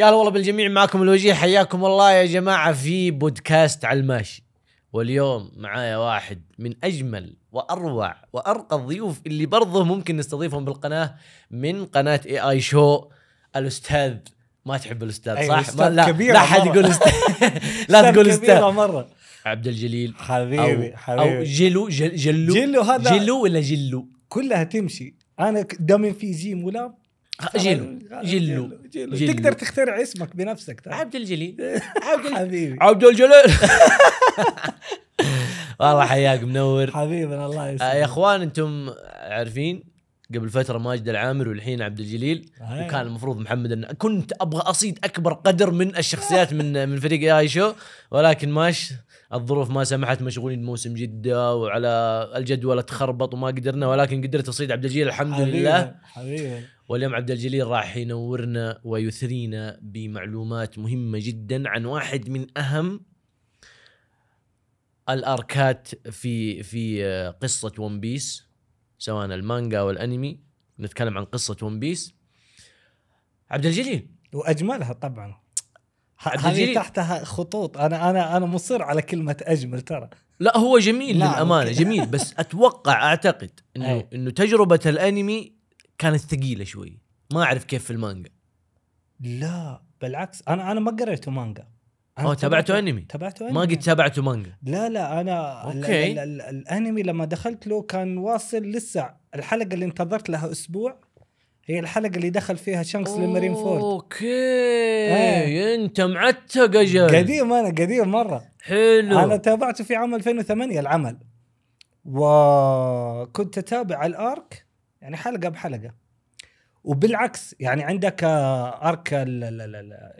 يا هلا والله بالجميع معكم الوجيه حياكم الله يا جماعه في بودكاست على الماشي واليوم معايا واحد من اجمل واروع وارقى الضيوف اللي برضه ممكن نستضيفهم بالقناه من قناه اي اي شو الاستاذ ما تحب الاستاذ أيوة صح؟ ما لا لا حد يقول استاذ لا تقول استاذ مره عبد الجليل حبيبي أو حبيبي او جلو جل جلو جلو هذا جلو ولا جلو؟ كلها تمشي انا دام في جيم ولام جيلو جيلو جيلو تقدر تخترع اسمك بنفسك طيب. عبد الجليل عبد حبيبي عبد الجليل والله حياك منور حبيبنا الله يسلمك آه، يا اخوان انتم عارفين قبل فتره ماجد العامر والحين عبد الجليل هاي. أيوه. وكان المفروض محمد أن كنت ابغى اصيد اكبر قدر من الشخصيات من من فريق اي شو ولكن ماش الظروف ما سمحت مشغولين بموسم جده وعلى الجدول تخربط وما قدرنا ولكن قدرت اصيد عبد الجليل الحمد حبيبي لله حبيبي واليوم عبد الجليل راح ينورنا ويثرينا بمعلومات مهمه جدا عن واحد من اهم الاركات في في قصه ون بيس سواء المانجا او الانمي نتكلم عن قصه ون بيس عبد الجليل واجملها طبعا هذه تحتها خطوط انا انا انا مصر على كلمه اجمل ترى لا هو جميل لا للامانه ممكن. جميل بس اتوقع اعتقد انه أي. انه تجربه الانمي كانت ثقيله شوي ما اعرف كيف في المانجا لا بالعكس انا انا ما قريته مانجا اه تابعته انمي تابعته انمي ما قد تابعته مانجا لا لا انا أوكي. الانمي لما دخلت له كان واصل لسه الحلقه اللي انتظرت لها اسبوع هي الحلقه اللي دخل فيها شانكس للمارين فورد اوكي آه. انت معتق اجل قديم انا قديم مره حلو انا تابعته في عام 2008 العمل وكنت اتابع الارك يعني حلقه بحلقه وبالعكس يعني عندك آه، ارك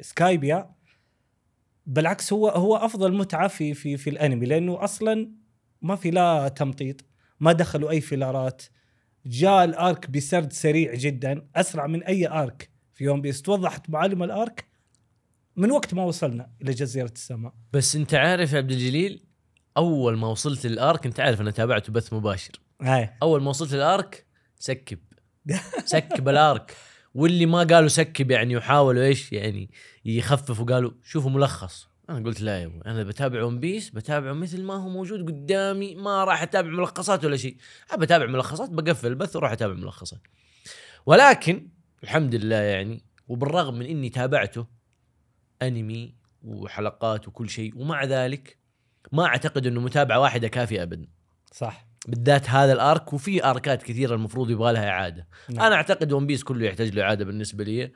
سكايبيا بالعكس هو هو افضل متعه في في في الانمي لانه اصلا ما في لا تمطيط ما دخلوا اي فيلرات جاء الارك بسرد سريع جدا اسرع من اي ارك في يوم بيس توضحت معالم الارك من وقت ما وصلنا الى جزيره السماء بس انت عارف يا عبد الجليل اول ما وصلت للارك انت عارف انا تابعته بث مباشر هاي. اول ما وصلت للارك سكب سكب الارك واللي ما قالوا سكب يعني وحاولوا ايش يعني يخففوا قالوا شوفوا ملخص انا قلت لا يا انا بتابع ون بيس بتابعه مثل ما هو موجود قدامي ما راح اتابع ملخصات ولا شيء بتابع ملخصات بقفل البث واروح اتابع ملخصات ولكن الحمد لله يعني وبالرغم من اني تابعته انمي وحلقات وكل شيء ومع ذلك ما اعتقد انه متابعه واحده كافيه ابدا صح بالذات هذا الارك وفي اركات كثيره المفروض يبغى لها اعاده نعم. انا اعتقد ون بيس كله يحتاج له اعاده بالنسبه لي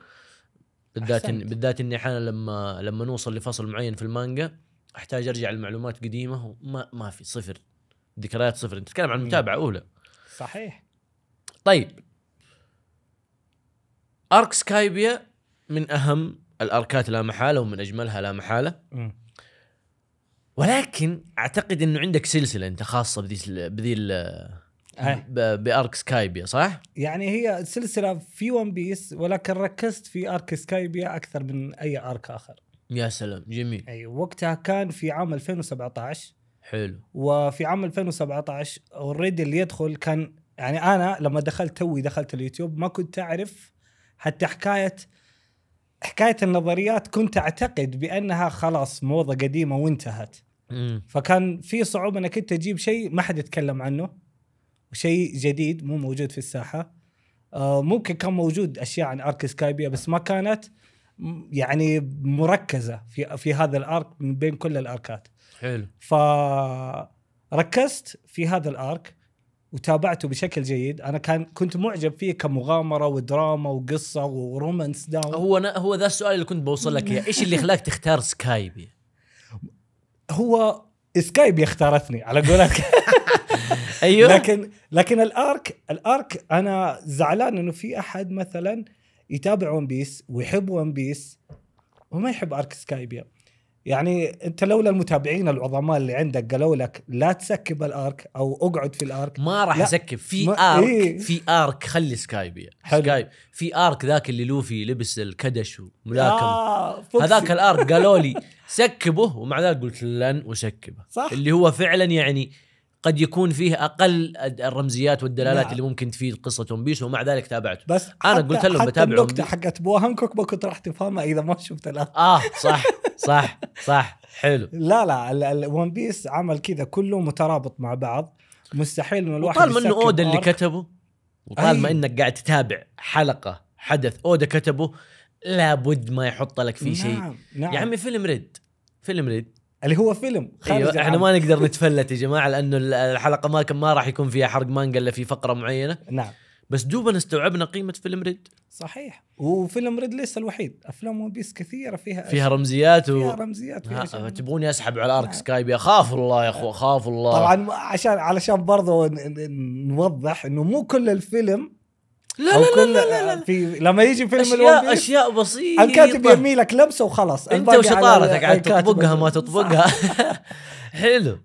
بالذات إن بالذات اني احيانا لما لما نوصل لفصل معين في المانجا احتاج ارجع لمعلومات قديمه وما ما في صفر ذكريات صفر انت تتكلم عن متابعه اولى صحيح طيب ارك سكايبيا من اهم الاركات لا محاله ومن اجملها لا محاله ولكن اعتقد انه عندك سلسله انت خاصه بذي بذي بارك سكايبيا صح؟ يعني هي سلسله في ون بيس ولكن ركزت في ارك سكايبيا اكثر من اي ارك اخر. يا سلام جميل. اي وقتها كان في عام 2017 حلو وفي عام 2017 اوريدي اللي يدخل كان يعني انا لما دخلت توي دخلت اليوتيوب ما كنت اعرف حتى حكايه حكايه النظريات كنت اعتقد بانها خلاص موضه قديمه وانتهت. مم. فكان في صعوبه انك انت تجيب شيء ما حد يتكلم عنه. وشيء جديد مو موجود في الساحه آه، ممكن كان موجود اشياء عن ارك سكايبيا بس ما كانت يعني مركزه في في هذا الارك من بين كل الاركات حلو فركزت في هذا الارك وتابعته بشكل جيد انا كان كنت معجب فيه كمغامره ودراما وقصه ورومانس داون هو أنا هو ذا السؤال اللي كنت بوصل لك اياه ايش اللي خلاك تختار سكايبي هو سكايبي اختارتني على قولك ايوه لكن لكن الارك الارك انا زعلان انه في احد مثلا يتابع ون بيس ويحب ون بيس وما يحب ارك سكايبيا يعني انت لولا المتابعين العظماء اللي عندك قالوا لك لا تسكب الارك او اقعد في الارك ما راح اسكب في ما ارك إيه؟ في ارك خلي سكايبيا سكايب في ارك ذاك اللي لوفي لبس الكدش وملاكم آه هذاك الارك قالوا لي سكبه ومع ذلك قلت لن اسكبه صح اللي هو فعلا يعني قد يكون فيه اقل الرمزيات والدلالات نعم. اللي ممكن تفيد قصه ون بيس ومع ذلك تابعته بس انا قلت لهم بتابع النكته حقت بو هانكوك ما كنت راح تفهمها اذا ما شفت الان اه صح صح صح حلو لا لا ون بيس عمل كذا كله مترابط مع بعض مستحيل انه الواحد وطالما انه اودا اللي كتبه وطالما انك قاعد تتابع حلقه حدث اودا كتبه لابد ما يحط لك فيه نعم. شيء نعم. يا عمي فيلم ريد فيلم ريد اللي هو فيلم أيوة احنا ما نقدر نتفلت يا جماعه لانه الحلقه ما كان ما راح يكون فيها حرق مانجا الا في فقره معينه نعم بس دوبنا استوعبنا قيمه فيلم ريد صحيح وفيلم ريد ليس الوحيد افلام ون بيس كثيره فيها فيها أشياء. رمزيات و... فيها رمزيات فيها تبغوني اسحب على ارك نعم. سكايبي اخاف الله يا اخو اخاف الله طبعا عشان علشان برضه نوضح انه مو كل الفيلم لا لا, لا لا لا لا في لما يجي فيلم اشياء اشياء بسيطه الكاتب يرمي لك لبسه وخلاص انت وشطارتك عاد تطبقها ما تطبقها حلو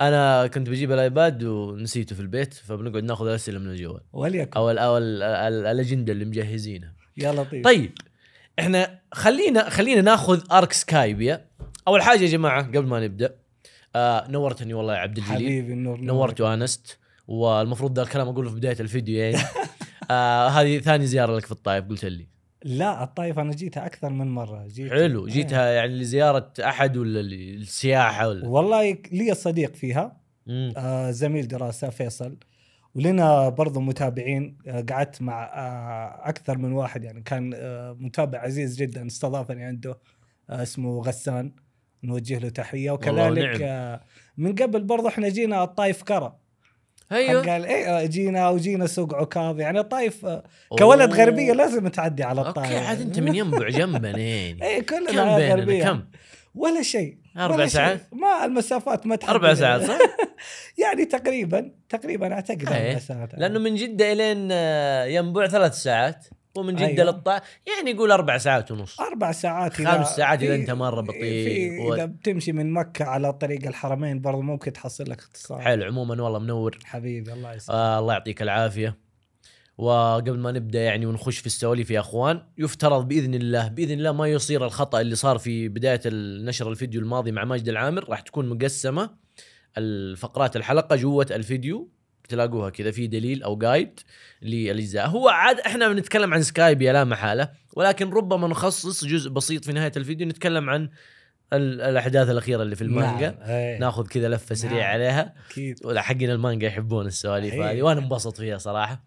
انا كنت بجيب الايباد ونسيته في البيت فبنقعد ناخذ الاسئله من الجوال وليكن او ال او الاجنده اللي مجهزينها يا لطيف طيب احنا خلينا خلينا ناخذ ارك سكايبيا اول حاجه يا جماعه قبل ما نبدا آه نورتني والله يا عبد الجليل حبيبي النور نورت وانست والمفروض ذا الكلام اقوله في بدايه الفيديو يعني آه هذه ثاني زياره لك في الطائف قلت لي لا الطائف انا جيتها اكثر من مره جيت حلو إيه. جيتها آه. يعني لزياره احد ولا للسياحه ولا والله لي صديق فيها آه زميل دراسه فيصل ولنا برضو متابعين آه قعدت مع آه اكثر من واحد يعني كان آه متابع عزيز جدا استضافني عنده آه، اسمه غسان نوجه له تحيه وكذلك نعم. آه، من قبل برضو احنا جينا الطايف كره ايوه قال ايه جينا وجينا سوق عكاظ يعني الطايف آه، كولد غربيه لازم تعدي على الطايف اوكي عاد انت من ينبع جنبنا يعني اي إيه، كلنا غربيه كم ولا شيء اربع ساعات ما المسافات ما اربع ساعات صح؟ يعني تقريبا تقريبا اعتقد إيه. اربع ساعات لانه من جده الين آه، ينبع ثلاث ساعات ومن جده أيوة. للطائف يعني يقول اربع ساعات ونص اربع ساعات خمس ساعات اذا انت مره بطيء و... اذا بتمشي من مكه على طريق الحرمين برضه ممكن تحصل لك اختصار حلو عموما والله منور حبيبي الله يسلمك آه الله يعطيك العافيه وقبل ما نبدا يعني ونخش في السواليف يا اخوان يفترض باذن الله باذن الله ما يصير الخطا اللي صار في بدايه النشر الفيديو الماضي مع ماجد العامر راح تكون مقسمه الفقرات الحلقه جوه الفيديو تلاقوها كذا في دليل او جايد للاجزاء هو عاد احنا بنتكلم عن سكايب يا لا محاله ولكن ربما نخصص جزء بسيط في نهايه الفيديو نتكلم عن الاحداث الاخيره اللي في نعم، المانجا نعم. ناخذ كذا لفه سريعه نعم. عليها اكيد ولا حقين المانجا يحبون السواليف إيه. هذه وانا انبسط فيها صراحه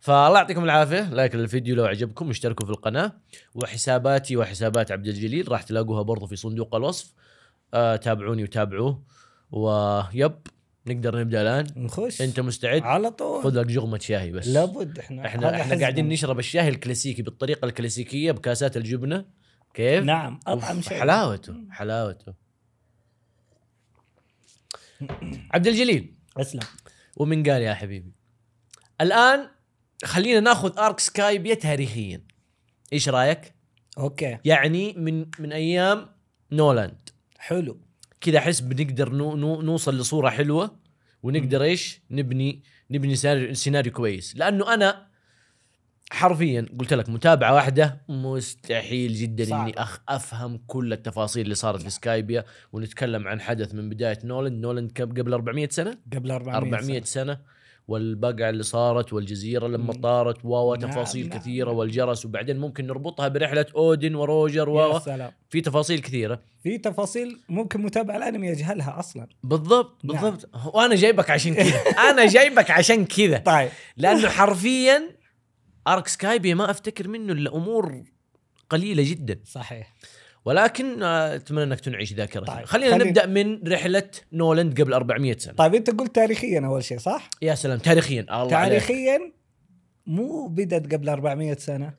فالله يعطيكم العافيه لايك للفيديو لو عجبكم اشتركوا في القناه وحساباتي وحسابات عبد الجليل راح تلاقوها برضو في صندوق الوصف آه تابعوني وتابعوه ويب نقدر نبدا الان نخش انت مستعد على طول خذ لك جغمه شاي بس لابد احنا احنا احنا قاعدين نشرب الشاي الكلاسيكي بالطريقه الكلاسيكيه بكاسات الجبنه كيف؟ نعم اطعم شيء حلاوته حلاوته عبد الجليل اسلم ومن قال يا حبيبي الان خلينا ناخذ ارك سكايبيا تاريخيا ايش رايك؟ اوكي يعني من من ايام نولاند حلو كذا احس بنقدر نو نو نوصل لصوره حلوه ونقدر ايش نبني نبني سيناريو, كويس لانه انا حرفيا قلت لك متابعه واحده مستحيل جدا صعب. اني أخ افهم كل التفاصيل اللي صارت في سكايبيا ونتكلم عن حدث من بدايه نولند نولند قبل 400 سنه قبل 400, 400 سنه, سنة. والبقع اللي صارت والجزيره لما طارت وتفاصيل نعم، نعم، كثيره نعم. والجرس وبعدين ممكن نربطها برحله اودن وروجر و في تفاصيل كثيره في تفاصيل ممكن متابع الانمي يجهلها اصلا بالضبط بالضبط نعم. وانا جايبك عشان كذا انا جايبك عشان كذا طيب لانه حرفيا ارك سكايبي ما افتكر منه الا امور قليله جدا صحيح ولكن آه، اتمنى انك تنعش ذاكرتي طيب. خلينا خلي... نبدا من رحله نولند قبل 400 سنه طيب انت قلت تاريخيا اول شيء صح يا سلام تاريخيا الله تاريخيا مو بدت قبل 400 سنه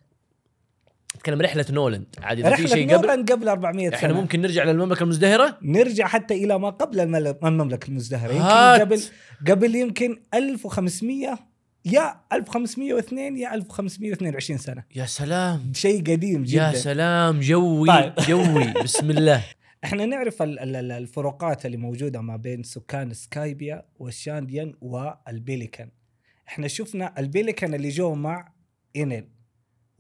نتكلم رحله نولند عادي اذا في شيء قبل نولند قبل 400 سنه احنا ممكن نرجع للمملكه المزدهره نرجع حتى الى ما قبل المملكه المزدهره يمكن هات. قبل قبل يمكن 1500 يا 1502 يا 1522 سنه يا سلام شيء قديم جدا يا سلام جوي طيب. جوي بسم الله احنا نعرف الفروقات اللي موجوده ما بين سكان سكايبيا والشانديان والبيليكان احنا شفنا البيليكان اللي جو مع انيل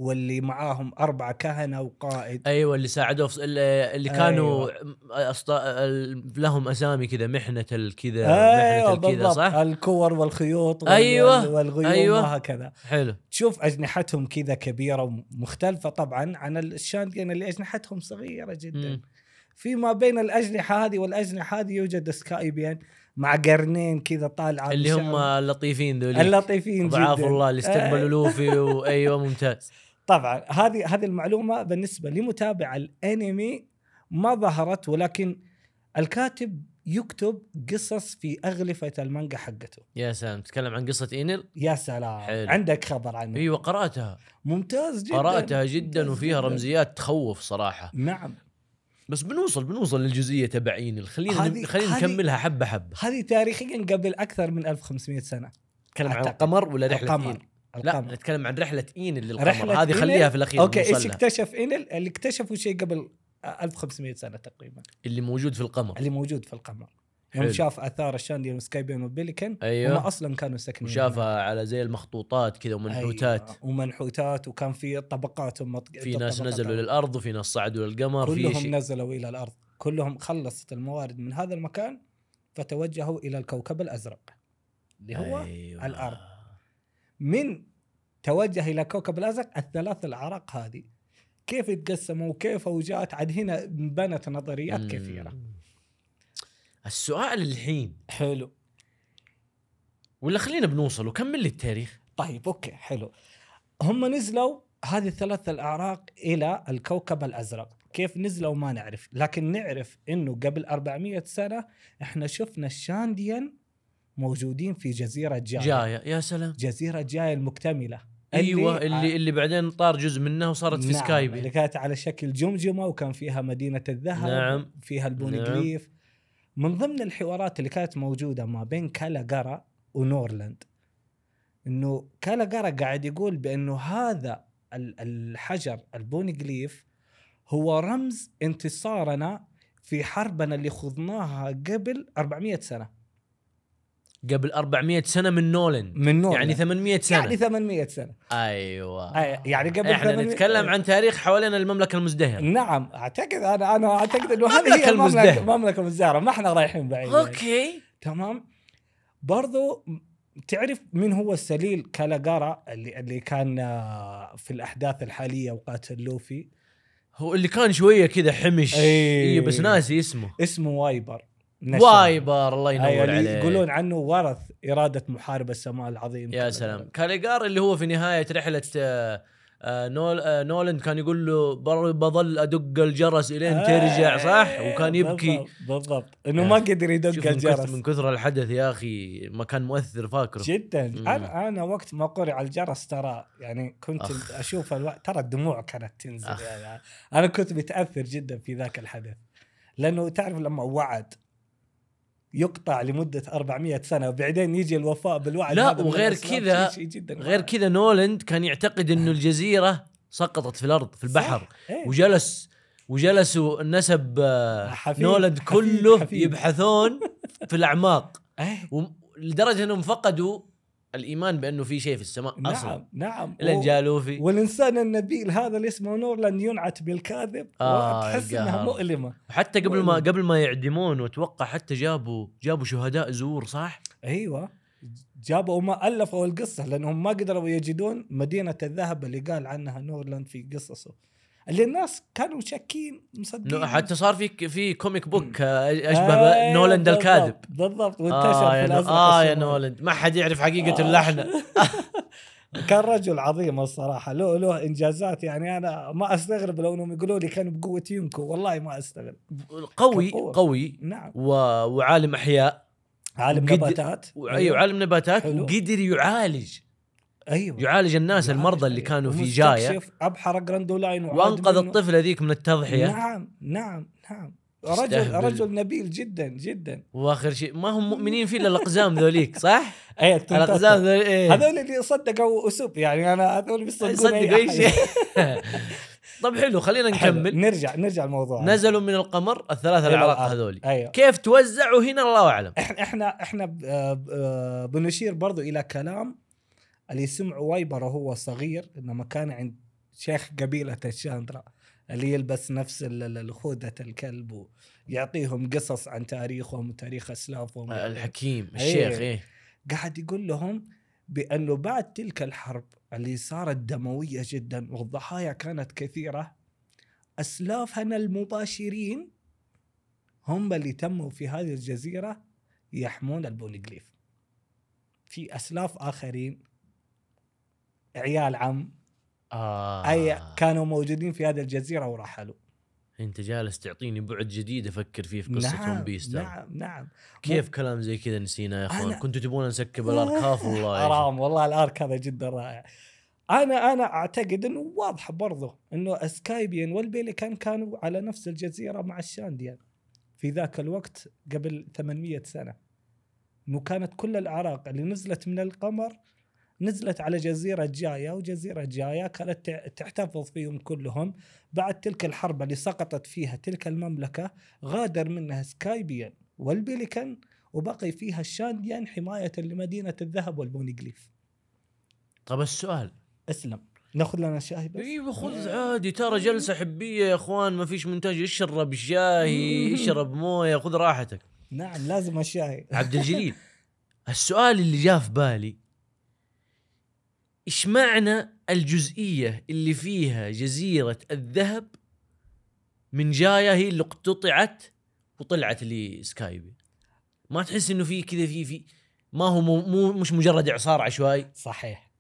واللي معاهم أربعة كهنة وقائد أيوة اللي ساعدوا في اللي أيوة. كانوا أيوة. أسطى... لهم أسامي كذا محنة الكذا أيوة محنة صح؟ الكور والخيوط وال... أيوة والغيوم أيوة وهكذا حلو تشوف أجنحتهم كذا كبيرة ومختلفة طبعا عن الشاندين اللي أجنحتهم صغيرة جدا م. فيما بين الأجنحة هذه والأجنحة هذه يوجد سكايبيان مع قرنين كذا طالعه اللي هم اللطيفين ذولي اللطيفين جدا الله اللي استقبلوا إيه. لوفي وايوه ممتاز طبعا هذه هذه المعلومه بالنسبه لمتابع الانمي ما ظهرت ولكن الكاتب يكتب قصص في اغلفه المانجا حقته يا سلام تتكلم عن قصه اينل يا سلام حل. عندك خبر عنه ايوه قراتها ممتاز جدا قراتها جدا وفيها جداً. رمزيات تخوف صراحه نعم بس بنوصل بنوصل للجزئيه تبع اينل خلينا هذي خلينا هذي نكملها حبه حبه هذه تاريخيا قبل اكثر من 1500 سنه تكلم عن القمر ولا رحله القمر القمر لا نتكلم عن رحله اينل للقمر رحلة هذه خليها في الاخير اوكي ايش اكتشف اينل اللي اكتشفوا شيء قبل 1500 سنه تقريبا اللي موجود في القمر اللي موجود في القمر يوم حلو. شاف اثار الشانديون وسكايبيان وبيليكن أيوه. هم اصلا كانوا ساكنين وشافها على زي المخطوطات كذا ومنحوتات أيوه. ومنحوتات وكان في طبقات ومط... في ناس نزلوا للارض وفي ناس صعدوا للقمر كلهم في شيء. نزلوا الى الارض كلهم خلصت الموارد من هذا المكان فتوجهوا الى الكوكب الازرق اللي هو أيوة. الارض من توجه الى كوكب الازرق الثلاث العرق هذه كيف تقسموا وكيف وجات عاد هنا بنت نظريات كثيره السؤال الحين حلو ولا خلينا بنوصل وكمل لي التاريخ طيب اوكي حلو هم نزلوا هذه الثلاث الاعراق الى الكوكب الازرق كيف نزلوا ما نعرف لكن نعرف انه قبل 400 سنه احنا شفنا الشانديان موجودين في جزيره جايه جايه يا سلام جزيره جايه المكتمله ايوه اللي اللي, آه اللي بعدين طار جزء منها وصارت في نعم سكايبي اللي كانت على شكل جمجمه وكان فيها مدينه الذهب نعم فيها البونجليف نعم من ضمن الحوارات اللي كانت موجوده ما بين كالاجارا ونورلاند انه كالاجارا قاعد يقول بانه هذا الحجر البونجليف هو رمز انتصارنا في حربنا اللي خضناها قبل 400 سنه قبل 400 سنه من نولن من نولن يعني 800 سنه يعني 800 سنه ايوه أي يعني قبل احنا 800 نتكلم عن تاريخ حوالين المملكه المزدهره نعم اعتقد انا انا اعتقد انه هذه هي المملكه المملكه المزدهره ما احنا رايحين بعيد اوكي يعني. تمام برضو تعرف مين هو السليل كالاجارا اللي اللي كان آه، في الاحداث الحاليه وقاتل لوفي هو اللي كان شويه كذا حمش اي إيه، بس ناسي اسمه اسمه وايبر وايبر الله ينور أيوة عليه يقولون عنه ورث اراده محارب السماء العظيم يا سلام كاليجار اللي هو في نهايه رحله آه، آه، نول آه، نولند كان يقول له بظل ادق الجرس الين آه ترجع إيه، صح وكان يبكي بالضبط, بالضبط. انه ما قدر يدق الجرس من كثر الحدث يا اخي ما كان مؤثر فاكره جدا مم. انا انا وقت ما قرع الجرس ترى يعني كنت اشوف الوقت ترى الدموع كانت تنزل يعني انا كنت متاثر جدا في ذاك الحدث لانه تعرف لما وعد يقطع لمده 400 سنه وبعدين يجي الوفاء بالوعد لا وغير كذا غير كذا نولند كان يعتقد انه الجزيره سقطت في الارض في البحر ايه؟ وجلس وجلسوا النسب آه، حفيد نولند كله حفيد يبحثون في الاعماق ايه؟ لدرجه انهم فقدوا الايمان بانه في شيء في السماء نعم اصلا نعم نعم لين جاء لوفي والانسان النبيل هذا اللي اسمه نور لن ينعت بالكاذب آه تحس انها مؤلمه وحتى قبل مؤلمة. ما قبل ما يعدمون وتوقع حتى جابوا جابوا شهداء زور صح؟ ايوه جابوا وما الفوا القصه لانهم ما قدروا يجدون مدينه الذهب اللي قال عنها نورلاند في قصصه اللي الناس كانوا شاكين مصدقين حتى صار في في كوميك بوك آه، اشبه إيه، آه نولند الكاذب بالضبط وانتشر آه في يعني الازرق اه يا نولند ما حد يعرف آه. حقيقه آه اللحن كان رجل عظيم الصراحه له له انجازات يعني انا ما استغرب لو انهم يقولوا لي كان بقوه يونكو والله ما استغرب قوي قوي نعم وعالم احياء عالم نباتات ايوه عالم نباتات قدر يعالج ايوه يعالج الناس يعالج المرضى اللي كانوا في جايه ابحر جراندولاين وانقذ الطفله ذيك من التضحيه نعم نعم نعم رجل رجل نبيل جدا جدا واخر شيء ما هم مؤمنين فيه الا الاقزام ذوليك صح؟ اي الاقزام ذوليك إيه؟ هذول اللي صدقوا اسوب يعني انا هذول بيصدقون صدقوا اي يعني. شيء طب حلو خلينا نكمل حلو. نرجع نرجع الموضوع نزلوا من القمر الثلاثه أيوة، العراق آه، هذول أيوه. كيف توزعوا هنا الله اعلم احنا احنا احنا آه، آه، بنشير برضو الى كلام اللي يسمع وايبر وهو صغير انما كان عند شيخ قبيله الشاندرا اللي يلبس نفس الخودة الكلب ويعطيهم قصص عن تاريخهم وتاريخ اسلافهم آه، الحكيم إيه. الشيخ ايه قاعد يقول لهم بانه بعد تلك الحرب اللي صارت دمويه جدا والضحايا كانت كثيره اسلافنا المباشرين هم اللي تموا في هذه الجزيره يحمون البوليغليف في اسلاف اخرين عيال عم آه. اي كانوا موجودين في هذه الجزيره ورحلوا انت جالس تعطيني بعد جديد افكر فيه في قصه نعم ون بيستر. نعم نعم كيف م... كلام زي كذا نسينا يا اخوان أنا... كنتوا تبون نسكب الارك الاركاف والله حرام والله الارك هذا جدا رائع انا انا اعتقد انه واضح برضه انه سكايبيان والبيليكان كانوا على نفس الجزيره مع الشانديان يعني، في ذاك الوقت قبل 800 سنه وكانت كل الاعراق اللي نزلت من القمر نزلت على جزيرة جاية وجزيرة جاية كانت تحتفظ فيهم كلهم بعد تلك الحرب اللي سقطت فيها تلك المملكة غادر منها سكايبيان والبيليكان وبقي فيها الشانديان حماية لمدينة الذهب والبونيغليف طب السؤال اسلم ناخذ لنا شاي بس ايوه خذ عادي ترى جلسه حبيه يا اخوان ما فيش مونتاج اشرب شاي اشرب مويه خذ راحتك نعم لازم الشاي عبد الجليل السؤال اللي جاء في بالي ايش معنى الجزئيه اللي فيها جزيره الذهب من جايه هي اللي اقتطعت وطلعت لسكايبي ما تحس انه في كذا في في ما هو مو, مو مش مجرد اعصار عشوائي صحيح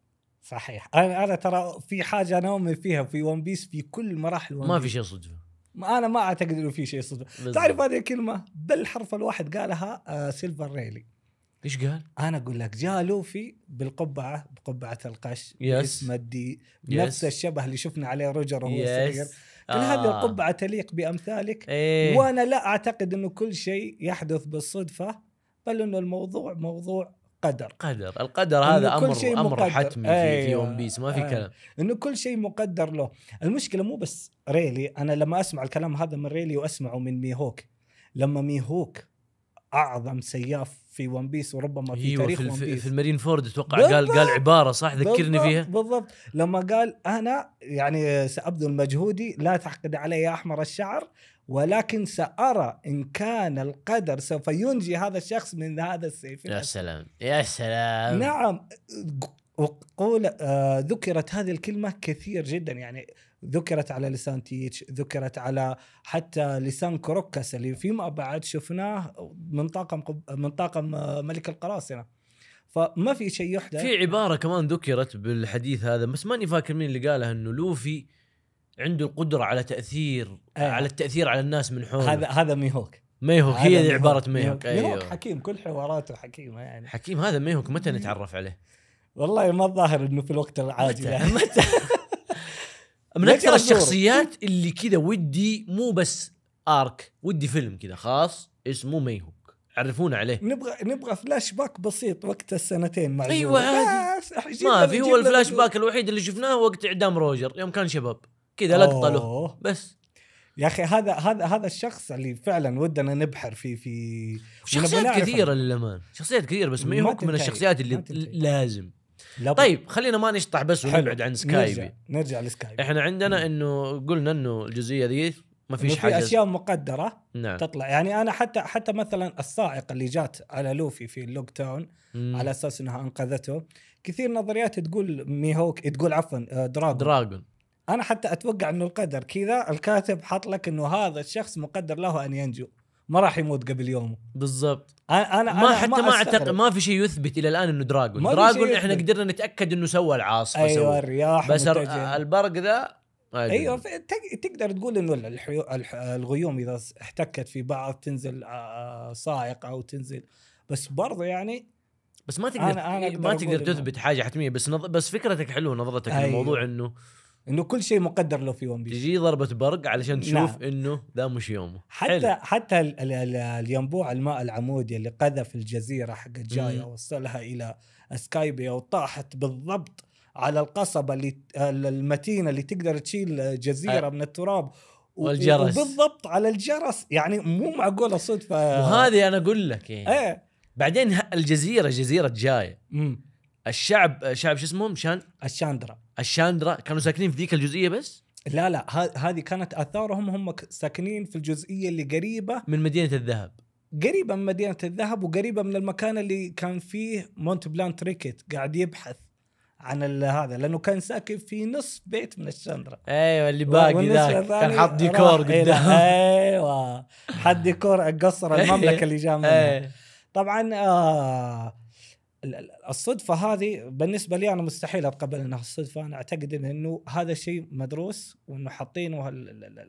صحيح انا انا ترى في حاجه انا اؤمن فيها في ون بيس في كل مراحل ون ما في شيء صدفه انا ما اعتقد انه في شيء صدفه تعرف هذه الكلمه بالحرف الواحد قالها آه سيلفر ريلي ايش قال؟ انا اقول لك جاء لوفي بالقبعه بقبعه القش يس مدي نفس الشبه اللي شفنا عليه روجر وهو صغير قال آه. هذه القبعه تليق بامثالك إيه. وانا لا اعتقد انه كل شيء يحدث بالصدفه بل انه الموضوع موضوع قدر قدر القدر هذا امر شيء امر مقدر. حتمي أيوة. في, في ون إيه. بيس ما في أيوة. كلام انه كل شيء مقدر له المشكله مو بس ريلي انا لما اسمع الكلام هذا من ريلي واسمعه من ميهوك لما ميهوك اعظم سياف في ون بيس وربما في أيوة تاريخ في, ون بيس في المارين فورد اتوقع قال قال عباره صح ذكرني فيها بالضبط لما قال انا يعني سابذل مجهودي لا تحقد علي يا احمر الشعر ولكن سأرى إن كان القدر سوف ينجي هذا الشخص من هذا السيف يا سلام يا سلام نعم وقول آه، ذكرت هذه الكلمة كثير جدا يعني ذكرت على لسان تيتش ذكرت على حتى لسان كروكس اللي فيما بعد شفناه من طاقم من طاقم آه، ملك القراصنه فما في شيء يحدث في عباره كمان ذكرت بالحديث هذا بس ماني فاكر مين اللي قالها انه لوفي عنده القدره على تاثير آه. على التاثير على الناس من حوله هذا هذا ميهوك ميهوك هي ميهوك. عباره ميهوك ميهوك, أيوه. حكيم كل حواراته حكيمه يعني حكيم هذا ميهوك متى نتعرف عليه؟ والله ما الظاهر انه في الوقت العاجل متى, يعني. متى من اكثر الشخصيات اللي كذا ودي مو بس ارك ودي فيلم كذا خاص اسمه ميهوك عرفونا عليه نبغى نبغى فلاش باك بسيط وقت السنتين مع ايوه ما في هو الفلاش باك الوحيد اللي شفناه وقت اعدام روجر يوم كان شباب كذا لقطه له بس يا اخي هذا هذا هذا الشخص اللي فعلا ودنا نبحر فيه في شخصيات كثيره للامان شخصيات كثيره بس ميهوك من الشخصيات اللي لازم طيب خلينا ما نشطح بس ونبعد عن سكاي نرجع, نرجع لسكاي احنا عندنا انه قلنا انه الجزئيه ذي ما فيش حاجه في اشياء مقدره نعم. تطلع يعني انا حتى حتى مثلا السائق اللي جات على لوفي في اللوك تاون مم. على اساس انها انقذته كثير نظريات تقول ميهوك تقول عفوا آه، دراجون دراجون انا حتى اتوقع انه القدر كذا الكاتب حط لك انه هذا الشخص مقدر له ان ينجو ما راح يموت قبل يومه بالضبط انا انا ما حتى ما اعتقد ما في شيء يثبت الى الان انه دراجون دراجون احنا قدرنا نتاكد انه سوى العاصفه ايوه الرياح بس متجه. البرق ذا ايوه تقدر تقول انه الحيو... الغيوم اذا احتكت في بعض تنزل صاعقه او تنزل بس برضه يعني بس ما تقدر أنا أنا ما تقدر تثبت حاجه حتميه بس نظ... بس فكرتك حلوه نظرتك أيوه. للموضوع انه انه كل شيء مقدر له في ون بيس تجي ضربه برق علشان نعم. تشوف نعم. انه ذا مش يومه حتى حلو. حتى الـ الـ الـ الينبوع الماء العمودي اللي قذف الجزيره حق جايا وصلها الى سكايبيا وطاحت بالضبط على القصبه اللي المتينه اللي تقدر تشيل جزيره أه. من التراب والجرس وبالضبط على الجرس يعني مو معقوله صدفه وهذه انا اقول لك يعني ايه بعدين الجزيره جزيره جايه الشعب شعب شو اسمهم شان الشاندرا الشاندرا كانوا ساكنين في ذيك الجزئيه بس لا لا هذه كانت اثارهم هم ساكنين في الجزئيه اللي قريبه من مدينه الذهب قريبه من مدينه الذهب وقريبه من المكان اللي كان فيه مونت بلانت ريكيت قاعد يبحث عن هذا لانه كان ساكن في نص بيت من الشاندرا ايوه اللي باقي ذاك كان حاط ديكور قدام ايوه حط ديكور قصر المملكه اللي جاء منها أيوة. طبعا آه الصدفه هذه بالنسبه لي انا مستحيل اتقبل انها الصدفه انا اعتقد انه هذا الشيء مدروس وانه حاطينه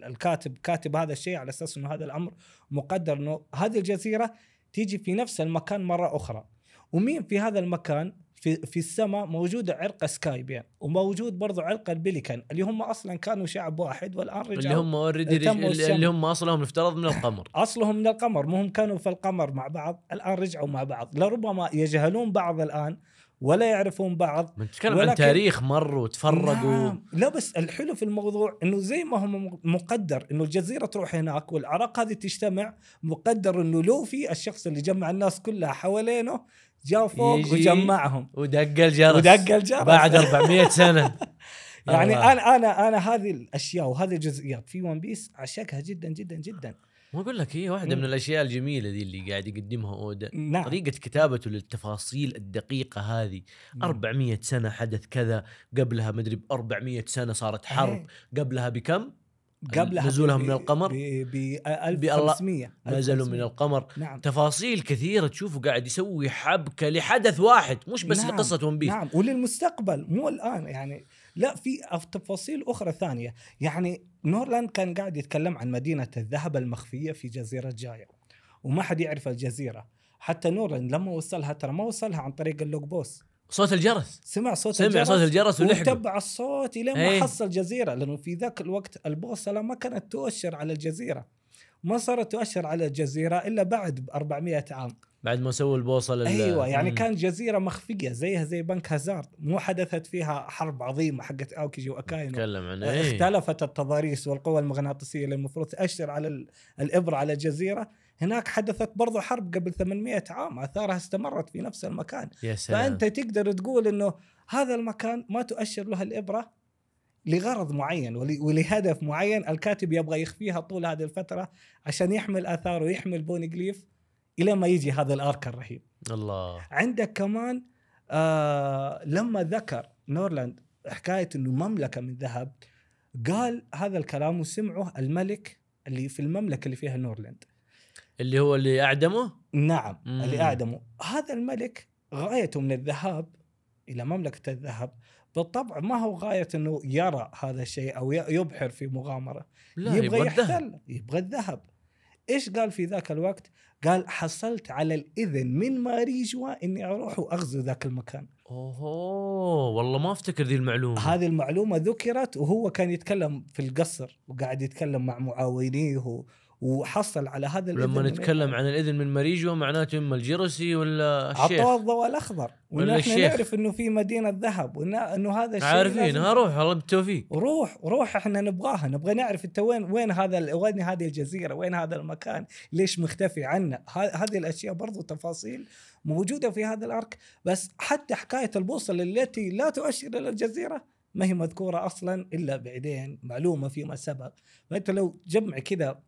الكاتب كاتب هذا الشيء على اساس انه هذا الامر مقدر انه هذه الجزيره تيجي في نفس المكان مره اخرى ومين في هذا المكان في في السماء موجوده عرق سكايبيا وموجود برضه عرق البليكان اللي هم اصلا كانوا شعب واحد والان رجعوا اللي هم اوريدي اللي هم اصلهم يفترض من القمر اصلهم من القمر مو هم كانوا في القمر مع بعض الان رجعوا مع بعض لربما يجهلون بعض الان ولا يعرفون بعض نتكلم عن تاريخ مر وتفرقوا نعم. لا بس الحلو في الموضوع انه زي ما هم مقدر انه الجزيره تروح هناك والعراق هذه تجتمع مقدر انه لوفي الشخص اللي جمع الناس كلها حوالينه جاء فوق وجمعهم ودق الجرس ودق الجرس بعد 400 سنه يعني انا انا انا هذه الاشياء وهذه الجزئيات في ون بيس اعشقها جدا جدا جدا واقول لك هي واحده من الاشياء الجميله ذي اللي قاعد يقدمها اودا نعم. طريقه كتابته للتفاصيل الدقيقه هذه مم. 400 سنه حدث كذا قبلها مدري ب 400 سنه صارت إيه. حرب ايه. قبلها بكم قبلها نزولهم من القمر ب 1500 نزلوا من القمر نعم. تفاصيل كثيره تشوفه قاعد يسوي حبكه لحدث واحد مش بس نعم. لقصه ون بيس نعم وللمستقبل مو الان يعني لا في تفاصيل اخرى ثانيه يعني نورلاند كان قاعد يتكلم عن مدينه الذهب المخفيه في جزيره جايا وما حد يعرف الجزيره حتى نورلاند لما وصلها ترى ما وصلها عن طريق اللوج بوس صوت الجرس سمع صوت سمع الجرس صوت الجرس ولحق تبع الصوت لين ما إيه. حصل جزيره لانه في ذاك الوقت البوصله ما كانت تؤشر على الجزيره ما صارت تؤشر على الجزيره الا بعد ب 400 عام بعد ما سووا البوصله ايوه يعني مم. كان جزيره مخفيه زيها زي بنك هازارد مو حدثت فيها حرب عظيمه حقت اوكيجي واكاينو تكلم عن آه، إيه؟ اختلفت التضاريس والقوى المغناطيسيه اللي المفروض تاشر على الابره على الجزيره هناك حدثت برضو حرب قبل 800 عام اثارها استمرت في نفس المكان يا سلام. فانت تقدر تقول انه هذا المكان ما تؤشر له الابره لغرض معين ولهدف معين الكاتب يبغى يخفيها طول هذه الفتره عشان يحمل اثاره ويحمل بونجليف الى ما يجي هذا الارك الرهيب الله عندك كمان آه لما ذكر نورلاند حكايه انه مملكه من ذهب قال هذا الكلام وسمعه الملك اللي في المملكه اللي فيها نورلاند اللي هو اللي اعدمه نعم مم. اللي اعدمه هذا الملك غايته من الذهاب الى مملكه الذهب بالطبع ما هو غايه انه يرى هذا الشيء او يبحر في مغامره لا يبغى, يبغى يحتل يبغى الذهب ايش قال في ذاك الوقت؟ قال حصلت على الاذن من ماريجوا اني اروح واغزو ذاك المكان. اوه والله ما افتكر ذي المعلومه. هذه المعلومه ذكرت وهو كان يتكلم في القصر وقاعد يتكلم مع معاونيه وحصل على هذا الاذن لما نتكلم عن الاذن من مريجو معناته اما الجرسي ولا الشيخ عطوه الضوء الاخضر ولا الشيخ نعرف انه في مدينه ذهب وانه هذا الشيء عارفينها روح الله بالتوفيق روح روح احنا نبغاها نبغى نعرف انت وين وين هذا وين هذه الجزيره وين هذا المكان ليش مختفي عنا هذه الاشياء برضو تفاصيل موجوده في هذا الارك بس حتى حكايه البوصل التي لا تؤشر الى الجزيره ما هي مذكوره اصلا الا بعدين معلومه فيما سبق فانت لو جمع كذا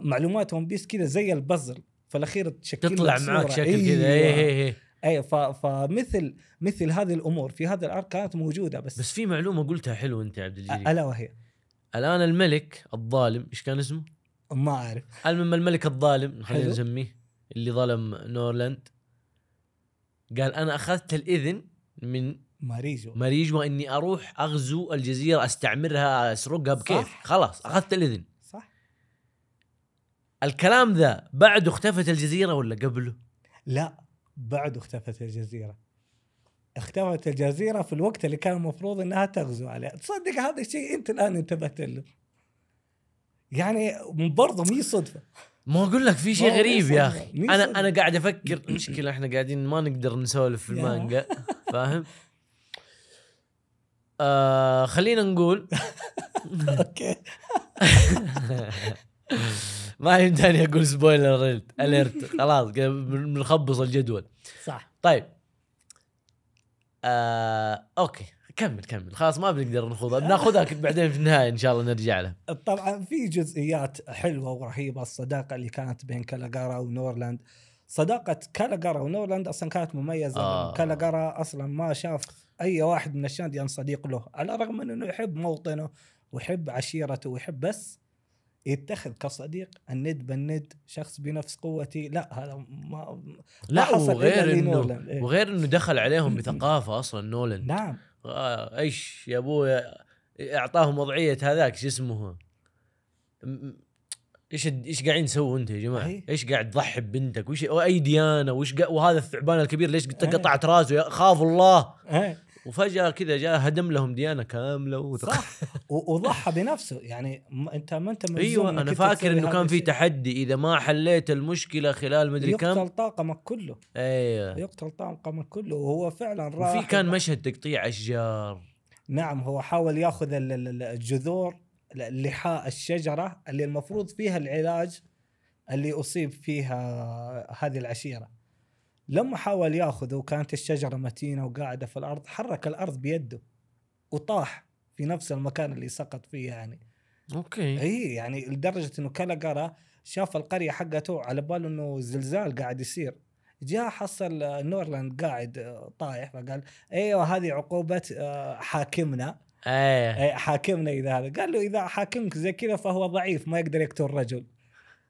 معلومات ون بيس كذا زي البازل في الاخير تشكل تطلع معك شكل كذا اي اي اي فمثل مثل هذه الامور في هذا الارك كانت موجوده بس بس في معلومه قلتها حلوه انت يا عبد الجليل الا وهي الان الملك الظالم ايش كان اسمه؟ ما اعرف المهم الملك الظالم خلينا نسميه اللي ظلم نورلاند قال انا اخذت الاذن من ماريجو ماريجو اني اروح اغزو الجزيره استعمرها اسرقها بكيف خلاص اخذت الاذن الكلام ذا بعد اختفت الجزيره ولا قبله؟ لا بعد اختفت الجزيره اختفت الجزيره في الوقت اللي كان المفروض انها تغزو عليه تصدق هذا الشيء انت الان انتبهت له يعني برضه مي صدفه ما اقول لك في شيء غريب يا اخي انا انا قاعد افكر مشكله احنا قاعدين ما نقدر نسولف في المانجا فاهم آه خلينا نقول اوكي ما يمداني اقول سبويلر اليرت خلاص بنخبص الجدول صح طيب آه اوكي كمل كمل خلاص ما بنقدر نخوضها بناخذها بعدين في النهايه ان شاء الله نرجع لها طبعا في جزئيات حلوه ورهيبه الصداقه اللي كانت بين كالاجارا ونورلاند صداقه كالاجارا ونورلاند اصلا كانت مميزه آه. كالاجارا اصلا ما شاف اي واحد من الشانديان صديق له على الرغم من انه يحب موطنه ويحب عشيرته ويحب بس يتخذ كصديق الند بالند شخص بنفس قوتي لا هذا ما لا حصل وغير انه إيه؟ وغير انه دخل عليهم بثقافه اصلا نولن نعم آه ايش يا ابوي اعطاهم وضعيه هذاك شو اسمه ايش ايش قاعدين تسووا انتم يا جماعه؟ أي. ايش قاعد تضحي ببنتك؟ وايش اي ديانه؟ وايش وهذا الثعبان الكبير ليش قطعت راسه؟ خاف الله أي. وفجاه كذا جاء هدم لهم ديانه كامله وتق... صح وضحى بنفسه يعني ما انت ما انت ايوه انا فاكر انه كان في تحدي اذا ما حليت المشكله خلال مدري كم يقتل طاقمك كله ايوه يقتل طاقمك كله وهو فعلا راح وفي كان مشهد تقطيع اشجار نعم هو حاول ياخذ الجذور لحاء الشجره اللي المفروض فيها العلاج اللي اصيب فيها هذه العشيره لما حاول ياخذه وكانت الشجره متينه وقاعده في الارض حرك الارض بيده وطاح في نفس المكان اللي سقط فيه يعني اوكي اي يعني لدرجه انه كلاجارا شاف القريه حقته على باله انه زلزال قاعد يصير جاء حصل نورلاند قاعد آه، طايح فقال ايوه هذه عقوبه آه، حاكمنا ايه حاكمنا اذا هذا قال له اذا حاكمك زي كذا فهو ضعيف ما يقدر يقتل رجل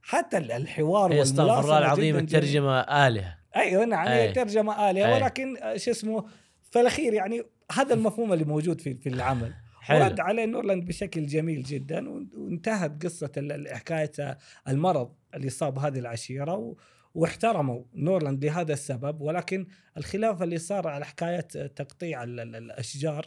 حتى الحوار إيه، استغفر الله العظيم الترجمه الهه ايوه نعم هي يعني ترجمه اليه ولكن آه، شو اسمه فالاخير يعني هذا المفهوم اللي موجود في في العمل حلو. ورد عليه نورلاند بشكل جميل جدا وانتهت قصه حكايه آه، المرض اللي صاب هذه العشيره و... واحترموا نورلاند لهذا السبب ولكن الخلاف اللي صار على حكايه آه، تقطيع الاشجار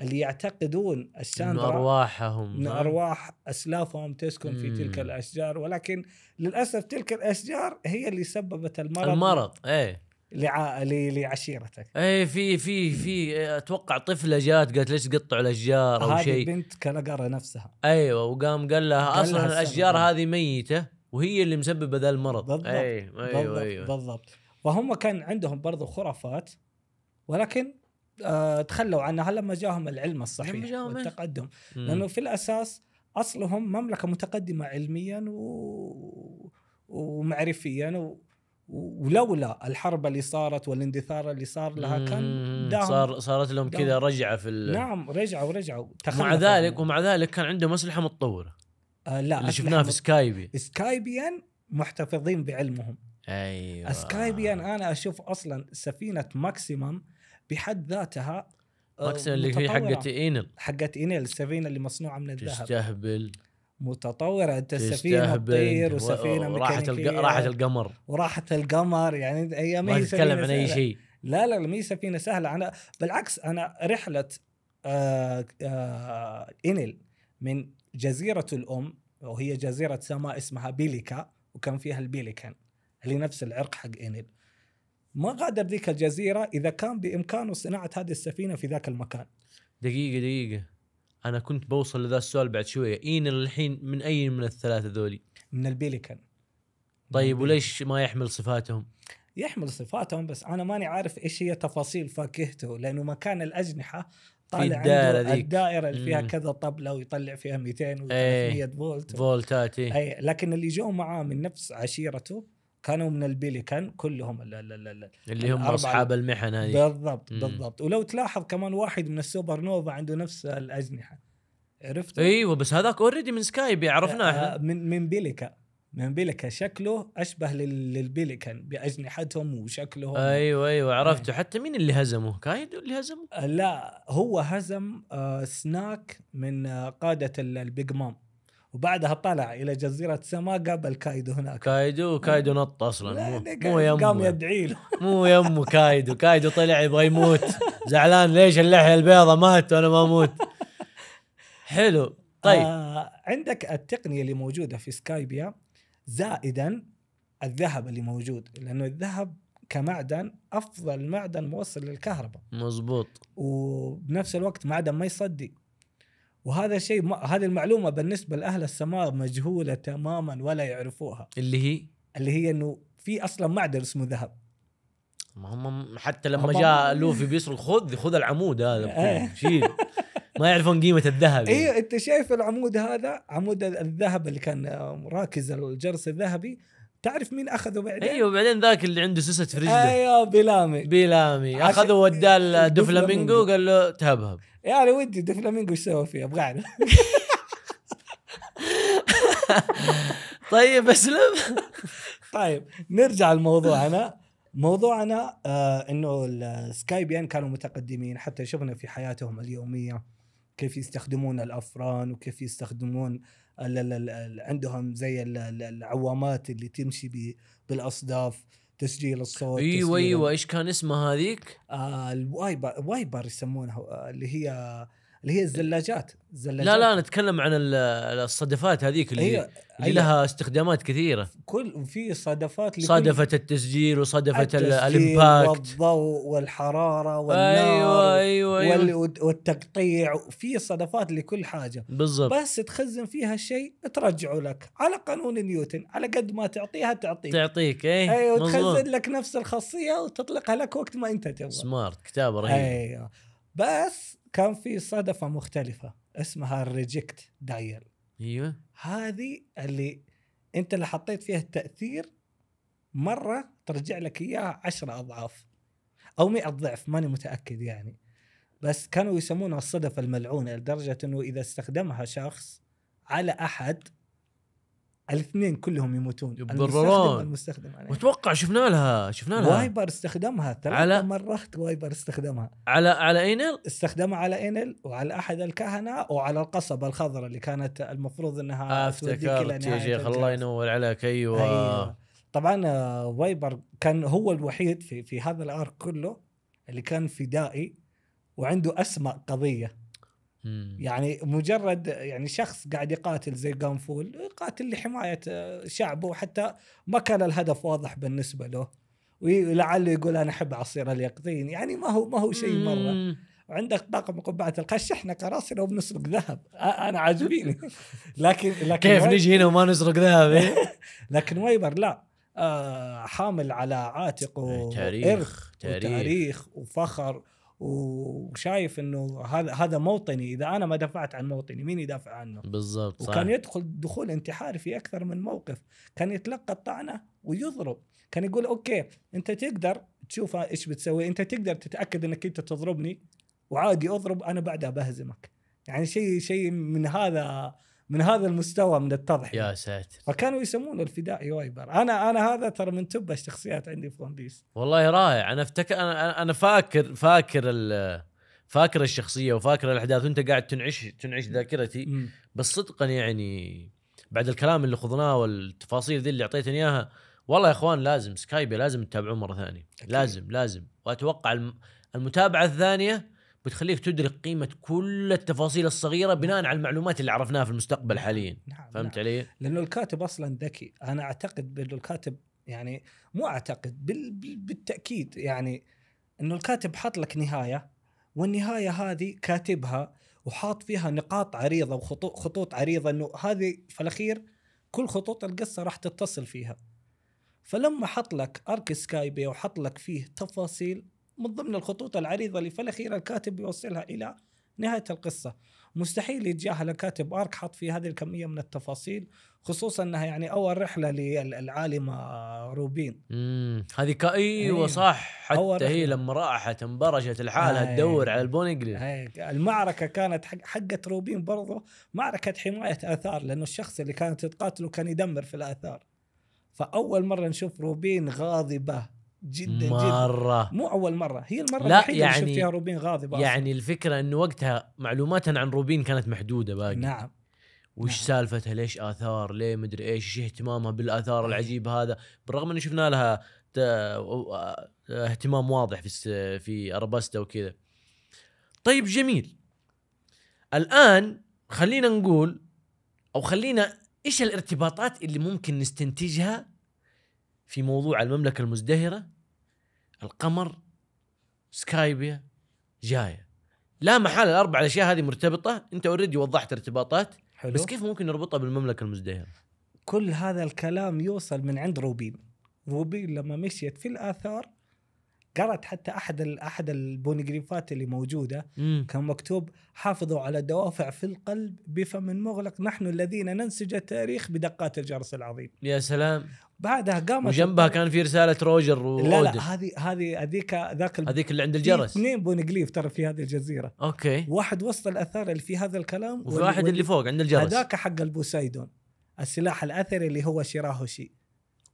اللي يعتقدون الساندرا أن أرواحهم أن أرواح أسلافهم تسكن في تلك الأشجار ولكن للأسف تلك الأشجار هي اللي سببت المرض المرض إيه لع... لعشيرتك اي في في في اتوقع طفله جات قالت ليش تقطعوا الاشجار او شيء هذه بنت كنقرة نفسها ايوه وقام قال لها قال اصلا لها الاشجار هذه ميته وهي اللي مسببه ذا المرض بالضبط أيوة أيوة بالضبط, أيوة. بالضبط فهم كان عندهم برضو خرافات ولكن آه، تخلوا عنها لما جاهم العلم الصحيح إيه. والتقدم لانه في الاساس اصلهم مملكه متقدمه علميا و... ومعرفيا و... ولولا الحرب اللي صارت والاندثار اللي صار لها كان داهم صار صارت لهم كذا رجعه في ال... نعم رجعوا رجعوا مع ذلك ومع ذلك كان عندهم اسلحه متطوره آه لا اللي شفناها في سكايبي سكايبيان محتفظين بعلمهم ايوه سكايبيان انا اشوف اصلا سفينه ماكسيمم بحد ذاتها اقصد آه، اللي هي حقت اينل حقت اينل السفينه اللي مصنوعه من الذهب تستهبل متطورة انت السفينة تطير وسفينة و... راحت الق... راحت القمر وراحت القمر يعني هي ما تتكلم عن اي شيء لا لا ما هي سفينة سهلة انا بالعكس انا رحلة آه آه انل من جزيرة الام وهي جزيرة سماء اسمها بيليكا وكان فيها البيليكان اللي نفس العرق حق اينل ما غادر ذيك الجزيره اذا كان بامكانه صناعه هذه السفينه في ذاك المكان دقيقه دقيقه انا كنت بوصل لذا السؤال بعد شويه اين الحين من اي من الثلاثه ذولي من البيليكن طيب وليش ما يحمل صفاتهم يحمل صفاتهم بس انا ماني عارف ايش هي تفاصيل فاكهته لانه مكان الاجنحه طالع الدائرة عنده ذيك. الدائره اللي فيها كذا طبله ويطلع فيها 200 و300 إيه. فولت فولتات ايه. إيه، لكن اللي جو معاه من نفس عشيرته كانوا من البيليكان كلهم ال ال ال اللي هم اصحاب المحن هذه بالضبط مم. بالضبط ولو تلاحظ كمان واحد من السوبر نوفا عنده نفس الاجنحه عرفت ايوه بس هذاك اوريدي من سكايب عرفناه احنا آه، من من بيليكا من بيليكا شكله اشبه للبيليكان باجنحتهم وشكلهم ايوه ايوه عرفته إيه. حتى مين اللي هزمه كايدو اللي هزمه لا هو هزم آه سناك من آه قاده البيج مام وبعدها طلع الى جزيره سما قابل كايدو هناك كايدو كايدو نط اصلا مو, مو يمه قام يدعي له مو يمه كايدو كايدو طلع يبغى يموت زعلان ليش اللحيه البيضاء مات وانا ما اموت حلو طيب آه عندك التقنيه اللي موجوده في سكايبيا زائدا الذهب اللي موجود لانه الذهب كمعدن افضل معدن موصل للكهرباء مزبوط وبنفس الوقت معدن ما يصدي وهذا الشيء ما هذه المعلومه بالنسبه لاهل السماء مجهوله تماما ولا يعرفوها اللي هي اللي هي انه في اصلا معدن اسمه ذهب ما هم حتى لما جاء لوفي بيصرخ خذ خذ العمود هذا إيه. شيل ما يعرفون قيمه الذهب ايوه انت شايف العمود هذا عمود الذهب اللي كان آه، راكز الجرس الذهبي تعرف مين اخذه بعدين؟ ايوه بعدين ذاك اللي عنده سوسه في رجله ايوه بيلامي بيلامي اخذه وداه لدوفلامينجو وقال له تهبهب يا يعني ودي دوفلامينجو ايش سوى فيه ابغى اعرف طيب اسلم طيب نرجع لموضوعنا موضوعنا آه انه السكايبيان كانوا متقدمين حتى شفنا في حياتهم اليوميه كيف يستخدمون الافران وكيف يستخدمون آه عندهم زي العوامات اللي تمشي بالاصداف تسجيل الصوت ايوه ايوه ايش كان اسمها هذيك؟ آه الوايبر وايبر يسمونها آه، اللي هي اللي هي الزلاجات الزلاجات لا لا نتكلم عن الصدفات هذيك اللي, أيوة. اللي أيوة. لها استخدامات كثيره كل في صدفات لكل صدفه التسجيل وصدفه الامباكت والضوء والحراره والنار ايوه ايوه, أيوة. وال... والتقطيع في صدفات لكل حاجه بالضبط بس تخزن فيها الشيء ترجعه لك على قانون نيوتن على قد ما تعطيها تعطيك تعطيك اي ايوه وتخزن لك نفس الخاصيه وتطلقها لك وقت ما انت تبغى سمارت كتاب رهيب ايوه بس كان في صدفه مختلفه اسمها الريجكت دايل ايوه هذه اللي انت اللي حطيت فيها التاثير مره ترجع لك اياها 10 اضعاف او 100 ضعف ماني متاكد يعني بس كانوا يسمونها الصدفه الملعونه لدرجه انه اذا استخدمها شخص على احد الاثنين كلهم يموتون يتضررون المستخدم واتوقع شفنا لها شفنا لها وايبر استخدمها ثلاث على... مرات وايبر استخدمها على على اينل استخدمها على اينل وعلى احد الكهنه وعلى القصبه الخضراء اللي كانت المفروض انها افتكرت يا شيخ الله ينور عليك ايوه, أيوة. طبعا آه، وايبر كان هو الوحيد في في هذا الارك كله اللي كان فدائي وعنده اسماء قضيه يعني مجرد يعني شخص قاعد يقاتل زي قنفول يقاتل لحمايه آه، شعبه وحتى ما كان الهدف واضح بالنسبه له ولعله يقول انا احب عصير اليقطين يعني ما هو ما هو شيء مره عندك طاقم قبعه القش احنا قراصنه وبنسرق ذهب انا عاجبيني لكن لكن كيف نجي هنا وما نسرق ذهب لكن ويبر لا آه، حامل على عاتقه تاريخ إرخ تاريخ وتاريخ وفخر وشايف انه هذا هذا موطني اذا انا ما دفعت عن موطني مين يدافع عنه بالضبط صح. وكان يدخل دخول انتحاري في اكثر من موقف كان يتلقى الطعنه ويضرب كان يقول اوكي انت تقدر تشوف ايش بتسوي انت تقدر تتاكد انك انت تضربني وعادي اضرب انا بعدها بهزمك يعني شيء شيء من هذا من هذا المستوى من التضحيه يا ساتر فكانوا يسمونه الفدائي وايبر انا انا هذا ترى من تب الشخصيات عندي في ون بيس والله رائع انا افتكر انا انا فاكر فاكر فاكر الشخصيه وفاكر الاحداث وانت قاعد تنعش تنعش ذاكرتي م. بس صدقا يعني بعد الكلام اللي خضناه والتفاصيل ذي اللي اعطيتني اياها والله يا اخوان لازم سكايبي لازم تتابعوه مره ثانيه لازم لازم واتوقع المتابعه الثانيه بتخليك تدرك قيمه كل التفاصيل الصغيره نعم. بناء على المعلومات اللي عرفناها في المستقبل حاليا نعم, نعم. فهمت نعم. علي لانه الكاتب اصلا ذكي انا اعتقد بأنه الكاتب يعني مو اعتقد بالتاكيد يعني انه الكاتب حاط لك نهايه والنهايه هذه كاتبها وحاط فيها نقاط عريضه وخطوط خطوط عريضه انه هذه في الاخير كل خطوط القصه راح تتصل فيها فلما حط لك ارك سكايبي وحط لك فيه تفاصيل من ضمن الخطوط العريضة اللي في الأخير الكاتب يوصلها إلى نهاية القصة مستحيل يتجاهل كاتب ارك حط في هذه الكميه من التفاصيل خصوصا انها يعني اول رحله للعالمه روبين امم هذه ايوه صح حتى هي لما راحت انبرجت الحاله تدور على البونجلين المعركه كانت حقت روبين برضه معركه حمايه اثار لانه الشخص اللي كانت تقاتله كان يدمر في الاثار فاول مره نشوف روبين غاضبه جدا مرة جدا. مو اول مره هي المره لا الوحيده يعني اللي شفت يعني فيها روبين غاضب يعني أصلاً. الفكره انه وقتها معلوماتنا عن روبين كانت محدوده باقي نعم وش نعم. سالفتها ليش اثار ليه مدري ايش ايش اهتمامها بالاثار العجيب هذا بالرغم انه شفنا لها اهتمام واضح في في ارباستا وكذا طيب جميل الان خلينا نقول او خلينا ايش الارتباطات اللي ممكن نستنتجها في موضوع المملكه المزدهره القمر سكايبيا جايه لا محاله الاربع الاشياء هذه مرتبطه انت اوريدي وضحت ارتباطات حلو. بس كيف ممكن نربطها بالمملكه المزدهره كل هذا الكلام يوصل من عند روبين روبين لما مشيت في الاثار قرأت حتى احد احد البونجريفات اللي موجوده مم. كان مكتوب حافظوا على دوافع في القلب بفم مغلق نحن الذين ننسج التاريخ بدقات الجرس العظيم يا سلام بعدها قامت وجنبها كان في رساله روجر لا لا هذه هذه هذيك ذاك هذيك اللي عند الجرس اثنين بونجليف ترى في هذه الجزيره اوكي واحد وسط الاثار اللي في هذا الكلام وفي واحد اللي فوق عند الجرس هذاك حق البوسايدون السلاح الاثري اللي هو شيراهوشي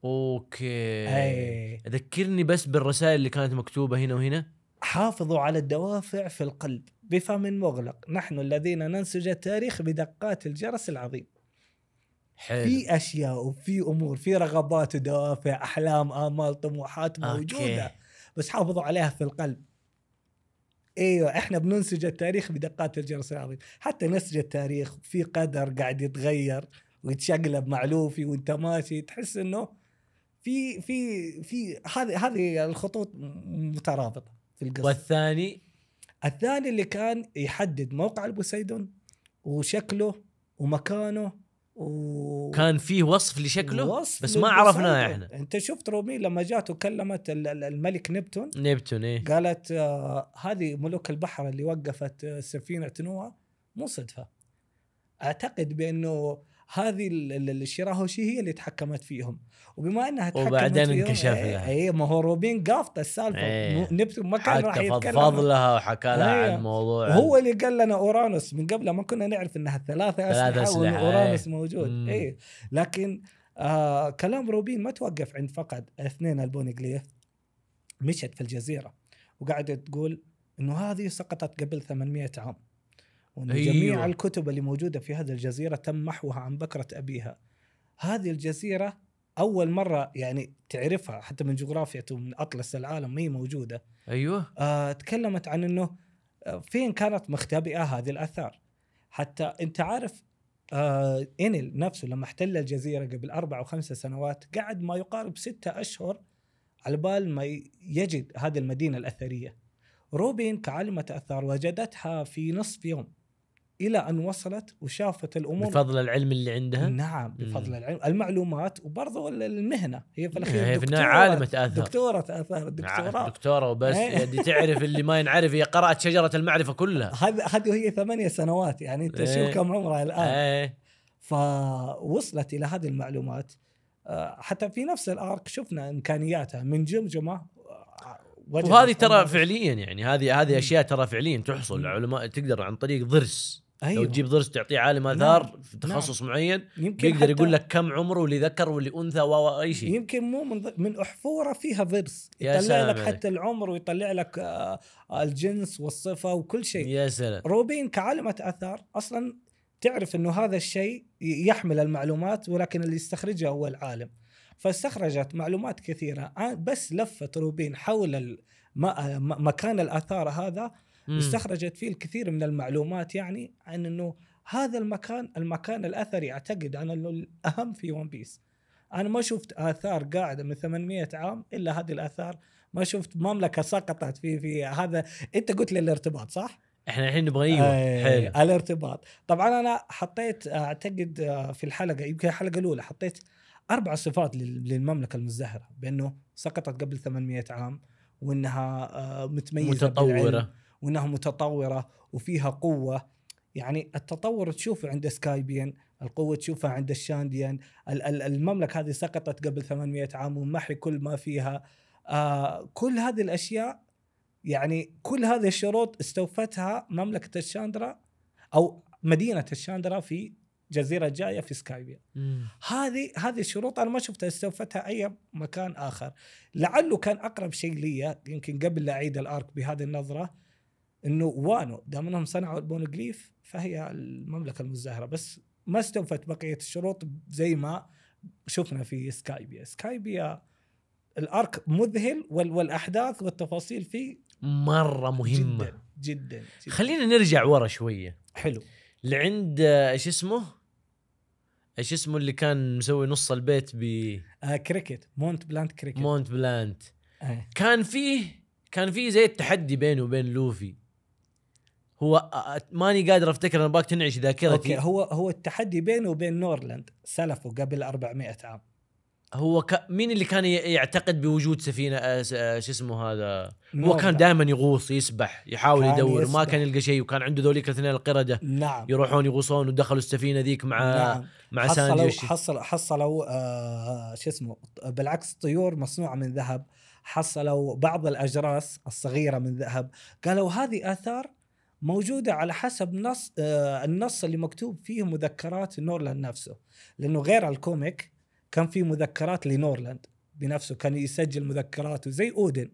اوكي ايه ذكرني بس بالرسائل اللي كانت مكتوبه هنا وهنا حافظوا على الدوافع في القلب بفم مغلق نحن الذين ننسج التاريخ بدقات الجرس العظيم حلو. في اشياء وفي امور في رغبات ودوافع احلام امال طموحات موجوده أوكي. بس حافظوا عليها في القلب ايوه احنا بننسج التاريخ بدقات الجرس العظيم حتى نسج التاريخ في قدر قاعد يتغير ويتشقلب مع لوفي وانت ماشي تحس انه في في في هذه هذه الخطوط مترابطه في القصه والثاني الثاني اللي كان يحدد موقع البوسيدون وشكله ومكانه و... كان فيه وصف لشكله وصف بس ما عرفناه احنا انت شفت رومين لما جات وكلمت الملك نبتون نبتون ايه قالت آه هذه ملوك البحر اللي وقفت آه، سفينه نوح مو صدفه اعتقد بانه هذه الشراهوشي هي اللي تحكمت فيهم وبما انها تحكمت وبعدين انكشف لها إيه، يعني. اي ما هو روبين قافطه السالفه إيه. نبتون ما كان راح يتكلم فضلها وحكى لها إيه. عن الموضوع وهو اللي قال لنا اورانوس من قبل ما كنا نعرف انها الثلاثه اسلحه, أسلحة اورانوس موجود اي لكن آه كلام روبين ما توقف عند فقط اثنين البونيغليف مشت في الجزيره وقعدت تقول انه هذه سقطت قبل 800 عام وأن أيوة. جميع الكتب اللي موجودة في هذه الجزيرة تم محوها عن بكرة أبيها هذه الجزيرة أول مرة يعني تعرفها حتى من جغرافية ومن أطلس العالم ما هي موجودة أيوة آه تكلمت عن أنه آه، فين كانت مختبئة هذه الآثار حتى أنت عارف آه إنيل نفسه لما احتل الجزيرة قبل أربع أو خمسة سنوات قعد ما يقارب ستة أشهر على بال ما يجد هذه المدينة الأثرية روبين كعلمة أثار وجدتها في نصف يوم الى ان وصلت وشافت الامور بفضل العلم اللي عندها نعم بفضل مم. العلم المعلومات وبرضه المهنه هي في الاخير هي دكتورة عالمه اثار دكتوره اثار نعم، دكتوره دكتوره وبس يعني تعرف اللي ما ينعرف هي قرات شجره المعرفه كلها هذه هذه هي ثمانية سنوات يعني انت شوف إيه. كم عمرها الان إيه. فوصلت الى هذه المعلومات آه، حتى في نفس الارك شفنا امكانياتها من جمجمه آه، وهذه ترى فعليا يعني هذه هذه اشياء ترى فعليا تحصل علماء تقدر عن طريق ضرس أيوة. لو تجيب ضرس تعطيه عالم اثار نعم. في نعم. تخصص نعم. معين يمكن يقدر يقول لك كم عمره لذكر ولانثى و اي شيء يمكن مو من من احفوره فيها ضرس يطلع سلام لك حتى العمر ويطلع لك آه الجنس والصفه وكل شيء يا سلام روبين كعالمه اثار اصلا تعرف انه هذا الشيء يحمل المعلومات ولكن اللي يستخرجها هو العالم فاستخرجت معلومات كثيره آه، بس لفت روبين حول آه، مكان الاثار هذا استخرجت فيه الكثير من المعلومات يعني عن انه هذا المكان المكان الاثري اعتقد انا الاهم في ون بيس انا ما شفت اثار قاعده من 800 عام الا هذه الاثار ما شفت مملكه سقطت في في هذا انت قلت لي الارتباط صح؟ احنا الحين نبغى ايوه حلو الارتباط طبعا انا حطيت اعتقد آه، في الحلقه يمكن الحلقه الاولى حطيت اربع صفات للمملكه المزدهره بانه سقطت قبل 800 عام وانها آه، متميزه متطوره وانها متطوره وفيها قوه يعني التطور تشوفه عند سكايبين القوه تشوفها عند الشانديان المملكه هذه سقطت قبل 800 عام ومحي كل ما فيها آه كل هذه الاشياء يعني كل هذه الشروط استوفتها مملكه الشاندرا او مدينه الشاندرا في جزيره جايه في سكايبيا هذه هذه الشروط انا ما شفتها استوفتها اي مكان اخر لعله كان اقرب شيء لي يمكن قبل لا اعيد الارك بهذه النظره انه وانو دام انهم صنعوا البونوغليف فهي المملكه المزدهره بس ما استوفت بقيه الشروط زي ما شفنا في سكايبيا سكايبيا الارك مذهل والاحداث والتفاصيل فيه مره مهمه جدا جدا, جداً. خلينا نرجع ورا شويه حلو لعند ايش اسمه؟ ايش اسمه اللي كان مسوي نص البيت ب آه كريكت مونت بلانت كريكت مونت بلانت آه. كان فيه كان فيه زي التحدي بينه وبين لوفي هو ماني قادر افتكر انا باك تنعش ذاكرتي اوكي هو هو التحدي بينه وبين نورلاند سلفه قبل 400 عام هو ك... مين اللي كان يعتقد بوجود سفينه شو اسمه هذا هو كان دائما يغوص يسبح يحاول يدور يسبح. ما كان يلقى شيء وكان عنده ذوليك الاثنين القرده نعم يروحون يغوصون ودخلوا السفينه ذيك مع نعم. مع حصلوا حصل حصلوا آه شو اسمه بالعكس طيور مصنوعه من ذهب حصلوا بعض الاجراس الصغيره من ذهب قالوا هذه اثار موجوده على حسب نص آه النص اللي مكتوب فيه مذكرات نورلاند نفسه لانه غير الكوميك كان في مذكرات لنورلاند بنفسه كان يسجل مذكراته زي اودن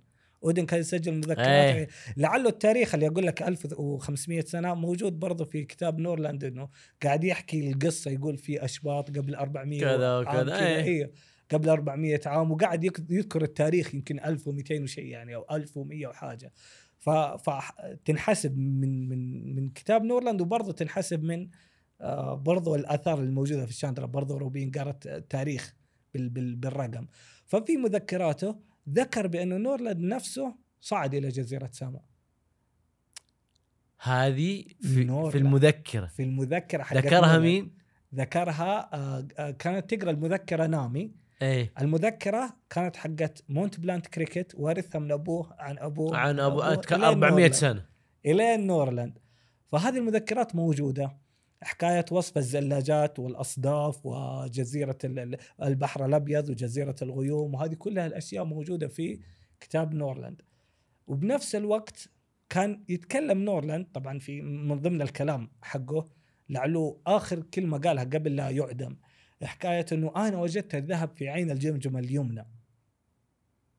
اودن كان يسجل مذكراته أيه. لعله التاريخ اللي اقول لك 1500 سنه موجود برضه في كتاب نورلاند انه قاعد يحكي القصه يقول في اشباط قبل 400 كذا وكذا أيه. أيه. قبل 400 عام وقاعد يذكر التاريخ يمكن 1200 وشيء يعني او 1100 وحاجه فتنحسب من من من كتاب نورلاند وبرضه تنحسب من آه، برضه الاثار الموجوده في الشاندرا برضه روبين قرأت تاريخ بالرقم ففي مذكراته ذكر بانه نورلاند نفسه صعد الى جزيره ساما هذه في, في المذكره في المذكره ذكرها مين؟ ذكرها آه، آه، كانت تقرا المذكره نامي ايه المذكره كانت حقت مونت بلانت كريكت وارثها من ابوه عن ابوه عن ابو, 400 سنه الين نورلاند فهذه المذكرات موجوده حكايه وصف الزلاجات والاصداف وجزيره البحر الابيض وجزيره الغيوم وهذه كلها الاشياء موجوده في كتاب نورلاند وبنفس الوقت كان يتكلم نورلاند طبعا في من ضمن الكلام حقه لعله اخر كلمه قالها قبل لا يعدم حكايه انه انا وجدت الذهب في عين الجمجمه اليمنى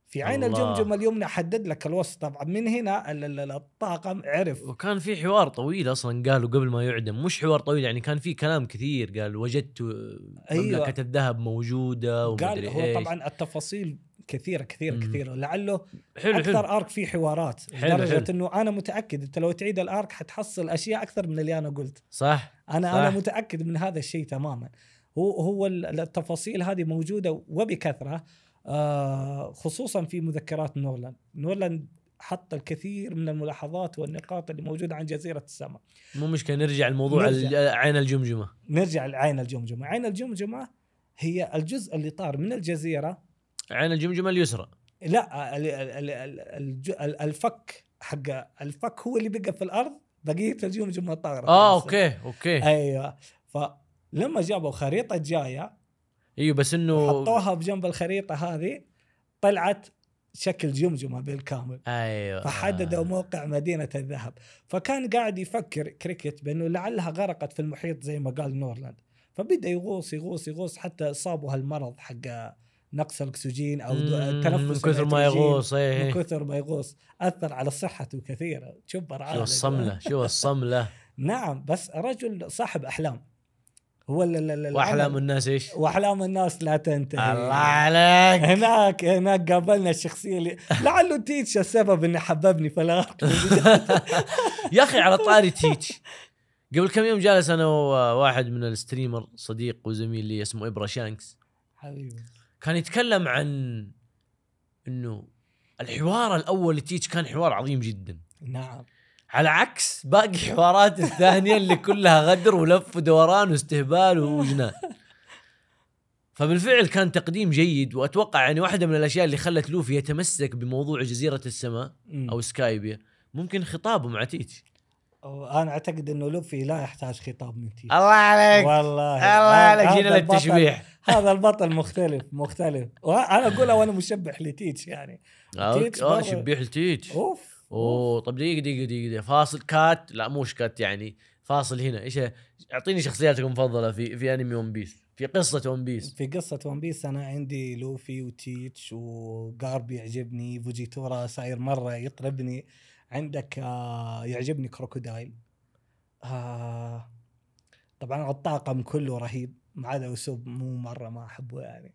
في عين الله. الجمجمه اليمنى حدد لك الوسط طبعا من هنا الطاقم عرف وكان في حوار طويل اصلا قالوا قبل ما يعدم مش حوار طويل يعني كان في كلام كثير قال وجدت أيوة. مملكه الذهب موجوده قال هو طبعا التفاصيل كثيره كثيره مم. كثيره لعله حلو اكثر حلو. ارك فيه حوارات لدرجه انه انا متاكد انت لو تعيد الارك حتحصل اشياء اكثر من اللي انا قلت صح انا صح. انا متاكد من هذا الشيء تماما هو هو التفاصيل هذه موجوده وبكثره آه، خصوصا في مذكرات نورلاند نورلاند حط الكثير من الملاحظات والنقاط اللي موجوده عن جزيره السماء مو مشكله نرجع لموضوع عين الجمجمه نرجع لعين الجمجمه عين الجمجمه هي الجزء اللي طار من الجزيره عين الجمجمه اليسرى لا الفك حق الفك هو اللي بقى في الارض بقيه الجمجمه طارت اه اوكي اوكي ايوه ف لما جابوا خريطه جايه ايوه بس انه حطوها بجنب الخريطه هذه طلعت شكل جمجمه بالكامل ايوه فحددوا آه. موقع مدينه الذهب فكان قاعد يفكر كريكت بانه لعلها غرقت في المحيط زي ما قال نورلاند فبدا يغوص يغوص يغوص حتى صابه هالمرض حق نقص الاكسجين او تنفس من كثر ما يغوص ايه من كثر ما يغوص اثر على صحته كثيرا شوف شو الصمله شو الصمله نعم بس رجل صاحب احلام هو واحلام الناس ايش؟ واحلام الناس لا تنتهي الله عليك هناك هناك قابلنا الشخصيه اللي لعله تيتش السبب انه حببني فلا يا اخي على طاري تيتش قبل كم يوم جالس انا وواحد من الستريمر صديق وزميل لي اسمه ابرا شانكس حبيبي كان يتكلم عن انه الحوار الاول لتيتش كان حوار عظيم جدا نعم على عكس باقي حوارات الثانيه اللي كلها غدر ولف ودوران واستهبال وجنان فبالفعل كان تقديم جيد واتوقع يعني واحده من الاشياء اللي خلت لوفي يتمسك بموضوع جزيره السماء او سكايبيا ممكن خطابه مع تيتش انا اعتقد انه لوفي لا يحتاج خطاب من تيتش الله عليك والله الله عليك جينا للتشبيح هذا البطل مختلف مختلف وانا اقولها وانا مشبح لتيتش يعني تيتش اه شبيح لتيتش اوف اوه طب دقيقه دقيقه دقيقه فاصل كات لا مو كات يعني فاصل هنا ايش اعطيني شخصياتك المفضله في في انمي ون بيس في قصه ون بيس في قصه ون بيس انا عندي لوفي وتيتش وجارب يعجبني فوجيتورا صاير مره يطربني عندك آه يعجبني كروكودايل آه طبعا الطاقم كله رهيب ما عدا وسوب مو مره ما احبه يعني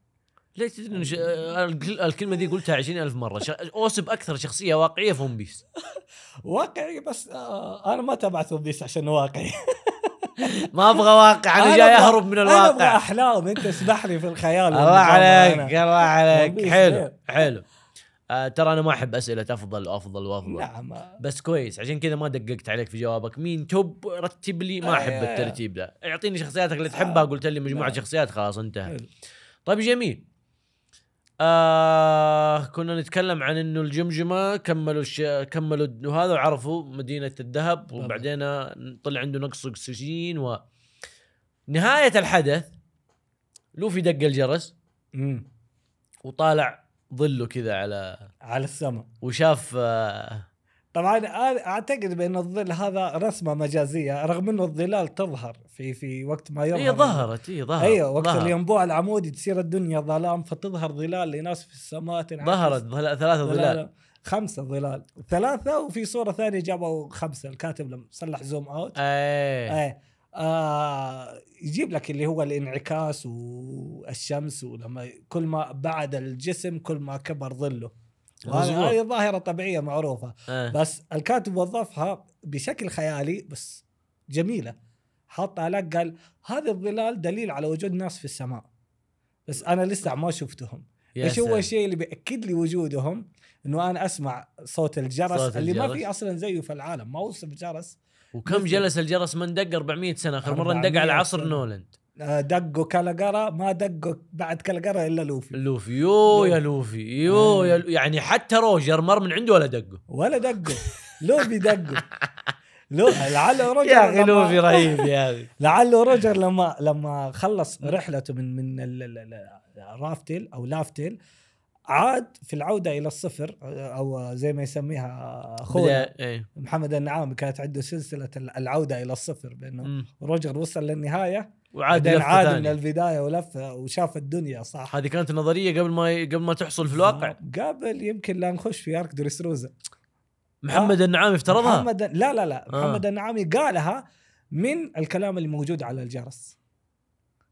ليش تدري ش... آه، الكلمه دي قلتها عشرين ألف مره ش... اوسب اكثر شخصيه واقعيه في ون بيس واقعي بس آه، انا ما تابعت ون بيس عشان واقعي ما ابغى واقع انا جاي اهرب من الواقع انا ابغى احلام انت اسمح لي في الخيال الله عليك الله عليك حلو حلو آه ترى انا ما احب اسئله افضل وافضل وافضل نعم بس كويس عشان كذا ما دققت عليك في جوابك مين توب رتب لي ما احب الترتيب ذا اعطيني شخصياتك اللي تحبها آه. قلت لي مجموعه نعم. شخصيات خلاص انتهى طيب جميل آه كنا نتكلم عن انه الجمجمه كملوا الش... كملوا هذا وعرفوا مدينه الذهب وبعدين طلع عنده نقص اكسجين و نهايه الحدث لوفي دق الجرس وطالع ظله كذا على على السماء وشاف آه طبعا اعتقد بان الظل هذا رسمه مجازيه رغم انه الظلال تظهر في في وقت ما يظهر هي إيه، ظهرت هي إيه، ظهرت ايوه وقت ظهر. الينبوع العمودي تصير الدنيا ظلام فتظهر ظلال لناس في السماء تنعكس ظهرت ثلاثه ظلال خمسة ظلال ثلاثة وفي صورة ثانية جابوا خمسة الكاتب لما صلح زوم اوت ايه ايه آه يجيب لك اللي هو الانعكاس والشمس ولما كل ما بعد الجسم كل ما كبر ظله هذه ظاهره طبيعيه معروفه أه. بس الكاتب وظفها بشكل خيالي بس جميله حط لك قال هذا الظلال دليل على وجود ناس في السماء بس انا لسه ما شفتهم ايش هو الشيء اللي بياكد لي وجودهم انه انا اسمع صوت الجرس صوت اللي الجرس. ما في اصلا زيه في العالم ما وصف جرس وكم جلس الجرس ما اندق 400 سنه اخر مره اندق على عصر نولند آه، دقوا كالاجارا ما دقوا بعد كالاجارا الا لوفي لوفي يو يا لوفي يو يا يعني حتى روجر مر من عنده ولا دقوا ولا دقوا لوفي دقوا لعله روجر يا اخي لوفي رهيب يا اخي لعله روجر لما لما خلص رحلته من من رافتيل او لافتيل عاد في العوده الى الصفر آه، او زي ما يسميها اخوه إيه. محمد النعامي كانت عنده سلسله العوده الى الصفر بانه روجر وصل للنهايه وعاد عاد من البدايه ولفه وشاف الدنيا صح هذه كانت نظريه قبل ما قبل ما تحصل في الواقع قبل يمكن لا نخش في ارك دريسروزا محمد آه. النعامي افترضها محمد لا لا لا آه. محمد النعامي قالها من الكلام اللي موجود على الجرس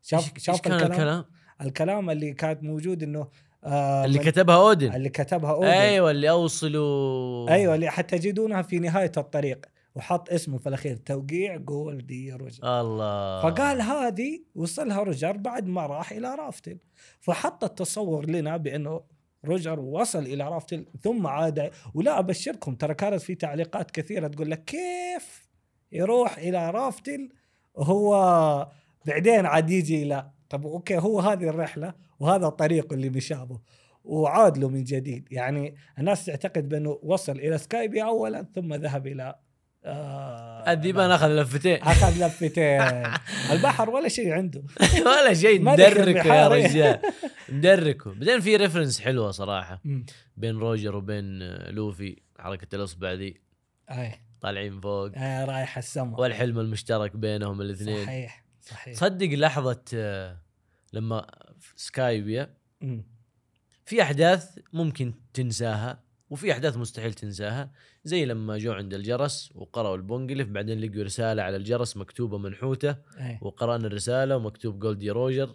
شاف إيش شاف كان الكلام, الكلام الكلام اللي كانت موجود انه آه اللي كتبها اودن اللي كتبها اودن ايوه اللي اوصلوا ايوه اللي حتجدونها في نهايه الطريق وحط اسمه في الاخير توقيع جول دي روجر الله فقال هذه وصلها روجر بعد ما راح الى رافتل فحط التصور لنا بانه روجر وصل الى رافتل ثم عاد ولا ابشركم ترى كانت في تعليقات كثيره تقول لك كيف يروح الى رافتل وهو بعدين عاد يجي الى طب اوكي هو هذه الرحله وهذا الطريق اللي مشابه وعاد له من جديد يعني الناس تعتقد بانه وصل الى سكايبي اولا ثم ذهب الى آه الذئبان اخذ لفتين اخذ لفتين البحر ولا شيء عنده ولا شيء مدركه يا رجال مدركه بعدين في ريفرنس حلوه صراحه بين روجر وبين آه، لوفي حركه الاصبع ذي طالعين فوق آه رايح السماء والحلم المشترك بينهم الاثنين صحيح صحيح صدق لحظه آه، لما سكايبيا في احداث ممكن تنساها وفي احداث مستحيل تنساها زي لما جو عند الجرس وقرأوا البونجليف بعدين لقوا رسالة على الجرس مكتوبة منحوتة إيه. وقرأنا الرسالة ومكتوب جولدي روجر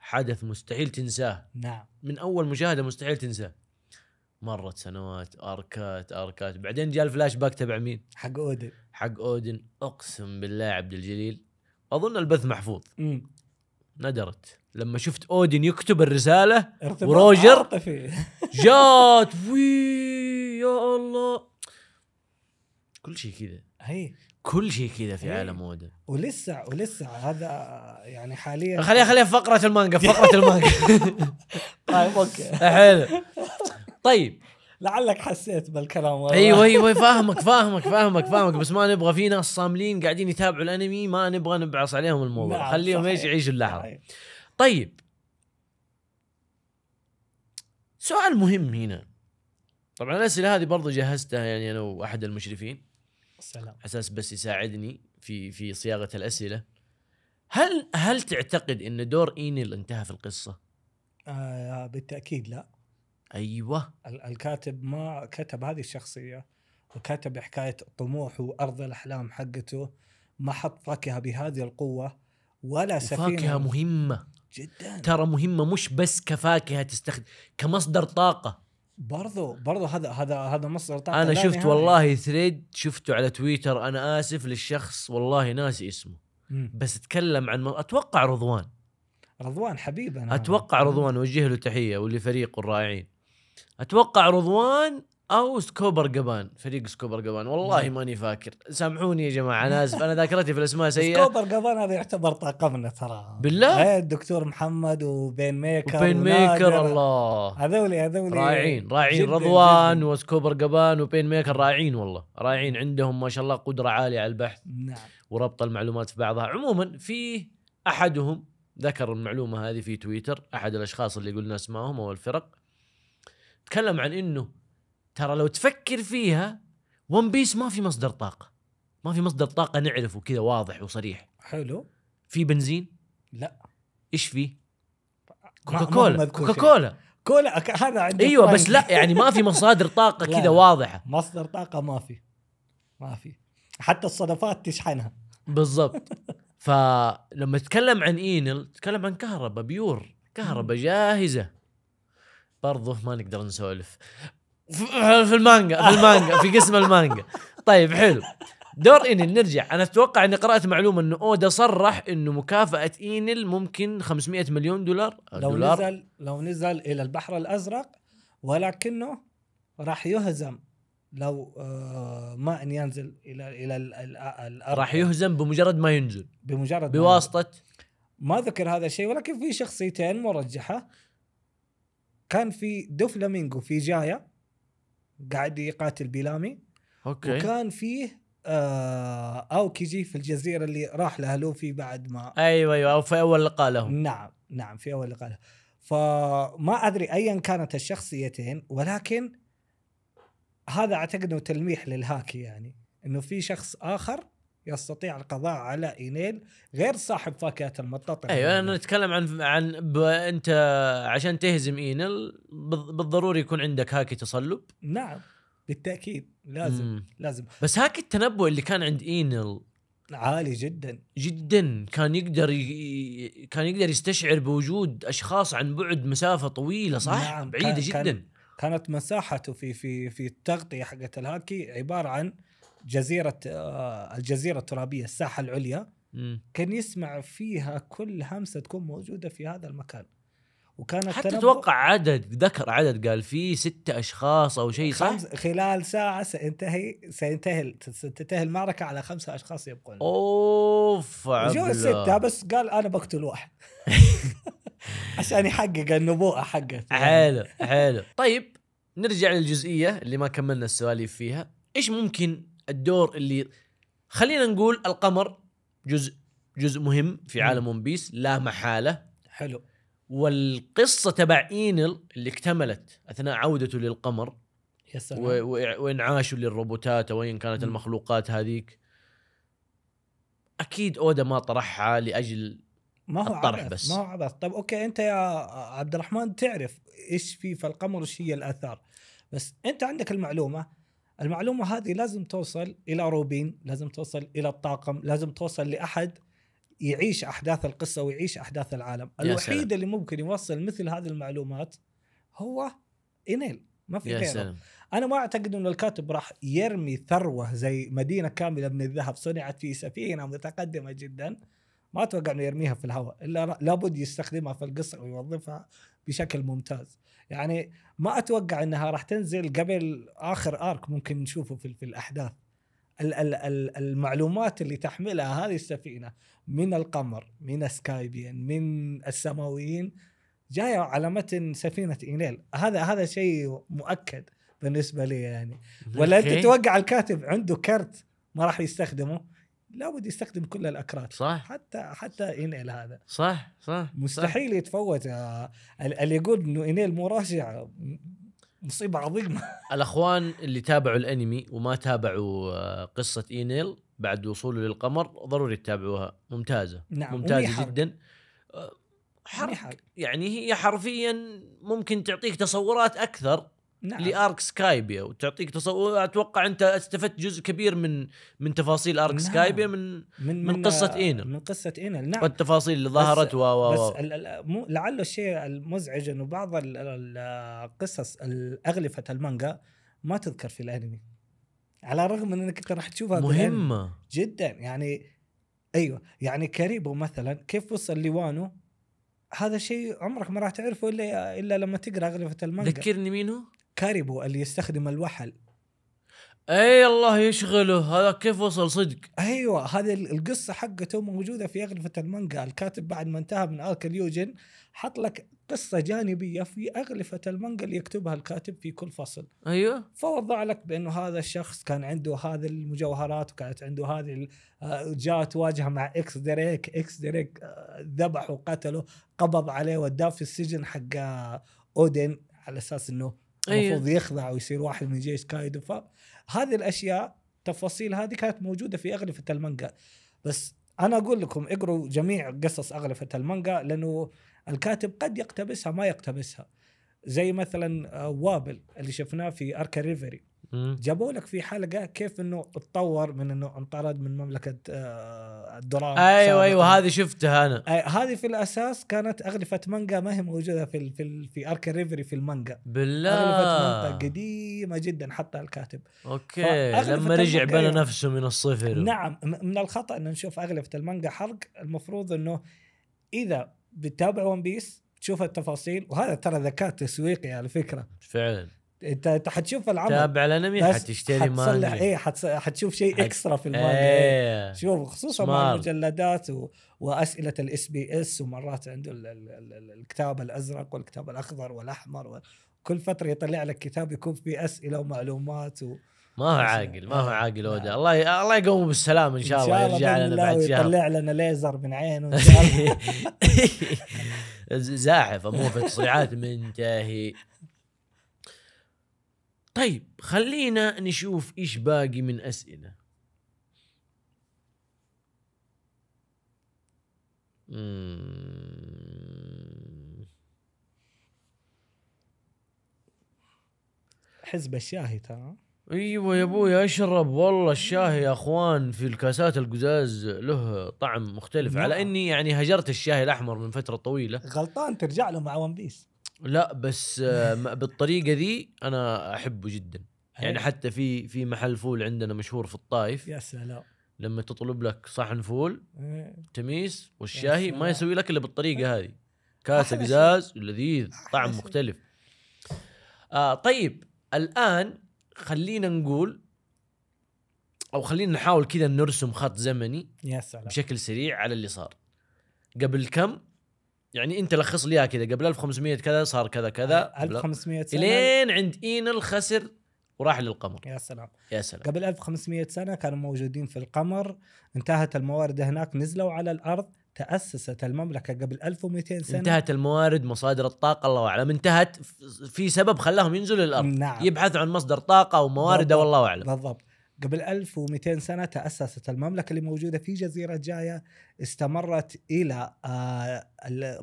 حدث مستحيل تنساه نعم من أول مشاهدة مستحيل تنساه مرت سنوات اركات اركات بعدين جاء الفلاش باك تبع مين؟ حق اودن حق اودن اقسم بالله عبد الجليل اظن البث محفوظ م. ندرت لما شفت اودن يكتب الرساله وروجر جات وي يا الله كل شيء كذا هي كل شيء كذا في عالم اودا ولسه ولسه هذا يعني حاليا خليها خليها في فقره المانجا في فقره المانجا طيب اوكي حلو طيب لعلك حسيت بالكلام والله ايوه ايوه, أيوة، فاهمك فاهمك فاهمك فاهمك بس ما نبغى في ناس صاملين قاعدين يتابعوا الانمي ما نبغى نبعص عليهم الموضوع نعم، خليهم ايش يعيشوا اللحظه طيب سؤال مهم هنا طبعا الاسئله هذه برضو جهزتها يعني انا واحد المشرفين السلام اساس بس يساعدني في في صياغه الاسئله هل هل تعتقد ان دور اينيل انتهى في القصه آه, آه، بالتاكيد لا ايوه الكاتب ما كتب هذه الشخصيه وكتب حكايه طموحه وارض الاحلام حقته ما حط فاكهه بهذه القوه ولا سفينه فاكهه مهمه جدا ترى مهمه مش بس كفاكهه تستخدم كمصدر طاقه برضو برضو هذا هذا هذا مصدر طاقه انا شفت والله ثريد شفته على تويتر انا اسف للشخص والله ناسي اسمه بس اتكلم عن اتوقع رضوان رضوان حبيبنا اتوقع رضوان وجه له تحيه ولفريقه الرائعين اتوقع رضوان او سكوبر جبان فريق سكوبر جبان والله نعم. ماني فاكر سامحوني يا جماعه انا اسف انا ذاكرتي في الاسماء سيئه سكوبر جبان هذا يعتبر طاقمنا ترى بالله إيه، الدكتور محمد وبين ميكر وبين ميكر الله هذولي هذولي رائعين رائعين رضوان جداً. وسكوبر جبان وبين ميكر رائعين والله رائعين عندهم ما شاء الله قدره عاليه على البحث نعم وربط المعلومات في بعضها عموما في احدهم ذكر المعلومه هذه في تويتر احد الاشخاص اللي قلنا اسمائهم او الفرق تكلم عن انه ترى لو تفكر فيها ون بيس ما في مصدر طاقه ما في مصدر طاقه نعرفه كذا واضح وصريح حلو في بنزين لا ايش فيه كوكا كولا كوكا كولا كولا هذا عندي ايوه بس لا يعني ما في مصادر طاقه كذا واضحه مصدر طاقه ما في ما في حتى الصدفات تشحنها بالضبط فلما تتكلم عن اينل تتكلم عن كهرباء بيور كهرباء جاهزه برضه ما نقدر نسولف في المانجا في المانجا في قسم المانجا طيب حلو دور اينل نرجع انا اتوقع اني قرات معلومه انه اودا صرح انه مكافاه اينل ممكن 500 مليون دولار لو دولار. نزل لو نزل الى البحر الازرق ولكنه راح يهزم لو آه، ما ان ينزل الى الى الارض راح يهزم بمجرد ما ينزل بمجرد بواسطه ما, ما ذكر هذا الشيء ولكن في شخصيتين مرجحه كان في دوفلامينجو في جايا قاعد يقاتل بيلامي اوكي وكان فيه آه اوكيجي في الجزيره اللي راح لها لوفي بعد ما ايوه ايوه او في اول لقاء لهم نعم نعم في اول لقاء له فما ادري ايا كانت الشخصيتين ولكن هذا اعتقد انه تلميح للهاكي يعني انه في شخص اخر يستطيع القضاء على اينيل غير صاحب فاكهه المطاط ايوه انا نتكلم عن عن انت عشان تهزم اينل بالضروري يكون عندك هاكي تصلب نعم بالتاكيد لازم مم. لازم بس هاكي التنبؤ اللي كان عند اينل عالي جدا جدا كان يقدر ي... كان يقدر يستشعر بوجود اشخاص عن بعد مسافه طويله صح نعم. بعيده كان جدا كان كانت مساحته في في في التغطيه حقت الهاكي عباره عن جزيره آه، الجزيره الترابيه الساحه العليا كان يسمع فيها كل همسه تكون موجوده في هذا المكان وكان حتى اتوقع عدد ذكر عدد قال فيه ستة اشخاص او شيء صح؟ خلال ساعة سينتهي سينتهي ستنتهي المعركة على خمسة اشخاص يبقون اوف جو ستة بس قال انا بقتل واحد عشان يحقق النبوءة حقته حلو حلو طيب نرجع للجزئية اللي ما كملنا السواليف فيها ايش ممكن الدور اللي خلينا نقول القمر جزء جزء مهم في عالم ون بيس لا محاله حلو والقصه تبع اينل اللي اكتملت اثناء عودته للقمر يا سلام وانعاشه للروبوتات او ايا كانت م. المخلوقات هذيك اكيد اودا ما طرحها لاجل ما هو الطرح عبث بس ما هو عبث طب اوكي انت يا عبد الرحمن تعرف ايش في في القمر وايش هي الاثار بس انت عندك المعلومه المعلومه هذه لازم توصل الى روبين لازم توصل الى الطاقم لازم توصل لاحد يعيش احداث القصه ويعيش احداث العالم الوحيد اللي ممكن يوصل مثل هذه المعلومات هو اينيل ما في غيره انا ما اعتقد أن الكاتب راح يرمي ثروه زي مدينه كامله من الذهب صنعت في سفينه متقدمه جدا ما اتوقع انه يرميها في الهواء الا لابد يستخدمها في القصه ويوظفها بشكل ممتاز يعني ما اتوقع انها راح تنزل قبل اخر ارك ممكن نشوفه في, في الاحداث ال ال ال المعلومات اللي تحملها هذه السفينه من القمر من سكايبيان من السماويين جايه على متن سفينه اينيل هذا هذا شيء مؤكد بالنسبه لي يعني ولا انت تتوقع الكاتب عنده كرت ما راح يستخدمه لابد يستخدم كل الاكراد صح حتى حتى اينيل هذا صح صح مستحيل صح. يتفوت اللي يقول انه اينيل مو راجع مصيبه عظيمه الاخوان اللي تابعوا الانمي وما تابعوا آه، قصه اينيل بعد وصوله للقمر ضروري تتابعوها ممتازه نعم ممتازه جدا حرق. حرق يعني هي حرفيا ممكن تعطيك تصورات اكثر نعم. لارك سكايبيا وتعطيك تصور اتوقع انت استفدت جزء كبير من من تفاصيل ارك نعم. سكايبيا من من, من قصه آه، اينل من قصه اينل نعم والتفاصيل اللي ظهرت و بس, بس مو لعله الشيء المزعج انه بعض القصص اغلفه المانجا ما تذكر في الانمي على الرغم من انك انت راح تشوفها مهمه جدا يعني ايوه يعني كاريبو مثلا كيف وصل لوانو هذا شيء عمرك ما راح تعرفه الا الا لما تقرا اغلفه المانجا ذكرني مين هو؟ كاريبو اللي يستخدم الوحل اي الله يشغله هذا كيف وصل صدق ايوه هذه القصه حقته موجوده في اغلفه المانجا الكاتب بعد ما انتهى من ارك اليوجن حط لك قصه جانبيه في اغلفه المانجا اللي يكتبها الكاتب في كل فصل ايوه فوضع لك بانه هذا الشخص كان عنده هذه المجوهرات وكانت عنده هذه آه، جاء تواجه مع اكس دريك اكس دريك آه، ذبح وقتله قبض عليه وداه في السجن حق آه، اودن على اساس انه المفروض أيوة. يخضع ويصير واحد من جيش كايدو فهذه الاشياء تفاصيل هذه كانت موجوده في اغلفه المانجا بس انا اقول لكم اقروا جميع قصص اغلفه المانجا لانه الكاتب قد يقتبسها ما يقتبسها زي مثلا آه، وابل اللي شفناه في اركا ريفري جابوا لك في حلقه كيف انه اتطور من انه انطرد من مملكه آه، الدراما ايوه ايوه هذه شفتها انا هذه في الاساس كانت اغلفه مانجا ما هي موجوده في في, في ارك ريفري في المانجا بالله اغلفه مانجا قديمه جدا حطها الكاتب اوكي لما رجع بنى إيه. نفسه من الصفر نعم من الخطا ان نشوف اغلفه المانجا حرق المفروض انه اذا بتتابع ون بيس تشوف التفاصيل وهذا ترى ذكاء تسويقي على فكره فعلا انت انت حتشوف العمل تابع الانمي حتشتري مانجا اي حتشوف شيء حت... اكسترا في المانجا ايه. إيه. شوف خصوصا مع المجلدات و... واسئله الاس بي اس ومرات عنده ال... ال... ال... الكتاب الازرق والكتاب الاخضر والاحمر و... كل فتره يطلع لك كتاب يكون فيه اسئله ومعلومات و... ما هو عاقل ما هو آه. عاقل اودا نعم. الله ي... الله يقومه بالسلام ان شاء الله يرجع لنا بعد شهر يطلع لنا ليزر من عينه ان شاء الله زاحف مو في تصريحات منتهي طيب خلينا نشوف ايش باقي من اسئله حزب الشاهي ترى ايوه يا ابوي اشرب والله الشاهي يا اخوان في الكاسات القزاز له طعم مختلف نعم. على اني يعني هجرت الشاهي الاحمر من فتره طويله غلطان ترجع له مع ون بيس لا بس آه، بالطريقه ذي انا احبه جدا يعني حتى في في محل فول عندنا مشهور في الطايف يا سلام لما تطلب لك صحن فول إيه. تميس والشاهي ما يسوي لك الا بالطريقه إيه. هذه كاسه قزاز لذيذ طعم مختلف آه طيب الان خلينا نقول او خلينا نحاول كذا نرسم خط زمني يا سلام بشكل سريع على اللي صار قبل كم يعني انت لخص لي اياها كذا قبل 1500 كذا صار كذا كذا 1500 سنه الين عند اينل خسر وراح للقمر يا سلام يا سلام قبل 1500 سنه كانوا موجودين في القمر انتهت الموارد هناك نزلوا على الارض تأسست المملكة قبل 1200 سنة انتهت الموارد مصادر الطاقة الله أعلم انتهت في سبب خلاهم ينزلوا الأرض نعم. يبحثوا عن مصدر طاقة وموارد والله أعلم بالضبط قبل 1200 سنة تأسست المملكة اللي موجودة في جزيرة جاية استمرت إلى آه،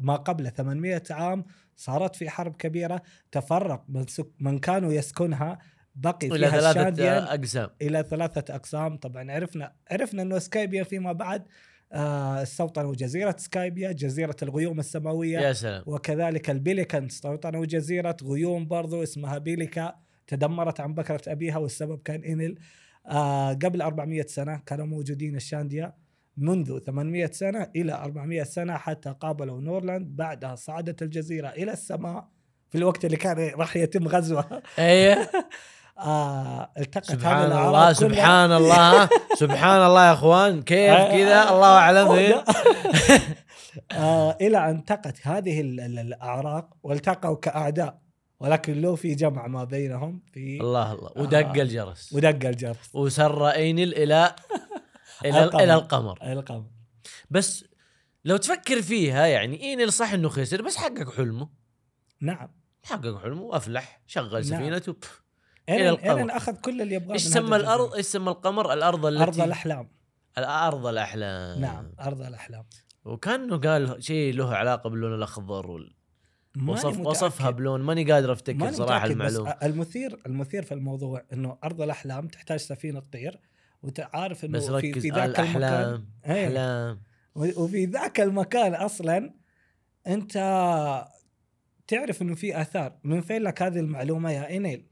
ما قبل 800 عام صارت في حرب كبيرة تفرق من, من كانوا يسكنها بقي الى ثلاثه اقسام الى ثلاثه اقسام طبعا عرفنا عرفنا انه سكايبيا فيما بعد آه، استوطنوا جزيره سكايبيا جزيره الغيوم السماويه يا سلام وكذلك البيليكان استوطنوا جزيره غيوم برضو اسمها بيليكا تدمرت عن بكره ابيها والسبب كان انل آه قبل 400 سنه كانوا موجودين الشانديا منذ 800 سنه الى 400 سنه حتى قابلوا نورلاند بعدها صعدت الجزيره الى السماء في الوقت اللي كان راح يتم غزوها ايوه آه التقت سبحان الله سبحان الله سبحان الله يا اخوان كيف كذا الله اعلم إيه. آه الى ان التقت هذه الاعراق والتقوا كاعداء ولكن لوفي جمع ما بينهم في الله الله آه، ودق آه الجرس ودق الجرس وسر اينل الى الى القمر. الى القمر الى القمر بس لو تفكر فيها يعني اينل صح انه خسر بس حقق حلمه نعم حقق حلمه وافلح شغل سفينته نعم. الى القمر ايرن اخذ كل اللي يبغاه ايش سمى الارض ايش سمى القمر الارض التي ارض الاحلام الارض الاحلام نعم ارض الاحلام وكانه قال شيء له علاقه باللون الاخضر وال... وصف وصفها بلون ماني قادر افتكر صراحه المعلومه المثير المثير في الموضوع انه ارض الاحلام تحتاج سفينه تطير وتعرف انه بس ركز في, في ذاك المكان إيه. احلام وفي ذاك المكان اصلا انت تعرف انه في اثار من فين لك هذه المعلومه يا اينيل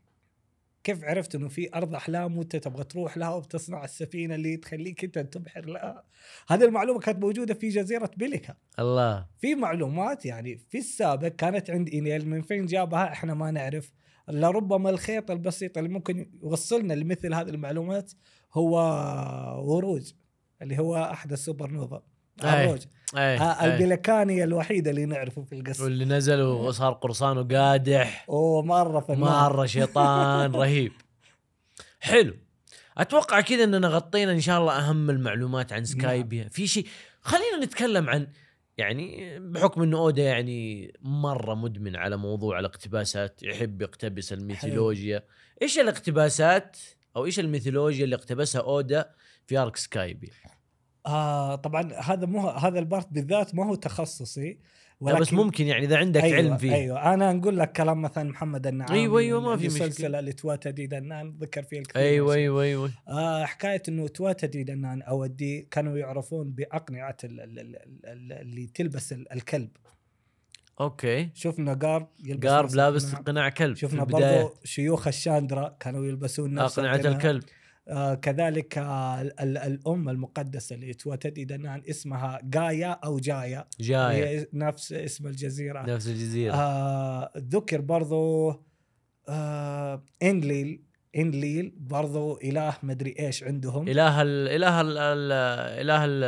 كيف عرفت انه في ارض احلام وانت تبغى تروح لها وبتصنع السفينه اللي تخليك انت تبحر لها هذه المعلومه كانت موجوده في جزيره بيليكا الله في معلومات يعني في السابق كانت عند اينيل من فين جابها احنا ما نعرف لربما الخيط البسيط اللي ممكن يوصلنا لمثل هذه المعلومات هو وروج اللي هو احد السوبر نوفا إيه. الروج أيه, إيه. القلكاني الوحيده اللي نعرفه في القصه واللي نزل وصار قرصان وقادح اوه مره فنان مره شيطان رهيب حلو اتوقع كذا اننا غطينا ان شاء الله اهم المعلومات عن نعم. سكايبيا في شيء خلينا نتكلم عن يعني بحكم انه اودا يعني مره مدمن على موضوع الاقتباسات يحب يقتبس الميثولوجيا ايش الاقتباسات او ايش الميثولوجيا اللي اقتبسها اودا في ارك سكايبيا آه طبعا هذا مو هذا البارت بالذات ما هو تخصصي ولكن بس ممكن يعني اذا عندك أيوة علم فيه ايوه انا نقول لك كلام مثلا محمد النعام ايوه ايوه ما في مشكله السلسله اللي توا دنان ذكر فيه الكثير ايوه ايوه ايوه آه حكايه انه توات تدي دنان او الدي كانوا يعرفون باقنعه اللي تلبس الكلب اوكي شفنا قارب يلبس قارب لابس قناع كلب شفنا برضو شيوخ الشاندرا كانوا يلبسون نفس اقنعه الكلب آه، كذلك آه، الام المقدسه اللي توتد الان اسمها جايا او جايا جايا هي نفس اسم الجزيره نفس الجزيره آه ذكر برضو آه انليل انليل برضو اله مدري ايش عندهم اله الـ اله الـ اله الـ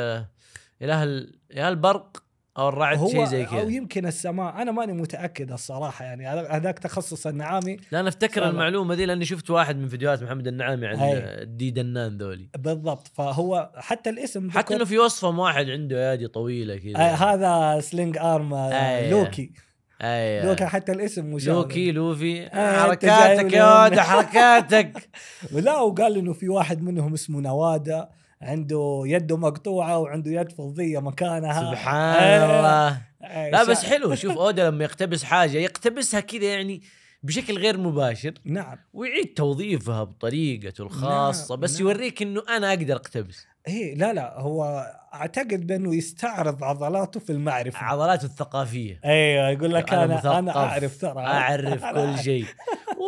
اله الـ اله البرق او الرعد شيء زي كذا او يمكن السماء انا ماني متاكد الصراحه يعني هذاك تخصص النعامي لا انا افتكر صار... المعلومه ذي لاني شفت واحد من فيديوهات محمد النعامي عن الدي دنان ذولي بالضبط فهو حتى الاسم حتى انه في وصفه واحد عنده ايادي طويله كذا آه هذا سلينج ارم آه, آه، لوكي ايوه لوكي حتى الاسم مشابه لوكي لوفي آه حركاتك يا حركاتك لا وقال انه في واحد منهم اسمه نوادا عنده يده مقطوعه وعنده يد فضيه مكانها سبحان إيه. الله إيه، لا بس حلو شوف اودا لما يقتبس حاجه يقتبسها كذا يعني بشكل غير مباشر نعم ويعيد توظيفها بطريقته نعم، الخاصه نعم. بس نعم. يوريك انه انا اقدر اقتبس هي إيه، لا لا هو اعتقد بانه يستعرض عضلاته في المعرفه عضلاته الثقافيه ايوه يقول لك انا انا اعرف ترى اعرف كل شيء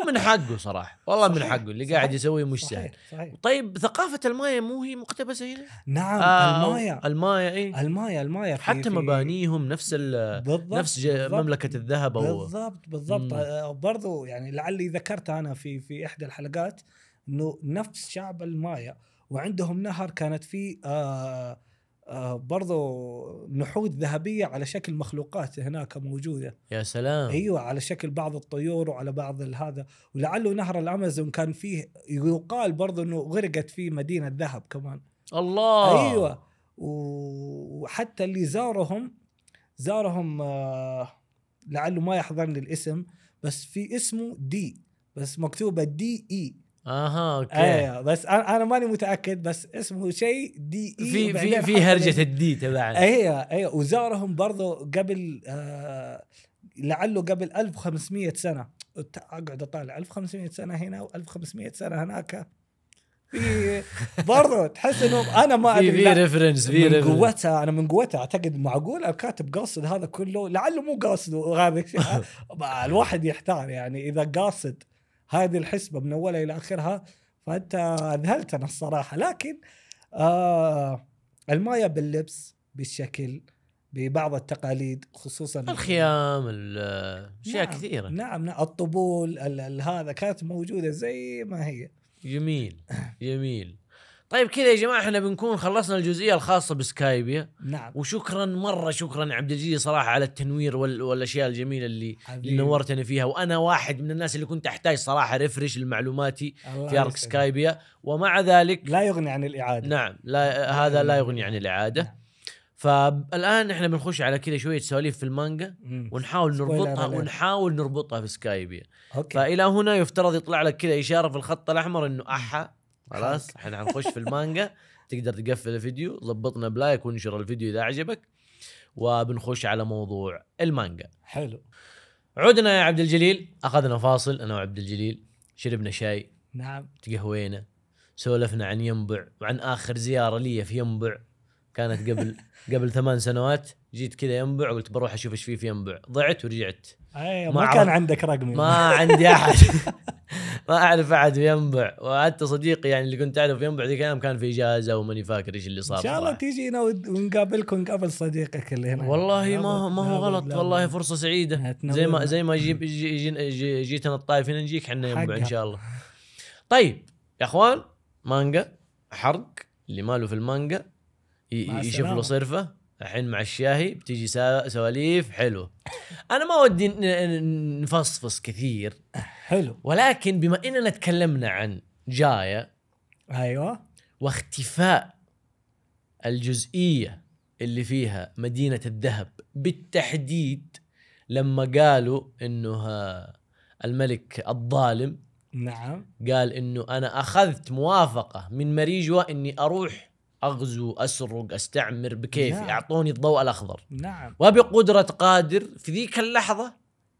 ومن حقه صراحه والله صحيح. من حقه اللي صحيح. قاعد يسويه مش سهل صحيح. طيب ثقافه المايا مو هي مقتبسه هنا نعم آه المايا المايا اي المايا المايا في حتى في مبانيهم نفس بالضبط نفس بالضبط مملكه الذهب بالضبط بالضبط آه، برضو يعني لعلي ذكرت انا في في احدى الحلقات انه نفس شعب المايا وعندهم نهر كانت فيه آه آه، برضو نحود ذهبيه على شكل مخلوقات هناك موجوده يا سلام ايوه على شكل بعض الطيور وعلى بعض هذا ولعله نهر الامازون كان فيه يقال برضو انه غرقت فيه مدينه ذهب كمان الله ايوه وحتى اللي زارهم زارهم آه، لعله ما يحضرني الاسم بس في اسمه دي بس مكتوبه دي اي اها اوكي ايوه بس انا انا ماني متاكد بس اسمه شيء دي اي في في في هرجه الدي تبعنا ايوه ايوه وزارهم برضه قبل آه لعله قبل 1500 سنه اقعد اطالع 1500 سنه هنا و1500 سنه هناك في برضه تحس انهم انا ما ادري في ريفرنس في من قوتها انا من قوتها اعتقد معقول الكاتب قاصد هذا كله لعله مو قاصد هذا الواحد يحتار يعني اذا قاصد هذه الحسبه من اولها الى اخرها فانت اذهلتنا الصراحه لكن آه المايه باللبس بالشكل ببعض التقاليد خصوصا الخيام اشياء نعم كثيره نعم, نعم الطبول هذا كانت موجوده زي ما هي جميل جميل طيب كذا يا جماعه احنا بنكون خلصنا الجزئيه الخاصه بسكايبيا نعم وشكرا مره شكرا عبد الجليل صراحه على التنوير وال والاشياء الجميله اللي, اللي نورتنا فيها وانا واحد من الناس اللي كنت احتاج صراحه ريفرش لمعلوماتي في ارك سكايبيا ومع ذلك لا يغني عن الاعاده نعم لا هذا لا يغني عن نعم. الاعاده نعم. فالان احنا بنخش على كذا شويه سواليف في المانجا ونحاول نربطها ونحاول نربطها في سكايبيا أوكي. فالى هنا يفترض يطلع لك كذا اشاره في الخط الاحمر انه احا خلاص احنا حنخش في المانجا تقدر تقفل الفيديو ظبطنا بلايك وانشر الفيديو اذا عجبك وبنخش على موضوع المانجا حلو عدنا يا عبد الجليل اخذنا فاصل انا وعبد الجليل شربنا شاي نعم تقهوينا سولفنا عن ينبع وعن اخر زياره لي في ينبع كانت قبل قبل ثمان سنوات جيت كذا ينبع وقلت بروح اشوف ايش في في ينبع ضعت ورجعت ايوه ما, ما كان عندك رقمي ما عندي احد ما اعرف احد في ينبع وحتى صديقي يعني اللي كنت اعرفه في ينبع ذيك الايام كان في اجازه وماني فاكر ايش اللي صار ان شاء الله هنا ونقابلك ونقابل صديقك اللي هنا والله ما هو ما هو غلط والله فرصه سعيده زي ما زي ما جيب جي جيتنا الطايف هنا نجيك احنا ينبع ان شاء الله طيب يا اخوان مانجا حرق اللي ماله في المانجا يشوف له صرفه الحين مع الشاهي بتيجي سواليف حلوه انا ما ودي نفصفص كثير حلو ولكن بما اننا تكلمنا عن جايه ايوه واختفاء الجزئيه اللي فيها مدينه الذهب بالتحديد لما قالوا انه الملك الظالم نعم قال انه انا اخذت موافقه من مريجوا اني اروح اغزو اسرق استعمر بكيفي نعم. اعطوني الضوء الاخضر نعم وبقدره قادر في ذيك اللحظه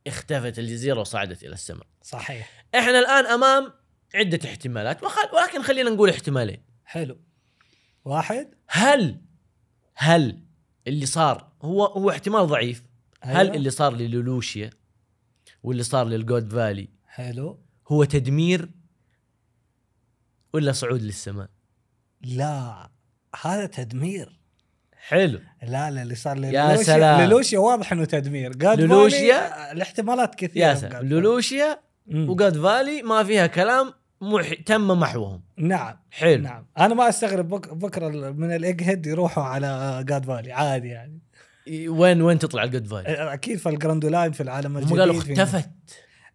اختفت الجزيره وصعدت الى السماء صحيح احنا الان امام عده احتمالات ولكن خلينا نقول احتمالين حلو واحد هل هل اللي صار هو هو احتمال ضعيف أيوة. هل اللي صار للولوشيا واللي صار للجود فالي حلو هو تدمير ولا صعود للسماء لا هذا تدمير حلو لا لا اللي صار للوشيا يا سلام للوشيا واضح انه تدمير جاد لولوشيا الاحتمالات كثيره يا سلام لولوشيا وجاد فالي ما فيها كلام مح... تم محوهم نعم حلو نعم انا ما استغرب بك... بكره من الايج هيد يروحوا على جاد فالي عادي يعني وين وين تطلع الجاد فالي؟ اكيد في الجراندولاين في العالم الجديد قالوا اختفت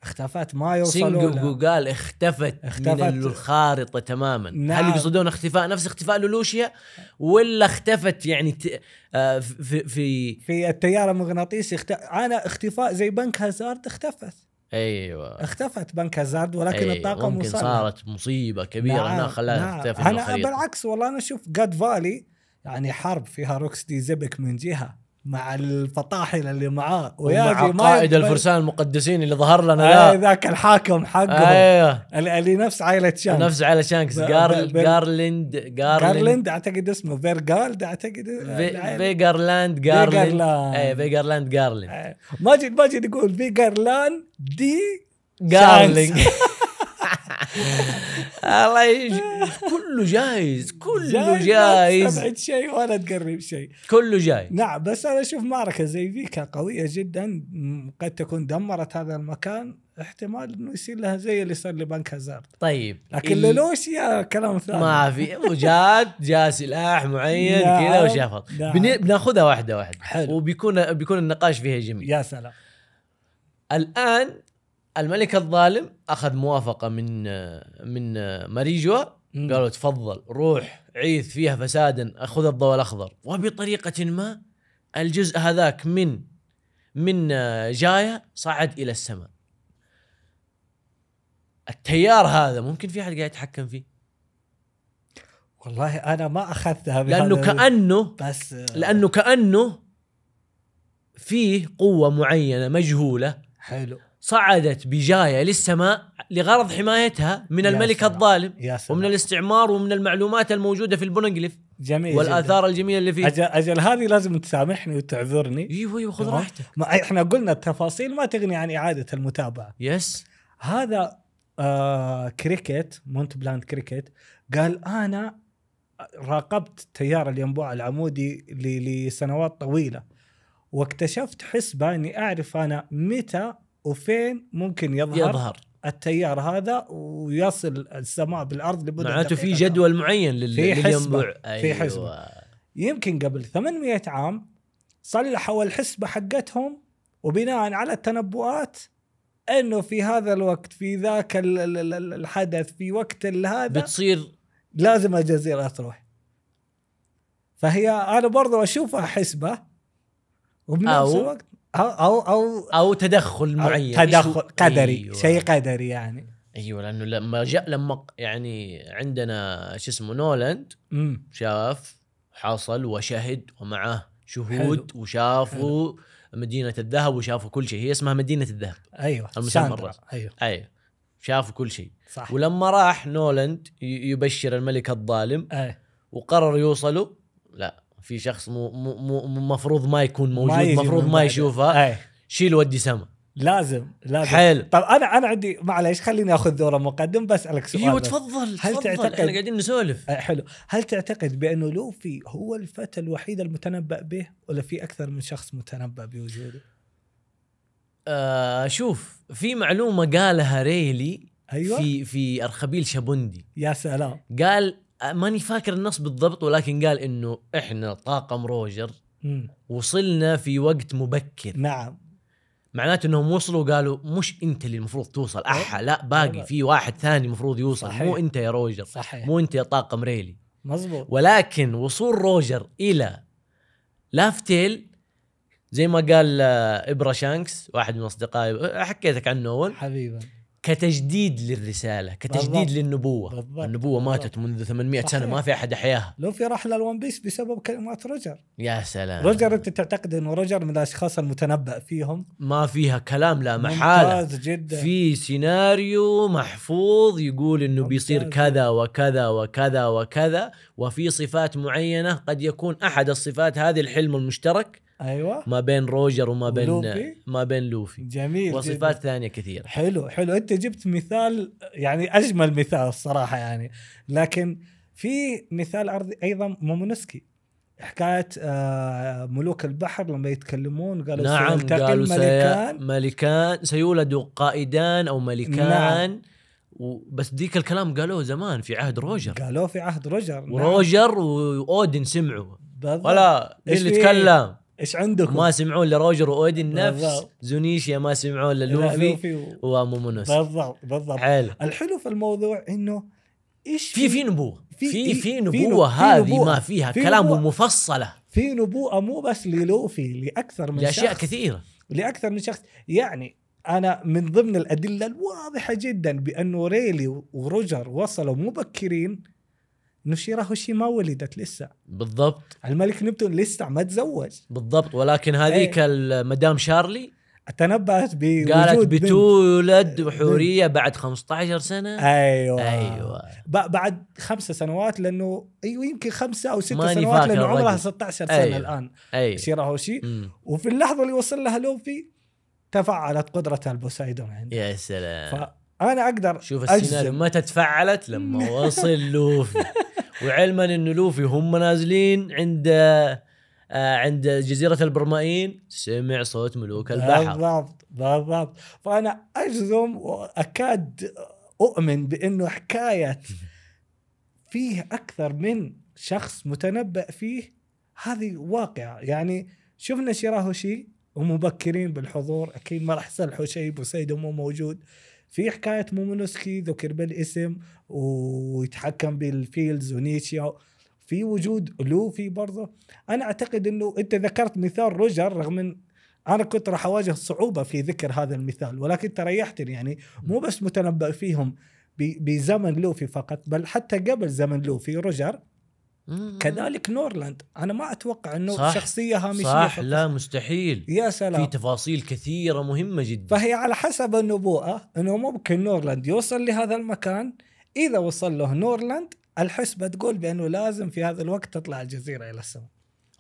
اختفت ما يوصلون سينجو قال اختفت, اختفت من الخارطة تماما نعم. هل يقصدون اختفاء نفس اختفاء لولوشيا ولا اختفت يعني ت... آه في في في التيار المغناطيسي اخت... انا اختفاء زي بنك هازارد اختفت ايوه اختفت بنك هازارد ولكن أيوة. الطاقم ممكن وصلها. صارت مصيبه كبيره نعم. نعم. انا خلاها نعم. انا بالعكس والله انا اشوف جاد فالي يعني حرب فيها روكس دي زبك من جهه مع الفطاحل اللي معاه ويا مع قائد الفرسان المقدسين اللي ظهر لنا ذا آه ذاك الحاكم حقه ايوه اللي نفس عائله شانكس نفس عائله شانكس جارل جارلند جارلند اعتقد اسمه فيرجالد اعتقد فيجرلاند آه، جارلند اي فيجرلاند جارلند إيه، آه. ماجد ماجد يقول فيجرلاند دي جارلينج الله يج... كله جايز كله جايز, جايز. تبعد شيء ولا تقرب شيء كله جايز نعم بس انا اشوف معركه زي ذيك قويه جدا قد تكون دمرت هذا المكان احتمال انه يصير لها زي اللي صار لبنك هازارد طيب لكن إيه للوشيا كلام ثاني ما في وجات جاء سلاح معين نعم، كذا وشافط نعم. بناخذها واحده واحده حلو وبيكون بيكون النقاش فيها جميل يا سلام الان الملك الظالم اخذ موافقه من من ماريجوا قالوا تفضل روح عيث فيها فسادا خذ الضوء الاخضر وبطريقه ما الجزء هذاك من من جايه صعد الى السماء التيار هذا ممكن في احد قاعد يتحكم فيه والله انا ما اخذتها لانه كانه بس لانه كانه فيه قوه معينه مجهوله حلو صعدت بجاية للسماء لغرض حمايتها من الملك سلام. الظالم يا سلام. ومن الاستعمار ومن المعلومات الموجودة في البونجليف جميل والآثار جدا. الجميلة اللي فيه أجل, أجل هذه لازم تسامحني وتعذرني ايوه ايوه خذ راحتك إيه، احنا قلنا التفاصيل ما تغني عن إعادة المتابعة يس هذا آه كريكت مونت بلاند كريكت قال أنا راقبت تيار الينبوع العمودي لسنوات طويلة واكتشفت حسبة أني أعرف أنا متى وفين ممكن يظهر يظهر التيار هذا ويصل السماء بالارض لمده معناته في جدول معين لل... في حسبة أيوة. في حسبة يمكن قبل 800 عام صلحوا الحسبة حقتهم وبناء على التنبؤات انه في هذا الوقت في ذاك الحدث في وقت هذا بتصير لازم الجزيرة تروح فهي انا برضو اشوفها حسبة وبنفس الوقت او او او او تدخل معين تدخل قدري أيوة. شيء قدري يعني ايوه لانه لما جاء لما يعني عندنا شو اسمه نولند شاف حصل وشهد ومعه شهود حلو. وشافوا حلو. مدينة الذهب وشافوا كل شيء هي اسمها مدينة الذهب ايوه المسمى ايوه ايوه شافوا كل شيء صح ولما راح نولاند يبشر الملك الظالم أيوة. وقرر يوصلوا لا في شخص مو مو مو مفروض ما يكون موجود ما مفروض ما يشوفها أي. شيل ودي سما لازم لازم حلو طب انا انا عندي معليش خليني اخذ دوره مقدم بسالك سؤال ايوه تفضل هل تفضل تعتقد احنا قاعدين نسولف حلو هل تعتقد بانه لوفي هو الفتى الوحيد المتنبأ به ولا في اكثر من شخص متنبأ بوجوده؟ آه شوف في معلومه قالها ريلي ايوه في في ارخبيل شابوندي يا سلام قال ماني فاكر النص بالضبط ولكن قال انه احنا طاقم روجر وصلنا في وقت مبكر نعم معناته انهم وصلوا قالوا مش انت اللي المفروض توصل احا لا باقي أيوة. في واحد ثاني المفروض يوصل صحيح. مو انت يا روجر صحيح. مو انت يا طاقم ريلي مزبوط ولكن وصول روجر الى لافتيل زي ما قال آه، ابرا شانكس واحد من اصدقائي حكيتك عنه اول حبيبا كتجديد للرساله كتجديد بالضبط. للنبوه بالضبط. النبوه بالضبط. ماتت منذ 800 صحيح. سنه ما في احد احياها لو في رحله الون بيس بسبب كلمات روجر يا سلام روجر انت تعتقد انه روجر من الاشخاص المتنبأ فيهم ما فيها كلام لا محاله ممتاز جدا في سيناريو محفوظ يقول انه بيصير كذا وكذا وكذا وكذا وفي صفات معينه قد يكون احد الصفات هذه الحلم المشترك ايوه ما بين روجر وما بين لوفي. ما بين لوفي جميل وصفات جدا. ثانيه كثير حلو حلو انت جبت مثال يعني اجمل مثال الصراحه يعني لكن في مثال عرضي ايضا مومونسكي حكايه آه، ملوك البحر لما يتكلمون قالوا نعم قالوا ملكان ملكان سيولد قائدان او ملكان نعم. بس ذيك الكلام قالوه زمان في عهد روجر قالوه في عهد روجر نعم. وروجر نعم. واودن سمعوا ولا ايش اللي تكلم ايش عندكم؟ ما سمعون لروجر واودن نفس بالضبط. زونيشيا ما سمعون للوفي و... ومومونوس بالضبط بالضبط حلو الحلو في الموضوع انه ايش في في نبوه في في, في نبوه هذه ما فيها في كلام مفصله في نبوءه مو بس للوفي لاكثر من لاشياء كثيره لاكثر من شخص يعني انا من ضمن الادله الواضحه جدا بانه ريلي وروجر وصلوا مبكرين نوشيرا ما ولدت لسه بالضبط الملك نبتون لسه ما تزوج بالضبط ولكن هذيك ايه. شارلي تنبأت بوجود قالت بتولد حورية بعد 15 سنه ايوه ايوه بعد خمسة سنوات لانه ايوه يمكن خمسة او ست سنوات لانه عمرها 16 سنه أيوة. الان أيوة. شيراهوشي وفي اللحظه اللي وصل لها لوفي تفعلت قدره البوسايدون عندي يا سلام فانا اقدر شوف السيناريو متى تفعلت لما وصل لوفي وعلما انه لوفي هم نازلين عند آه، عند جزيره البرمائيين سمع صوت ملوك البحر بالضبط بالضبط فانا اجزم واكاد اؤمن بانه حكايه فيه اكثر من شخص متنبأ فيه هذه واقعه يعني شفنا شراهوشي ومبكرين بالحضور اكيد ما راح يصلحوا شيء بوسيدو مو موجود في حكايه مومونوسكي ذكر بالاسم ويتحكم بالفيلز ونيتشيا في وجود لوفي برضه انا اعتقد انه انت ذكرت مثال روجر رغم ان انا كنت راح اواجه صعوبه في ذكر هذا المثال ولكن تريحتني يعني مو بس متنبأ فيهم بزمن لوفي فقط بل حتى قبل زمن لوفي روجر كذلك نورلاند انا ما اتوقع انه صح شخصيه هامشيه صح لا مستحيل يا سلام في تفاصيل كثيره مهمه جدا فهي على حسب النبوءه انه ممكن نورلاند يوصل لهذا المكان اذا وصل له نورلاند الحسبه تقول بانه لازم في هذا الوقت تطلع الجزيره الى السماء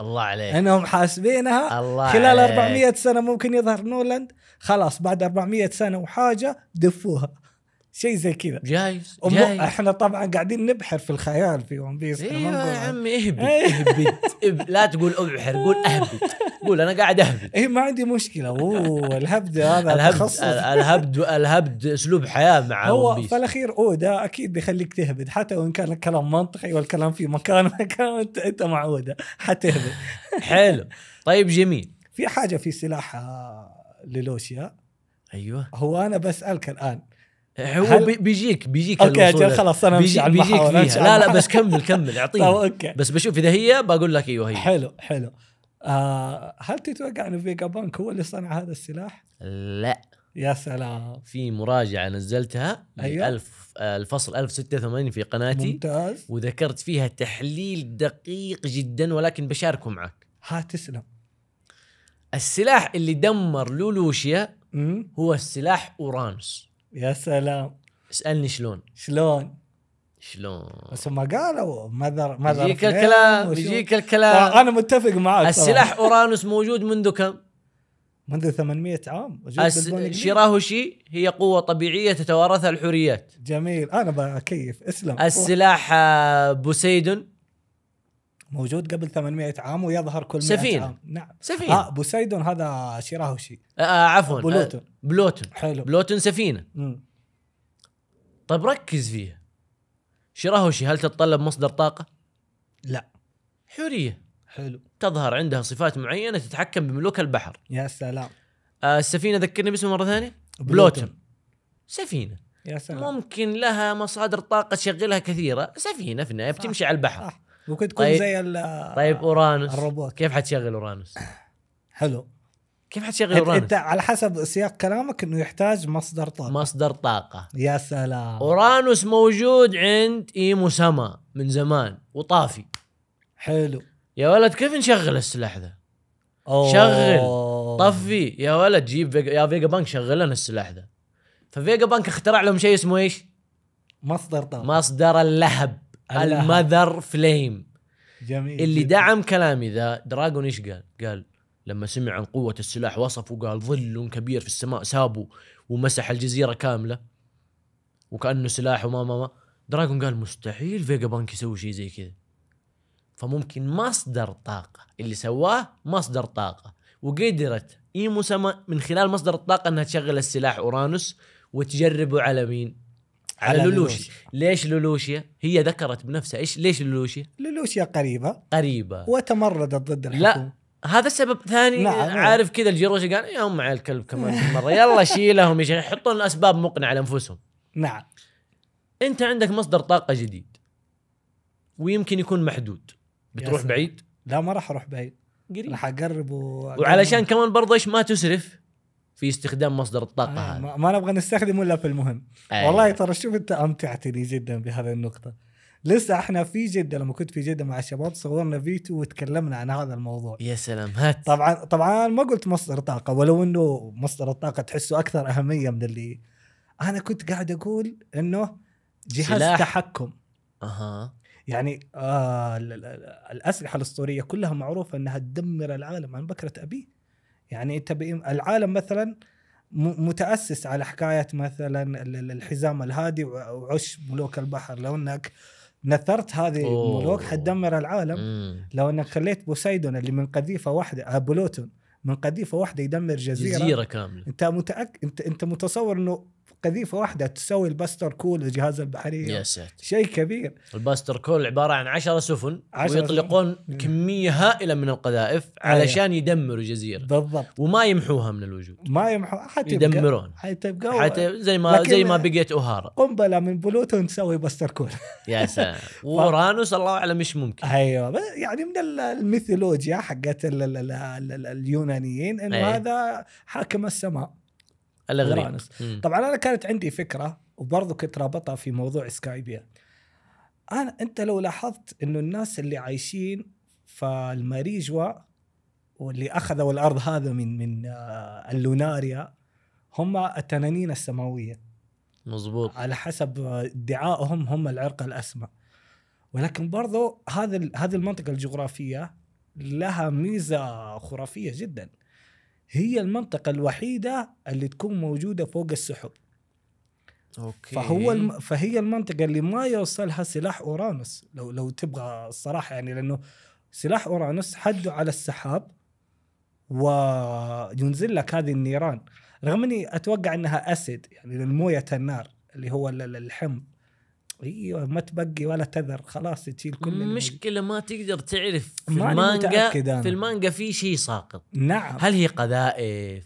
الله عليك انهم حاسبينها الله خلال عليك. 400 سنه ممكن يظهر نورلاند خلاص بعد 400 سنه وحاجه دفوها شيء زي كذا جايز, جايز. احنا طبعا قاعدين نبحر في الخيال في ون بيس ايوه يا عمي اهبط اهبط إب... لا تقول ابحر قول اهبط قول انا قاعد اهبد اي ما عندي مشكله اوه الهبد هذا الهبد الهبد الهبد اسلوب حياه مع هو في الاخير اودا اكيد بيخليك تهبد حتى وان كان الكلام منطقي والكلام في مكان انت انت مع اودا حتهبد حلو طيب جميل في حاجه في سلاح آه، للوشيا ايوه هو انا بسالك الان هو هل... بيجيك بيجيك اوكي خلاص انا بيجي على بيجيك فيها لا لا بس كمل كمل اعطيني اوكي بس بشوف اذا هي بقول لك ايوه هي حلو حلو آه هل تتوقع انه فيجا بانك هو اللي صنع هذا السلاح؟ لا يا سلام في مراجعه نزلتها أيوة. الف آه، الفصل 1086 في قناتي ممتاز وذكرت فيها تحليل دقيق جدا ولكن بشاركه معك ها تسلم السلاح اللي دمر لولوشيا هو السلاح اورانوس يا سلام اسالني شلون شلون شلون بس ما قالوا ماذا ماذا يجيك الكلام يجيك الكلام انا متفق معك السلاح اورانوس موجود منذ كم؟ منذ 800 عام أس... شيء هي قوة طبيعية تتوارثها الحريات جميل أنا بكيف اسلم السلاح آه، بوسيدون موجود قبل 800 عام ويظهر كل 100 سفينة. عام نعم سفينة اه بوسيدون هذا شيراهوشي آه،, آه عفوا آه، بلوتون آه بلوتون حلو بلوتون سفينة مم. طيب ركز فيها شيراهوشي هل تتطلب مصدر طاقة؟ لا حورية حلو تظهر عندها صفات معينة تتحكم بملوك البحر يا سلام آه السفينة ذكرني باسمها مرة ثانية بلوتون, بلوتون. سفينة يا سلام ممكن لها مصادر طاقة تشغلها كثيرة سفينة في النهاية بتمشي على البحر صح. ممكن تكون طيب زي ال طيب اورانوس الروبوت كيف حتشغل اورانوس؟ حلو كيف حتشغل اورانوس؟ انت على حسب سياق كلامك انه يحتاج مصدر طاقه مصدر طاقه يا سلام اورانوس موجود عند ايمو سما من زمان وطافي حلو يا ولد كيف نشغل السلاح ذا؟ أوه. شغل طفي يا ولد جيب فيجا يا فيجا بانك شغل لنا السلاح ذا ففيجا بانك اخترع لهم شيء اسمه ايش؟ مصدر طاقه مصدر اللهب المذر فليم جميل اللي جميل. دعم كلامي ذا دراجون ايش قال؟ قال لما سمع عن قوة السلاح وصف وقال ظل كبير في السماء سابه ومسح الجزيرة كاملة وكأنه سلاح وما ما ما دراجون قال مستحيل فيجا بانك يسوي شيء زي كذا فممكن مصدر طاقة اللي سواه مصدر طاقة وقدرت ايمو سما من خلال مصدر الطاقة انها تشغل السلاح اورانوس وتجربه على مين؟ على, على لولوشيا. ليش لولوشيا هي ذكرت بنفسها ايش ليش لولوشيا لولوشيا قريبه قريبه وتمردت ضد الحكومه لا هذا سبب ثاني نعم. نعم. عارف كذا الجيروشي قال يا إيه، ام على الكلب كمان مره يلا شيلهم يحطون الاسباب مقنعه لانفسهم نعم انت عندك مصدر طاقه جديد ويمكن يكون محدود بتروح بعيد لا ما راح اروح بعيد قريب راح اقرب وعلشان كمان برضه ايش ما تسرف في استخدام مصدر الطاقه آه هذا ما نبغى نستخدمه الا في المهم آه والله ترى شوف انت امتعتني جدا بهذه النقطه لسه احنا في جده لما كنت في جده مع الشباب صورنا فيتو وتكلمنا عن هذا الموضوع يا سلام هات طبعا طبعا ما قلت مصدر طاقه ولو انه مصدر الطاقه تحسه اكثر اهميه من اللي انا كنت قاعد اقول انه جهاز سلاح. تحكم اها يعني آه الاسلحه الاسطوريه كلها معروفه انها تدمر العالم عن بكره ابيه يعني انت العالم مثلا متاسس على حكايه مثلا الحزام الهادي وعش ملوك البحر لو انك نثرت هذه الملوك حتدمر العالم لو انك خليت بوسيدون اللي من قذيفه واحده آه، بلوتون من قذيفه واحده يدمر جزيره جزيره كامله انت متاكد انت انت متصور انه قذيفه واحده تسوي الباستر كول الجهاز البحري يا ساتر شيء كبير الباستر كول عباره عن عشرة سفن عشر ويطلقون سفن. كميه هائله من القذائف آه. علشان آيه. يدمروا جزيره بالضبط وما يمحوها من الوجود ما يمحوها حتى يدمرون حتى يبقوا حتى زي ما زي ما بقيت اوهارا قنبله من بلوتو تسوي باستر كول يا ساتر ورانوس الله اعلم مش ممكن ايوه يعني من الميثولوجيا حقت اليونانيين انه أيه. هذا حاكم السماء الاغريق طبعا انا كانت عندي فكره وبرضه كنت رابطها في موضوع سكايبيا انا انت لو لاحظت انه الناس اللي عايشين في الماريجوا واللي اخذوا الارض هذا من من آه، اللوناريا هم التنانين السماويه مظبوط على حسب ادعائهم هم العرق الاسمى ولكن برضو هذا هذه المنطقه الجغرافيه لها ميزه خرافيه جدا هي المنطقة الوحيدة اللي تكون موجودة فوق السحب اوكي فهو الم... فهي المنطقة اللي ما يوصلها سلاح اورانوس لو لو تبغى الصراحة يعني لانه سلاح اورانوس حده على السحاب وينزل لك هذه النيران رغم اني اتوقع انها اسيد يعني المويه النار اللي هو الحمض ايوه ما تبقي ولا تذر خلاص تشيل كل المشكله ما تقدر تعرف في المانجا في المانجا في شيء ساقط نعم هل هي قذائف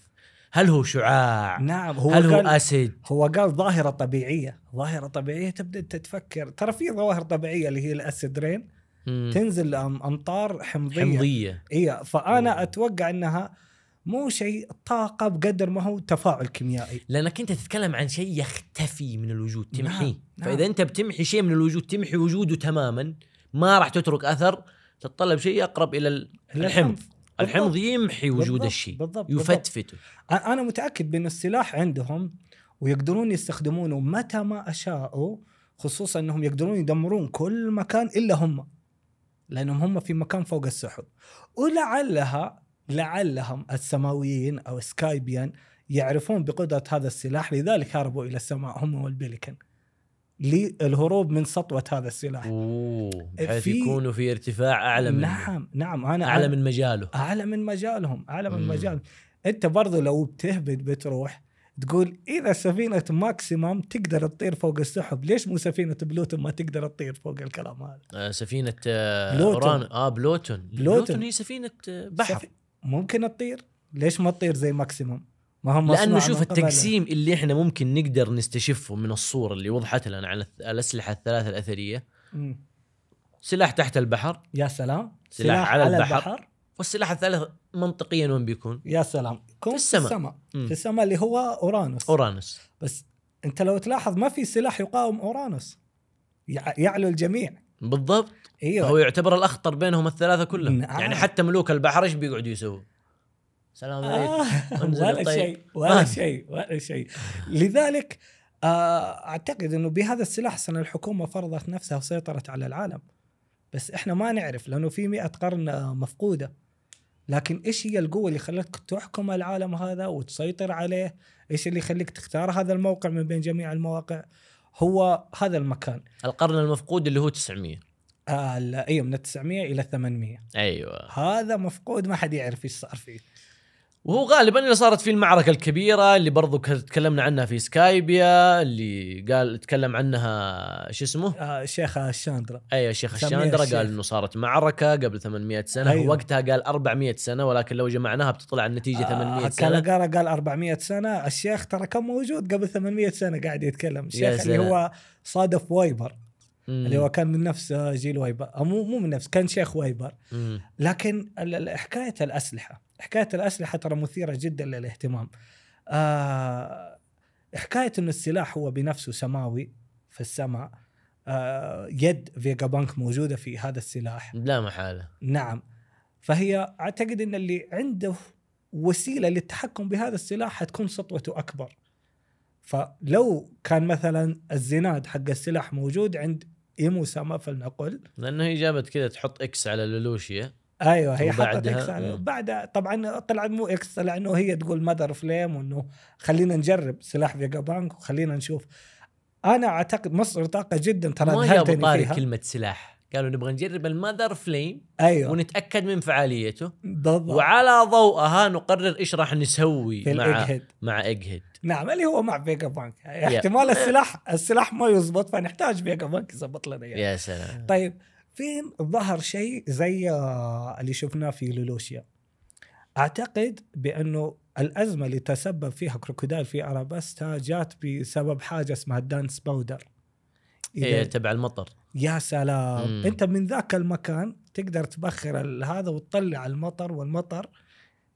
هل هو شعاع؟ نعم هو هل هو اسد؟ هو قال ظاهره طبيعيه، ظاهره طبيعيه تبدا تتفكر ترى في ظواهر طبيعيه اللي هي الاسدرين مم. تنزل امطار حمضيه حمضيه إيه فانا مم. اتوقع انها مو شيء طاقه بقدر ما هو تفاعل كيميائي لانك انت تتكلم عن شيء يختفي من الوجود تمحيه نعم. نعم. فاذا انت بتمحي شيء من الوجود تمحي وجوده تماما ما راح تترك اثر تتطلب شيء اقرب الى الحمض الحمض يمحي وجود بالضبط. الشيء بالضبط. يفتفته انا متاكد بان السلاح عندهم ويقدرون يستخدمونه متى ما اشاءوا خصوصا انهم يقدرون يدمرون كل مكان الا هم لانهم هم في مكان فوق السحب ولعلها لعلهم السماويين او سكايبيان يعرفون بقدره هذا السلاح لذلك هربوا الى السماء هم والبيليكن للهروب من سطوه هذا السلاح اوه إيه، بحيث يكونوا في ارتفاع اعلى من نعم نعم انا اعلى من مجاله اعلى من مجالهم اعلى من مجالهم انت برضه لو بتهبد بتروح تقول اذا سفينه ماكسيمم تقدر تطير فوق السحب ليش مو سفينه بلوتون ما تقدر تطير فوق الكلام هذا آه سفينه آه بلوتون. اه بلوتون. بلوتون بلوتون هي سفينه آه، بحر سفي... ممكن تطير ليش ما تطير زي ماكسيموم ما هم لانه شوف التقسيم اللي احنا ممكن نقدر نستشفه من الصوره اللي وضحت لنا عن الاسلحه الثلاثه الاثريه م. سلاح تحت البحر يا سلام سلاح, سلاح على, على البحر, البحر. والسلاح الثالث منطقيا وين بيكون؟ يا سلام كون في السماء في السماء, في السماء اللي هو اورانوس اورانوس بس انت لو تلاحظ ما في سلاح يقاوم اورانوس يعلو الجميع بالضبط ايوه هو يعتبر الاخطر بينهم الثلاثه كلهم نعم. يعني حتى ملوك البحر ايش بيقعدوا يسووا؟ سلام عليكم آه ولا طيب. شيء ولا آه. شيء ولا شيء لذلك آه اعتقد انه بهذا السلاح اصلا الحكومه فرضت نفسها وسيطرت على العالم بس احنا ما نعرف لانه في مئة قرن آه، مفقوده لكن ايش هي القوه اللي خلتك تحكم العالم هذا وتسيطر عليه؟ ايش اللي يخليك تختار هذا الموقع من بين جميع المواقع؟ هو هذا المكان القرن المفقود اللي هو 900 آه ايوه من 900 الى 800 ايوه هذا مفقود ما حد يعرف ايش صار فيه وهو غالبا اللي صارت فيه المعركة الكبيرة اللي برضو تكلمنا عنها في سكايبيا اللي قال تكلم عنها شو اسمه؟ آه الشيخ الشاندرا ايوه الشيخ الشاندرا قال انه صارت معركة قبل 800 سنة أيوة. وقتها قال 400 سنة ولكن لو جمعناها بتطلع النتيجة آه 800 سنة قال قال 400 سنة الشيخ ترى كان موجود قبل 800 سنة قاعد يتكلم الشيخ اللي هو صادف وايبر مم. اللي هو كان من نفس جيل وايبر مو مو من نفس كان شيخ وايبر مم. لكن حكاية الأسلحة حكايه الاسلحه ترى مثيره جدا للاهتمام آه حكايه انه السلاح هو بنفسه سماوي في السماء آه يد فيجا بانك موجوده في هذا السلاح لا محاله نعم فهي اعتقد ان اللي عنده وسيله للتحكم بهذا السلاح حتكون سطوته اكبر فلو كان مثلا الزناد حق السلاح موجود عند ايمو سما فلنقل لانه هي جابت كذا تحط اكس على لولوشيا ايوه هي حطت اكس على آه. بعدها طبعا طلع مو اكس طلع انه هي تقول مادر فليم وانه خلينا نجرب سلاح فيجا بانك وخلينا نشوف انا اعتقد مصدر طاقه جدا ترى ما جابوا يعني طاري كلمه سلاح قالوا نبغى نجرب المذر فليم ايوه ونتاكد من فعاليته بالضبط وعلى ضوئها نقرر ايش راح نسوي في مع الإجهد. مع اجهد نعم اللي هو مع فيجا بانك احتمال السلاح السلاح ما يزبط فنحتاج فيجا بانك يزبط لنا يعني. يا سلام طيب فين ظهر شيء زي آه، اللي شفناه في لولوشيا اعتقد بانه الازمه اللي تسبب فيها كروكودايل في ارابستا جات بسبب حاجه اسمها الدانس باودر إيه تبع المطر يا سلام مم. انت من ذاك المكان تقدر تبخر هذا وتطلع المطر والمطر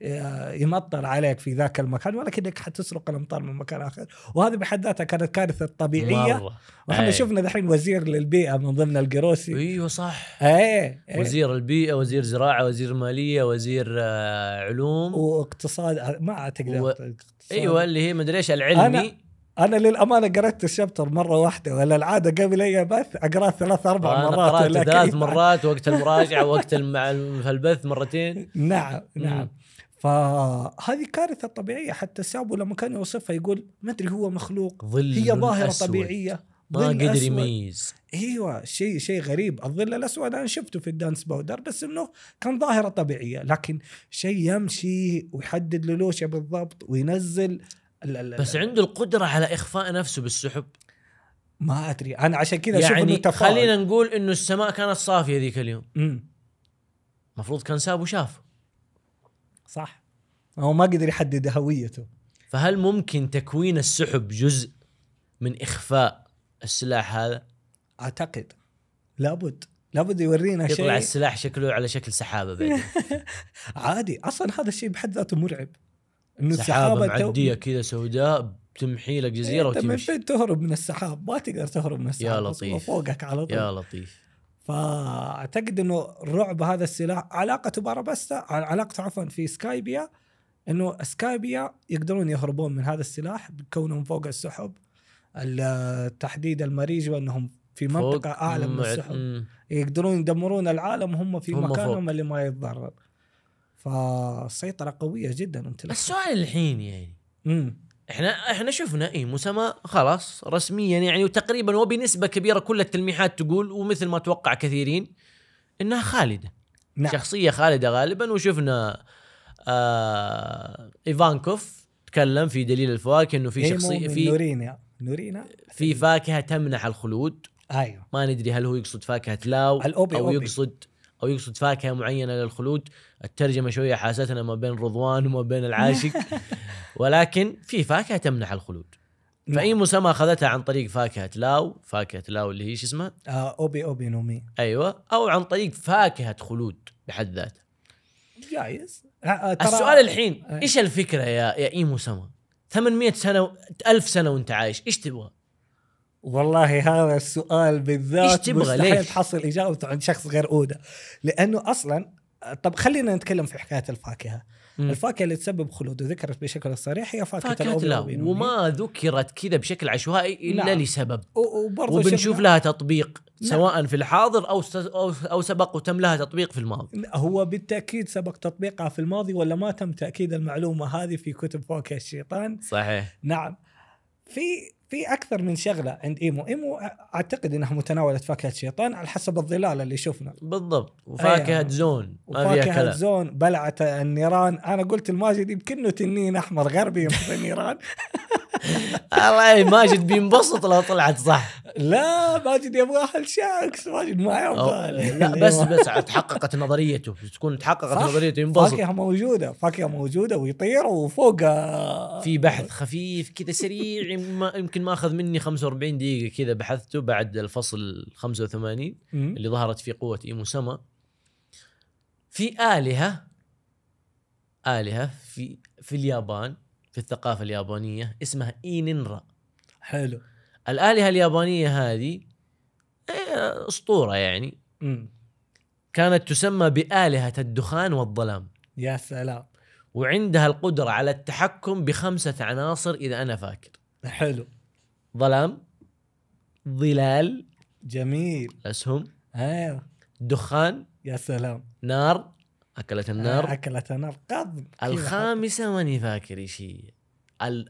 آه، يمطر عليك في ذاك المكان ولكنك حتسرق الامطار من مكان اخر وهذه بحد ذاتها كانت كارثه طبيعيه واحنا إيه. شفنا دحين وزير للبيئه من ضمن القروسي ايوه صح إيه،, ايه وزير البيئه وزير زراعه وزير ماليه وزير آه، علوم واقتصاد ما اعتقد و... ايوه اللي هي مدري ايش العلمي انا للامانه قريت الشابتر مره واحده ولا العاده قبل اي بث اقراه ثلاث اربع مرات قرأت ثلاث مرات وقت المراجعه وقت مع البث مرتين نعم نعم فهذه كارثه طبيعيه حتى سابو لما كان يوصفها يقول ما ادري هو مخلوق ظل هي ظاهره أسود. طبيعيه ما قدر يميز ايوه شيء شيء غريب الظل الاسود انا شفته في الدانس باودر بس انه كان ظاهره طبيعيه لكن شيء يمشي ويحدد له لوشه بالضبط وينزل ال ال بس عنده القدره على اخفاء نفسه بالسحب ما ادري انا عشان كذا يعني اشوف انه خلينا نقول انه السماء كانت صافيه ذيك اليوم المفروض كان ساب وشاف صح هو ما قدر يحدد هويته فهل ممكن تكوين السحب جزء من اخفاء السلاح هذا؟ اعتقد لابد لابد يورينا شيء يطلع السلاح شكله على شكل سحابه بعدين عادي اصلا هذا الشيء بحد ذاته مرعب انه السحابه معديه كذا سوداء تمحي لك جزيره وتمشي انت من فين تهرب من السحاب؟ ما تقدر تهرب من السحاب يا لطيف فوقك على طول يا لطيف فاعتقد انه الرعب هذا السلاح علاقته بارابستا علاقته عفوا في سكايبيا انه سكايبيا يقدرون يهربون من هذا السلاح بكونهم فوق السحب تحديد المريج وانهم في منطقه اعلى من السحب يقدرون يدمرون العالم هم في مكانهم فوق. اللي ما يتضرر فالسيطره قويه جدا انت لك. السؤال الحين يعني امم احنا احنا شفنا اي إيه، مسمى خلاص رسميا يعني وتقريبا وبنسبه كبيره كل التلميحات تقول ومثل ما توقع كثيرين انها خالده نعم. شخصيه خالده غالبا وشفنا آه ايفانكوف تكلم في دليل الفواكه انه في إيه، شخصيه في نورينا نورينا في فاكهه تمنح الخلود ايوه ما ندري هل هو يقصد فاكهه لاو او يقصد او يقصد فاكهه معينه للخلود الترجمه شويه حاستنا ما بين رضوان وما بين العاشق ولكن في فاكهه تمنح الخلود نعم. فاي مسمى اخذتها عن طريق فاكهه لاو فاكهه لاو اللي هي شو اسمها؟ آه، اوبي اوبي نومي ايوه او عن طريق فاكهه خلود بحد ذاتها جايز آه، ترى السؤال الحين آه، إيه. ايش الفكره يا يا ايمو سما 800 سنه و... 1000 سنه وانت عايش ايش تبغى والله هذا السؤال بالذات ايش تبغى ليش تحصل اجابته عند شخص غير اودا لانه اصلا طب خلينا نتكلم في حكايه الفاكهه مم. الفاكهه اللي تسبب خلود وذكرت بشكل صريح هي فاكهه, فاكهة لا وما ذكرت كذا بشكل عشوائي الا لا. نعم. لسبب وبرضه وبنشوف لها تطبيق لا. نعم. سواء في الحاضر او او سبق وتم لها تطبيق في الماضي هو بالتاكيد سبق تطبيقها في الماضي ولا ما تم تاكيد المعلومه هذه في كتب فاكهه الشيطان صحيح نعم في في اكثر من شغله عند ايمو ايمو اعتقد انها متناوله فاكهه شيطان على حسب الظلال اللي شفنا بالضبط وفاكهه أيه. زون ما فيها كلام زون بلعت النيران انا قلت الماجد يمكنه تنين احمر غربي ينفخ النيران الله ماجد بينبسط لو طلعت صح لا ماجد يبغى اهل شاكس ماجد ما يبغى لا بس بس تحققت نظريته تكون تحققت نظريته ينبسط فاكهه موجوده فاكهه موجوده ويطير وفوق آه، في بحث خفيف كذا سريع يمكن ما اخذ مني 45 دقيقه كذا بحثته بعد الفصل 85 اللي ظهرت فيه قوه ايمو سما في الهه الهه في في اليابان في الثقافة اليابانية اسمها إينينرا حلو الآلهة اليابانية هذه إيه، أسطورة يعني م. كانت تسمى بآلهة الدخان والظلام يا سلام وعندها القدرة على التحكم بخمسة عناصر إذا أنا فاكر حلو ظلام ظلال جميل أسهم أيوه دخان يا سلام نار اكلت آه، النار اكلت النار قضب الخامسه ماني فاكر شيء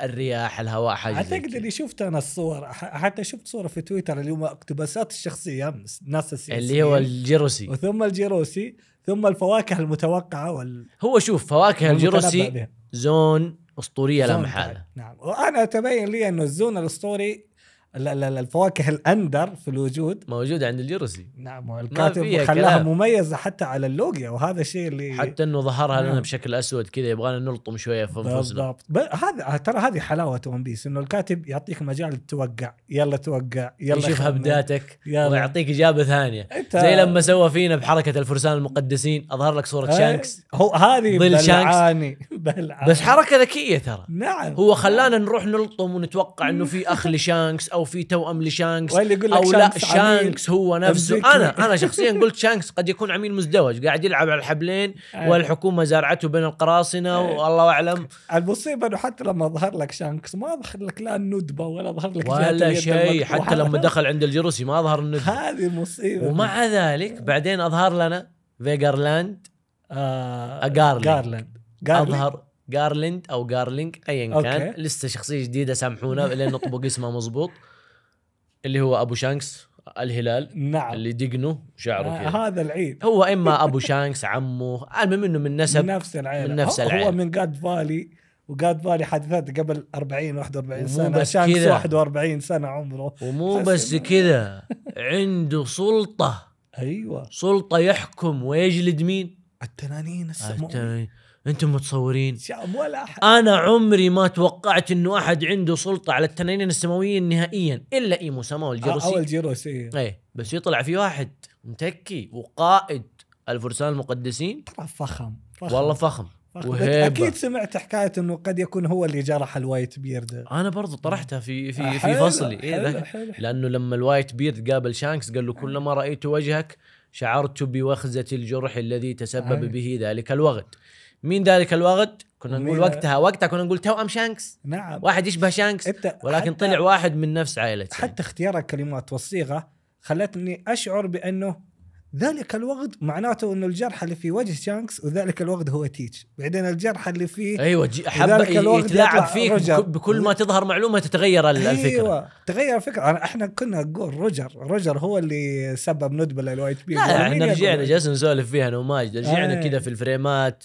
الرياح الهواء حاجه اعتقد اللي شفت انا الصور حتى شفت صوره في تويتر اليوم اقتباسات الشخصيه امس ناس السياسيين اللي هو الجيروسي وثم الجيروسي ثم الفواكه المتوقعه وال هو شوف فواكه الجيروسي زون اسطوريه لا محاله نعم وانا تبين لي انه الزون الاسطوري الفواكه الاندر في الوجود موجوده عند الجرسي نعم والكاتب خلاها مميزه حتى على اللوجيا وهذا الشيء اللي حتى انه ظهرها نعم. لنا بشكل اسود كذا يبغانا نلطم شويه في انفسنا بالضبط هذا ترى هذه حلاوه ون بيس انه الكاتب يعطيك مجال توقع يلا توقع يلا يشوف هبداتك ويعطيك اجابه ثانيه انت... زي لما سوى فينا بحركه الفرسان المقدسين اظهر لك صوره إيه. شانكس هو هذه ظل شانكس بلعاني. بس حركه ذكيه ترى نعم هو خلانا نروح نلطم ونتوقع انه في اخ لشانكس او او في توأم لشانكس يقول لك او شانكس لا شانكس هو نفسه أمريكي. انا انا شخصيا قلت شانكس قد يكون عميل مزدوج قاعد يلعب على الحبلين أيه. والحكومه زارعته بين القراصنه أيه. والله اعلم المصيبه انه حتى لما ظهر لك شانكس ما ظهر لك لا الندبه ولا ظهر لك ولا شيء حتى لما دخل عند الجروسي ما ظهر الندبه هذه مصيبه ومع ذلك بعدين اظهر لنا فيجرلاند آه جارلاند آه، اظهر جارلند او جارلينج ايا كان أوكي. لسه شخصيه جديده سامحونا لان نطبق اسمه مضبوط اللي هو ابو شانكس الهلال نعم اللي دقنه شعره آه كذا هذا العيد هو اما ابو شانكس عمه المهم انه من نسب من نفس العيله من نفس العيلة. هو من جاد فالي وقاد فالي حادثات قبل 40 41 سنه بس كذا 41 سنه عمره ومو بس كذا عنده سلطه ايوه سلطه يحكم ويجلد مين؟ التنانين التنانين. انتم متصورين ولا احد انا عمري ما توقعت انه احد عنده سلطه على التنانين السماويين نهائيا الا ايمو سما والجيروسي او آه، الجيروسي إيه. ايه بس يطلع في واحد متكي وقائد الفرسان المقدسين فخم, فخم. والله فخم فخم. اكيد سمعت حكايه انه قد يكون هو اللي جرح الوايت بيرد انا برضو طرحتها في في آه، حلو في فصلي حلو إيه حلو حلو لانه لما الوايت بيرد قابل شانكس قال له كلما رايت وجهك شعرت بوخزه الجرح الذي تسبب آه. به ذلك الوغد مين ذلك الوقت؟ كنا نقول وقتها وقتها كنا نقول توأم شانكس نعم واحد يشبه شانكس انت ولكن طلع واحد من نفس عائلته حتى اختيار الكلمات والصيغه خلتني اشعر بانه ذلك الوغد معناته انه الجرح اللي في وجه شانكس وذلك الوغد هو تيتش بعدين الجرح اللي فيه ايوه حب يتلاعب فيك روجر. بكل ما تظهر معلومه تتغير الفكره ايوه تغير الفكره احنا كنا نقول روجر روجر هو اللي سبب ندبه للوايت بي لا احنا رجعنا جلسنا نسولف فيها انا وماجد رجعنا كذا في الفريمات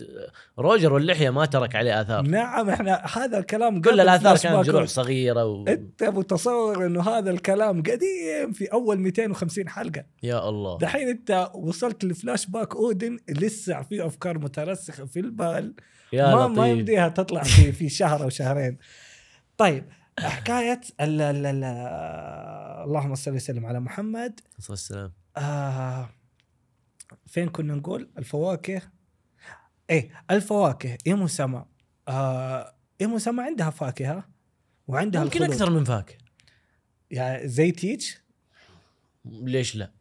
روجر واللحيه ما ترك عليه اثار نعم احنا هذا الكلام كل الاثار كانت جروح صغيره و... انت متصور انه هذا الكلام قديم في اول 250 حلقه يا الله دحين انت وصلت لفلاش باك اودن لسه في افكار مترسخه في البال يا ما لطيف. ما يمديها تطلع في في شهر او شهرين طيب حكايه اللهم صل وسلم على محمد صلى الله آه، عليه فين كنا نقول الفواكه ايه الفواكه ايمو سما آه ايمو سما عندها فاكهه وعندها ممكن اكثر من فاكهه يعني زي تيتش ليش لا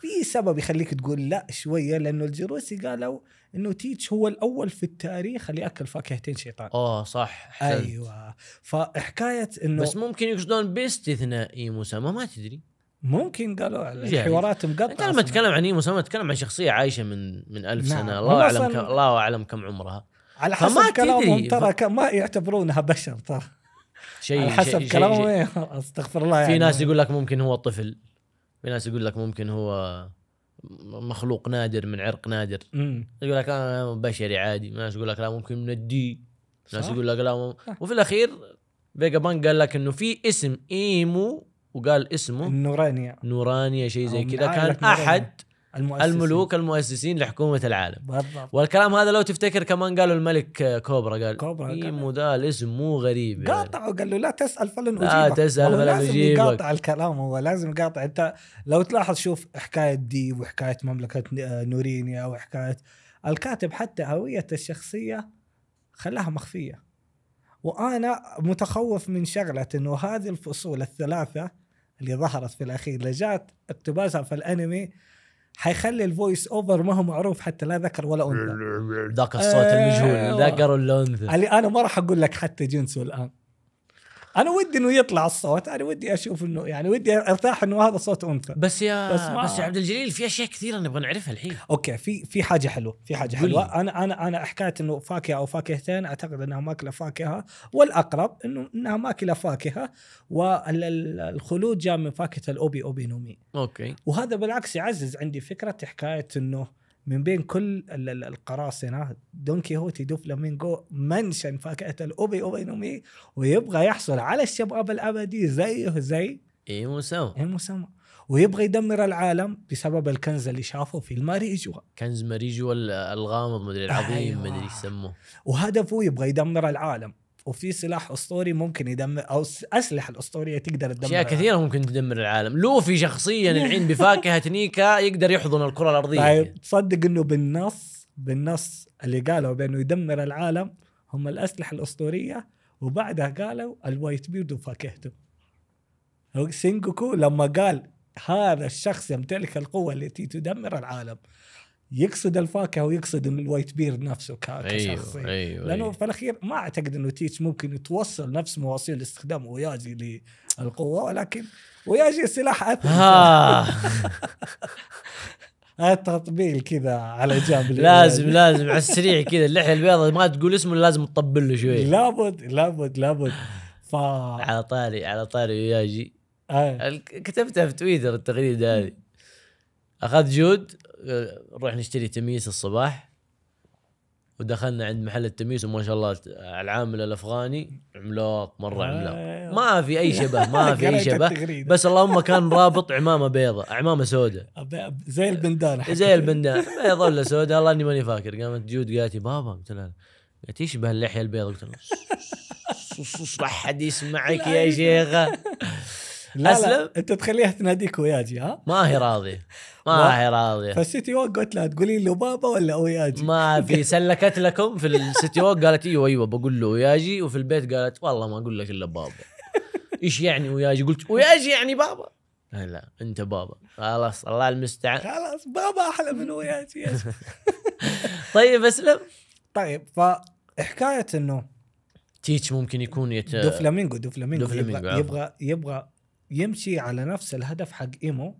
في سبب يخليك تقول لا شويه لانه الجروسي قالوا انه تيتش هو الاول في التاريخ اللي اكل فاكهتين شيطان اه صح حسنت. ايوه فحكايه انه بس ممكن يقصدون باستثناء موسى ما, ما تدري ممكن قالوا الحوارات يعني حوارات مقطعه انت لما تتكلم عن اي مسامه تتكلم عن شخصيه عايشه من من 1000 نعم. سنه الله اعلم كم الله اعلم كم عمرها على حسب كلامهم ترى ف... ما يعتبرونها بشر ترى شيء على حسب شيء كلامهم شيء استغفر الله يعني في ناس يقول لك ممكن هو طفل في ناس يقول لك ممكن هو مخلوق نادر من عرق نادر مم. يقول لك انا بشري عادي ناس يقول لك لا ممكن من الدي ناس يقول لك لا مم... وفي الاخير فيجا بانك قال لك انه في اسم ايمو وقال اسمه نورانيا نورانيا شيء زي كذا كان احد المؤسسين. الملوك المؤسسين لحكومه العالم بالضبط والكلام هذا لو تفتكر كمان قالوا الملك كوبرا قال كوبرا ايمو ذا الاسم مو غريب يعني. قاطعه قال له لا تسال فلن اجيبك لا تسال فلن لازم اجيبك لازم يقاطع الكلام هو لازم يقاطع انت لو تلاحظ شوف حكايه ديب وحكايه مملكه آه، نورينيا وحكايه الكاتب حتى هويه الشخصيه خلاها مخفيه وانا متخوف من شغله انه هذه الفصول الثلاثه اللي ظهرت في الاخير لجات اقتباسها في الانمي حيخلي الفويس اوفر ما هو معروف حتى لا ذكر ولا انثى ذاك الصوت المجهول آه، ذكر ولا انثى انا ما راح اقول لك حتى جنسه الان انا ودي انه يطلع الصوت انا ودي اشوف انه يعني ودي ارتاح انه هذا صوت انثى بس يا بس, ما بس يا عبد الجليل في اشياء كثيره نبغى نعرفها الحين اوكي في في حاجه حلوه في حاجه حلوه انا انا انا حكايه انه فاكهه او فاكهتين اعتقد انها ماكله فاكهه والاقرب انه انها ماكله فاكهه والخلود جاء من فاكهه الاوبي اوبينومي اوكي وهذا بالعكس يعزز عندي فكره حكايه انه من بين كل القراصنه دون كيهوتي دو منشن فاكهه الاوبي اوبي نومي ويبغى يحصل على الشباب الابدي زيه زي ايمو سما ايمو سما ويبغى يدمر العالم بسبب الكنز اللي شافه في الماريجوا كنز ماريجوا الغامض مدري العظيم أيوة. مدري يسموه وهدفه يبغى يدمر العالم وفي سلاح اسطوري ممكن يدمر او اسلحه الاسطوريه تقدر تدمر اشياء كثيره ممكن تدمر العالم لوفي شخصيا الحين بفاكهه نيكا يقدر يحضن الكره الارضيه طيب تصدق انه بالنص بالنص اللي قالوا بانه يدمر العالم هم الاسلحه الاسطوريه وبعدها قالوا الوايت بيرد وفاكهته سينجوكو لما قال هذا الشخص يمتلك القوه التي تدمر العالم يقصد الفاكهه ويقصد الوايت بير نفسه أيوه، كشخصيه أيوه أيوه لانه أيوه في الاخير ما اعتقد انه تيتش ممكن توصل نفس مواصيل استخدام وياجي للقوه ولكن وياجي السلاح اثر آه. تطبيل كذا على جنب لازم لازم على السريع كذا اللحيه البيضاء ما تقول اسمه لازم تطبل له شوي لابد لابد لابد ف على طاري على طاري وياجي آه. كتبتها في تويتر التغريده هذه اخذت جود نروح نشتري تميس الصباح ودخلنا عند محل التميس وما شاء الله العامل الافغاني عملاق مره عملاق ما في اي شبه ما في اي شبه بس اللهم كان رابط عمامه بيضة عمامه سوداء زي البندان زي البندان بيضة ولا سوداء الله اني ماني فاكر قامت جود قالت لي بابا قلت لها قالت يشبه اللحيه البيضاء قلت لها لا حد يسمعك يا شيخه لا اسلم لا. انت تخليها تناديك وياجي ها ما هي راضيه ما هي راضيه فالسيتي ووك قلت لها تقولي له بابا ولا وياجي ما في سلكت لكم في السيتي ووك قالت ايوه ايوه بقول له وياجي وفي البيت قالت والله ما اقول لك الا بابا ايش يعني وياجي قلت وياجي يعني بابا لا انت بابا خلاص الله المستعان خلاص بابا احلى من وياجي طيب اسلم طيب فحكايه انه تيتش ممكن يكون يت... دوفلامينغو دوفلامينغو دو يبغى, يبغى يبغى يمشي على نفس الهدف حق ايمو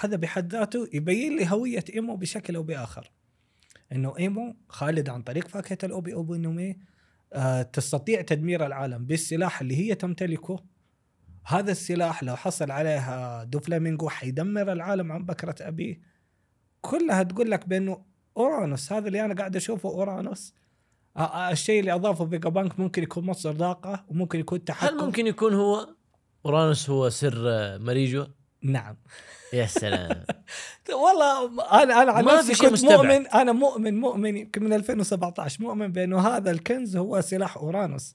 هذا بحد ذاته يبين لي هويه ايمو بشكل او باخر انه ايمو خالد عن طريق فاكهه الاوبي اوبي نومي آه تستطيع تدمير العالم بالسلاح اللي هي تمتلكه هذا السلاح لو حصل عليها دوفلامينجو حيدمر العالم عن بكرة أبيه كلها تقول لك بأنه أورانوس هذا اللي أنا قاعد أشوفه أورانوس آه، آه، الشيء اللي أضافه فيجا بانك ممكن يكون مصدر طاقة وممكن يكون تحكم هل ممكن يكون هو اورانوس هو سر ماريجو نعم يا سلام والله انا انا على نفسي كنت مستبعد. مؤمن انا مؤمن مؤمن يمكن من 2017 مؤمن بانه هذا الكنز هو سلاح اورانوس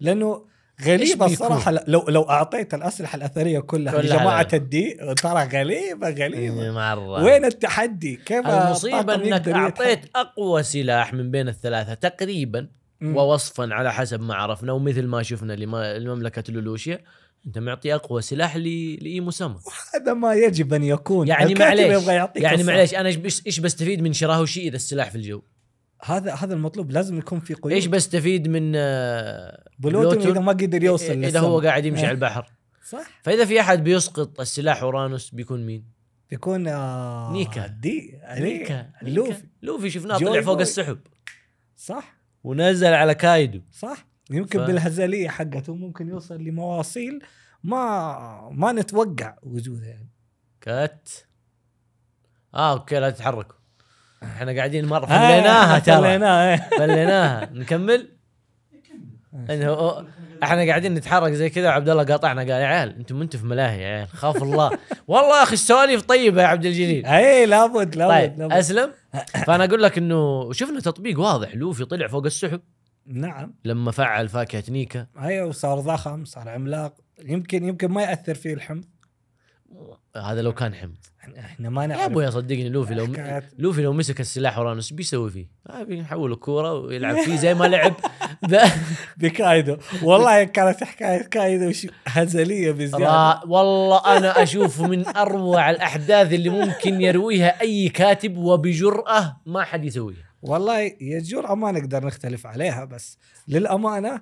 لانه غريبة الصراحة لو لو اعطيت الاسلحة الاثرية كلها كل لجماعة الدي ترى غريبة غريبة مرة إيه، وين التحدي؟ كيف المصيبة انك اعطيت اقوى سلاح من بين الثلاثة تقريبا ووصفا على حسب ما عرفنا ومثل ما شفنا لمملكة لولوشيا انت معطي اقوى سلاح لايمو مسمى هذا ما يجب ان يكون يعني معليش يعني معليش انا ايش بستفيد من شراهوشي اذا السلاح في الجو؟ هذا هذا المطلوب لازم يكون في قيود ايش بستفيد من آه، بلوتون اذا ما قدر يوصل اذا هو قاعد يمشي على إيه. البحر صح فاذا في احد بيسقط السلاح اورانوس بيكون مين؟ بيكون آه نيكا دي نيكا لوفي لوفي شفناه طلع فوق السحب صح ونزل على كايدو صح يمكن ف... بالهزليه حقته ممكن يوصل لمواصيل ما ما نتوقع وجودها يعني كات اه اوكي لا تتحركوا احنا قاعدين مره آه، فليناها ترى فليناها إيه. فليناها نكمل احنا قاعدين نتحرك زي كذا وعبد الله قاطعنا قال يا عيال انتم انتم في ملاهي يا عيال خاف الله والله يا اخي السواليف طيبه يا عبد الجليل اي لابد لابد طيب لابد اسلم فانا اقول لك انه شفنا تطبيق واضح لوفي طلع فوق السحب نعم لما فعل فاكهه نيكا ايوه وصار ضخم صار عملاق يمكن يمكن ما ياثر فيه الحمض هذا لو كان حمض احنا ما نعرف يا ابوي صدقني لوفي لو لوفي لو مسك السلاح ورانوس ايش بيسوي فيه؟ بيحوله بيحول كوره ويلعب فيه زي ما لعب بكايدو والله كانت حكايه كايدو هزليه بزياده والله انا اشوفه من اروع الاحداث اللي ممكن يرويها اي كاتب وبجراه ما حد يسويها والله يجور ما نقدر نختلف عليها بس للامانه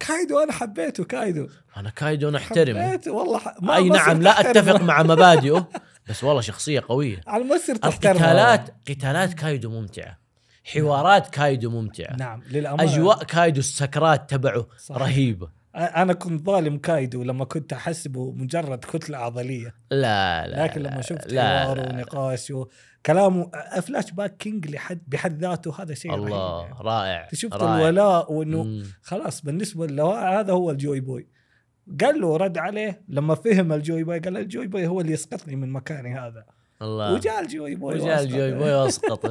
كايدو انا حبيته كايدو انا كايدو انا احترمه حبيته والله ما اي نعم لا اتفق مع مبادئه بس والله شخصيه قويه على المصير تحترمه قتالات كايدو ممتعه حوارات نعم. كايدو ممتعه نعم للامانه اجواء كايدو السكرات تبعه صحيح. رهيبه انا كنت ظالم كايدو لما كنت احسبه مجرد كتله عضليه لا لا لكن لما شفت حوار حواره ونقاشه كلامه فلاش باك كينج لحد بحد ذاته هذا شيء الله رهيب يعني. رائع شفت رائع. الولاء وانه خلاص بالنسبه للواء هذا هو الجوي بوي قال له رد عليه لما فهم الجوي بوي قال الجوي بوي هو اللي يسقطني من مكاني هذا الله وجاء الجوي بوي وجاء الجوي بوي واسقط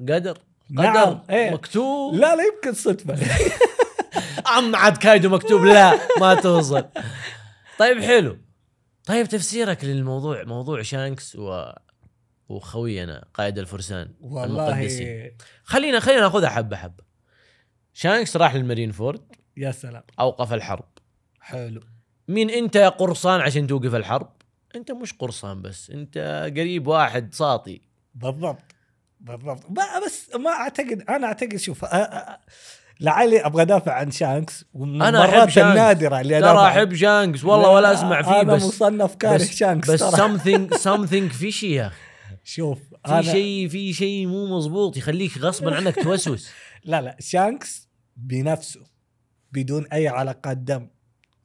قدر قدر نعم. ايه. مكتوب لا لا يمكن صدفه عم عاد كايدو مكتوب لا ما توصل طيب حلو طيب تفسيرك للموضوع موضوع شانكس و وخوينا قائد الفرسان والله خلينا خلينا ناخذها حبه حبه شانكس راح للمارين فورد يا سلام اوقف الحرب حلو مين انت يا قرصان عشان توقف الحرب انت مش قرصان بس انت قريب واحد ساطي بالضبط بالضبط بس ما اعتقد انا اعتقد شوف لعلي ابغى ادافع عن شانكس ومن انا المرات النادره اللي ترى احب شانكس والله ولا اسمع فيه بس انا مصنف كاره شانكس بس سمثينج سمثينج فيشي يا اخي شوف في شيء في شيء مو مزبوط يخليك غصبا عنك توسوس لا لا شانكس بنفسه بدون اي علاقات دم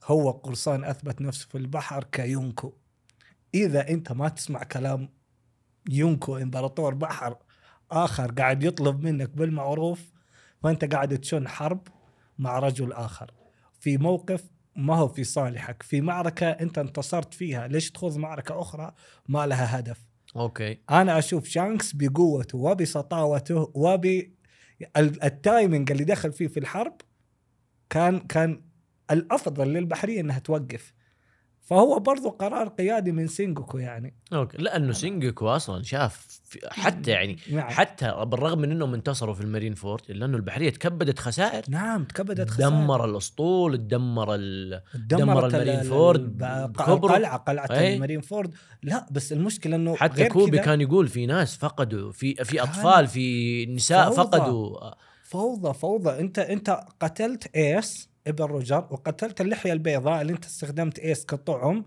هو قرصان اثبت نفسه في البحر كيونكو اذا انت ما تسمع كلام يونكو امبراطور بحر اخر قاعد يطلب منك بالمعروف فانت قاعد تشن حرب مع رجل اخر في موقف ما هو في صالحك في معركة أنت انتصرت فيها ليش تخوض معركة أخرى ما لها هدف اوكي انا اشوف شانكس بقوته وبسطاوته وب التايمنج اللي دخل فيه في الحرب كان كان الافضل للبحريه انها توقف فهو برضو قرار قيادي من سينجوكو يعني اوكي لانه سينجوكو اصلا شاف حتى يعني نعم. حتى بالرغم من انهم انتصروا في المارين فورت الا انه البحريه تكبدت خسائر نعم تكبدت خسائر دمر الاسطول دمر ال... دمر المارين فورد قلعه قلعه ايه؟ المارين فورد لا بس المشكله انه حتى كوبي كان يقول في ناس فقدوا في في اطفال في نساء فوضى فقدوا فوضى فوضى انت انت قتلت ايس ابن روجر وقتلت اللحية البيضاء اللي انت استخدمت ايس كطعم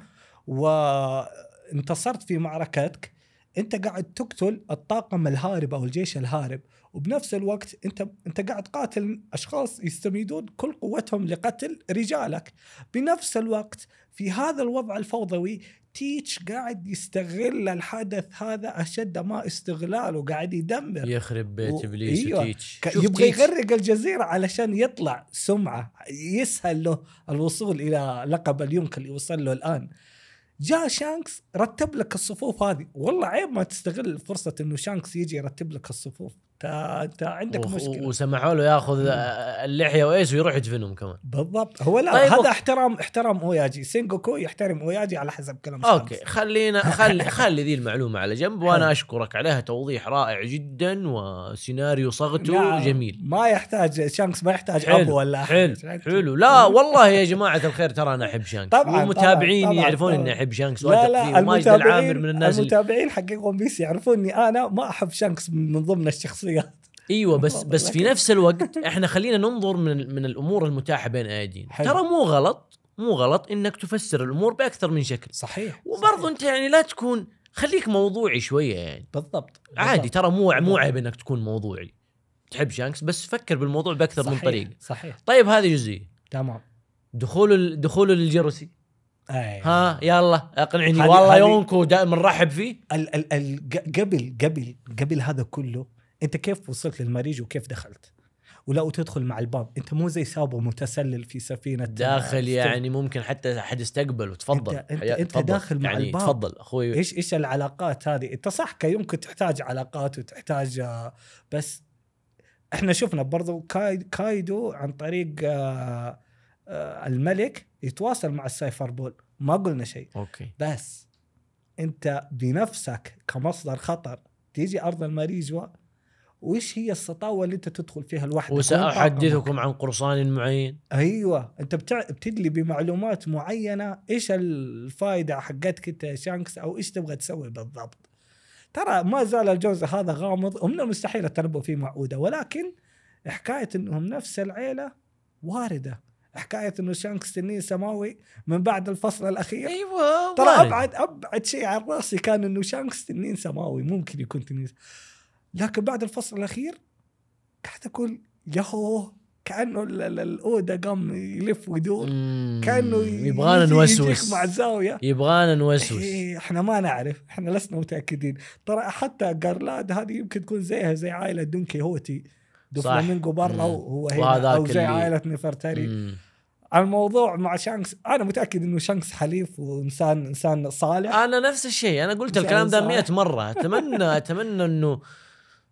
وانتصرت في معركتك انت قاعد تقتل الطاقم الهارب او الجيش الهارب وبنفس الوقت انت انت قاعد قاتل اشخاص يستميدون كل قوتهم لقتل رجالك بنفس الوقت في هذا الوضع الفوضوي تيتش قاعد يستغل الحدث هذا اشد ما استغلاله قاعد يدمر يخرب بيت ابليس و... أيوة. تيتش يبغى تيتش. يغرق الجزيره علشان يطلع سمعه يسهل له الوصول الى لقب اليونك اللي وصل له الان جاء شانكس رتب لك الصفوف هذه والله عيب ما تستغل فرصه انه شانكس يجي يرتب لك الصفوف انت عندك مشكله وسمحوا له ياخذ اللحيه وايس ويروح يدفنهم كمان بالضبط هو لا طيب هذا احترام احترام اوياجي سينجوكو يحترم اوياجي على حسب كلام اوكي خلينا خلي خلي ذي المعلومه على جنب وانا اشكرك عليها توضيح رائع جدا وسيناريو صغته نعم. جميل ما يحتاج شانكس ما يحتاج حلو ابو ولا حلو حلو, حلو لا والله يا جماعه الخير ترى انا احب شانكس طبعا طبعاً يعرفون اني احب شانكس لا لا المتابعين العامر من الناس المتابعين حق ون بيس يعرفون اني انا ما احب شانكس من ضمن الشخصيات اللي ايوه بس بس في نفس الوقت احنا خلينا ننظر من من الامور المتاحه بين ايدينا ترى مو غلط مو غلط انك تفسر الامور باكثر من شكل صحيح وبرضه انت يعني لا تكون خليك موضوعي شويه يعني بالضبط, بالضبط. عادي ترى مو مو عيب انك تكون موضوعي تحب شانكس بس فكر بالموضوع باكثر صحيح. من طريقه صحيح طيب هذه جزئيه تمام دخول دخول الجيروسي للجيروسي أيه. ها يلا اقنعني والله يونكو دائما نرحب فيه ال ال ال قبل قبل قبل هذا كله انت كيف وصلت للمريج وكيف دخلت ولا وتدخل مع الباب انت مو زي سابو متسلل في سفينه داخل يعني ممكن حتى احد يستقبل وتفضل انت, انت, انت تفضل. داخل مع يعني الباب تفضل اخوي ايش ايش العلاقات هذه انت صح يمكن تحتاج علاقات وتحتاج آه، بس احنا شفنا برضو كايدو عن طريق آه، آه، الملك يتواصل مع السايفر بول ما قلنا شيء اوكي بس انت بنفسك كمصدر خطر تيجي ارض المريجوه وايش هي السطاوه اللي انت تدخل فيها لوحدك وساحدثكم عن قرصان معين ايوه انت بتدلي بمعلومات معينه ايش الفائده حقتك انت يا شانكس او ايش تبغى تسوي بالضبط ترى ما زال الجوز هذا غامض ومن المستحيل التنبؤ فيه معوده ولكن حكايه انهم نفس العيله وارده حكايه انه شانكس تنين سماوي من بعد الفصل الاخير ايوه ترى ابعد ابعد شيء عن راسي كان انه شانكس تنين سماوي ممكن يكون تنين سماوي. لكن بعد الفصل الاخير قاعد اقول يهوه كانه الاودا قام يلف ويدور كانه يبغانا نوسوس مع الزاويه يبغانا نوسوس إيه احنا ما نعرف احنا لسنا متاكدين ترى حتى جارلاد هذه يمكن تكون زيها زي عائله دونكي هوتي دو فلامينجو برا وهو هنا او زي اللي... عائله نفرتري الموضوع مع شانكس انا متاكد انه شانكس حليف وانسان انسان صالح انا نفس الشيء انا قلت الكلام ده 100 مره اتمنى اتمنى انه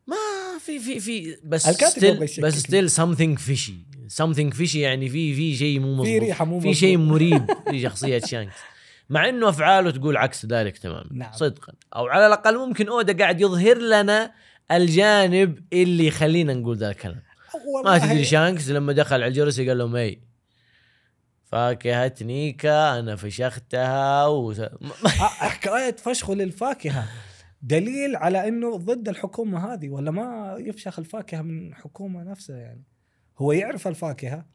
ما في في في بس ستيل بس ستيل سمثينج فيشي سمثينج فيشي يعني في في شيء مو مظبوط في ريحه مو في شيء مريب في شخصيه شانكس مع انه افعاله تقول عكس ذلك تماما نعم. صدقا او على الاقل ممكن اودا قاعد يظهر لنا الجانب اللي يخلينا نقول ذا الكلام ما تدري شانكس لما دخل على الجرس قال لهم اي فاكهة نيكا انا فشختها و... آه، حكاية فشخ للفاكهة دليل على انه ضد الحكومه هذه ولا ما يفشخ الفاكهه من الحكومه نفسها يعني هو يعرف الفاكهه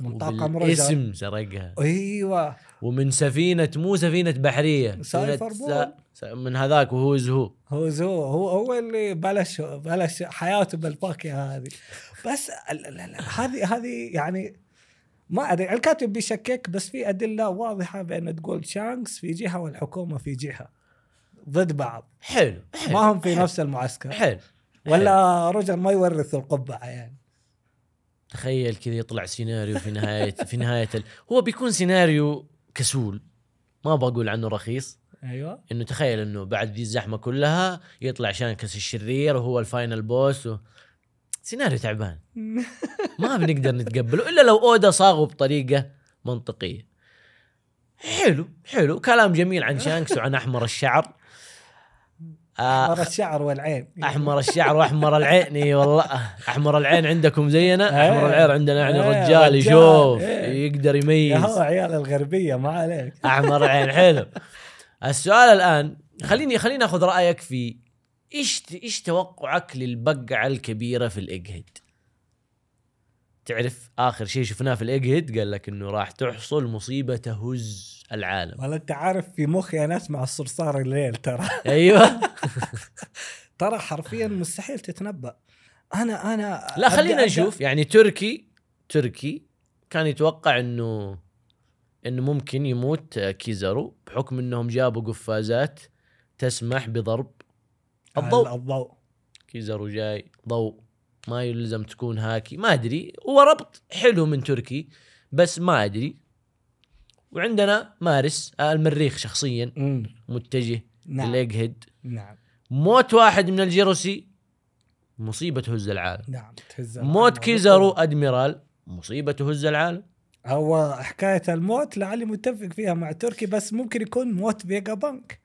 من طاقه مرجان اسم سرقها ايوه ومن سفينه مو سفينه بحريه سايفر من هذاك وهو زهو هو زهو هو هو اللي بلش بلش حياته بالفاكهه هذه بس هذه هذه يعني ما ادري الكاتب بيشكك بس في ادله واضحه بان تقول شانكس في جهه والحكومه في جهه ضد بعض حلو, حلو. ما هم في حلو. نفس المعسكر حلو, حلو. ولا رجل ما يورث القبعه يعني تخيل كذا يطلع سيناريو في نهايه في نهايه ال... هو بيكون سيناريو كسول ما بقول عنه رخيص ايوه انه تخيل انه بعد ذي الزحمه كلها يطلع شانكس الشرير وهو الفاينل بوس و... سيناريو تعبان ما بنقدر نتقبله الا لو اودا صاغه بطريقه منطقيه حلو حلو كلام جميل عن شانكس وعن احمر الشعر احمر آه، الشعر والعين احمر الشعر واحمر العين اي والله احمر العين عندكم زينا إيه. احمر العين عندنا يعني الرجال إيه، يشوف إيه. يقدر يميز هو عيال الغربيه ما عليك احمر العين حلو السؤال الان خليني خليني اخذ رايك في ايش ايش توقعك للبقعه الكبيره في الاجهد؟ تعرف اخر شيء شفناه في الاجهد قال لك انه راح تحصل مصيبه تهز العالم ولا انت عارف في مخي انا اسمع الصرصار الليل ترى ايوه ترى حرفيا مستحيل تتنبا انا انا لا خلينا نشوف يعني تركي تركي كان يتوقع انه انه ممكن يموت كيزارو بحكم انهم جابوا قفازات تسمح بضرب الضوء الضوء كيزارو جاي ضوء ما يلزم تكون هاكي ما ادري هو ربط حلو من تركي بس ما ادري وعندنا مارس المريخ شخصيا متجه نعم. الايج هيد نعم موت واحد من الجيروسي مصيبة تهز العالم نعم تهز العالم موت كيزارو ادميرال مصيبة تهز العالم هو حكاية الموت لعلي متفق فيها مع تركي بس ممكن يكون موت فيجا بانك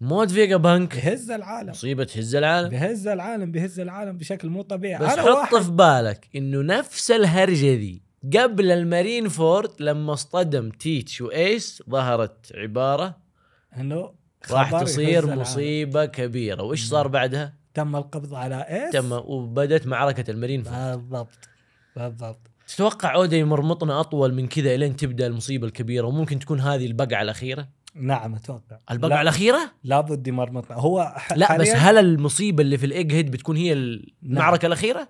موت فيجا بانك بهز العالم مصيبة تهز العالم بهز العالم بهز العالم بشكل مو طبيعي بس حط في بالك انه نفس الهرجة ذي قبل المارين فورد لما اصطدم تيتش وايس ظهرت عباره انه راح تصير مصيبه العالم. كبيره وايش صار بعدها؟ تم القبض على ايس تم وبدت معركه المارين فورد بالضبط بالضبط تتوقع اودا يمرمطنا اطول من كذا الين تبدا المصيبه الكبيره وممكن تكون هذه البقعه الاخيره؟ نعم اتوقع البقعه الاخيره؟ لابد يمرمطنا هو لا بس هل المصيبه اللي في الايج هيد بتكون هي نعم. المعركه نعم. الاخيره؟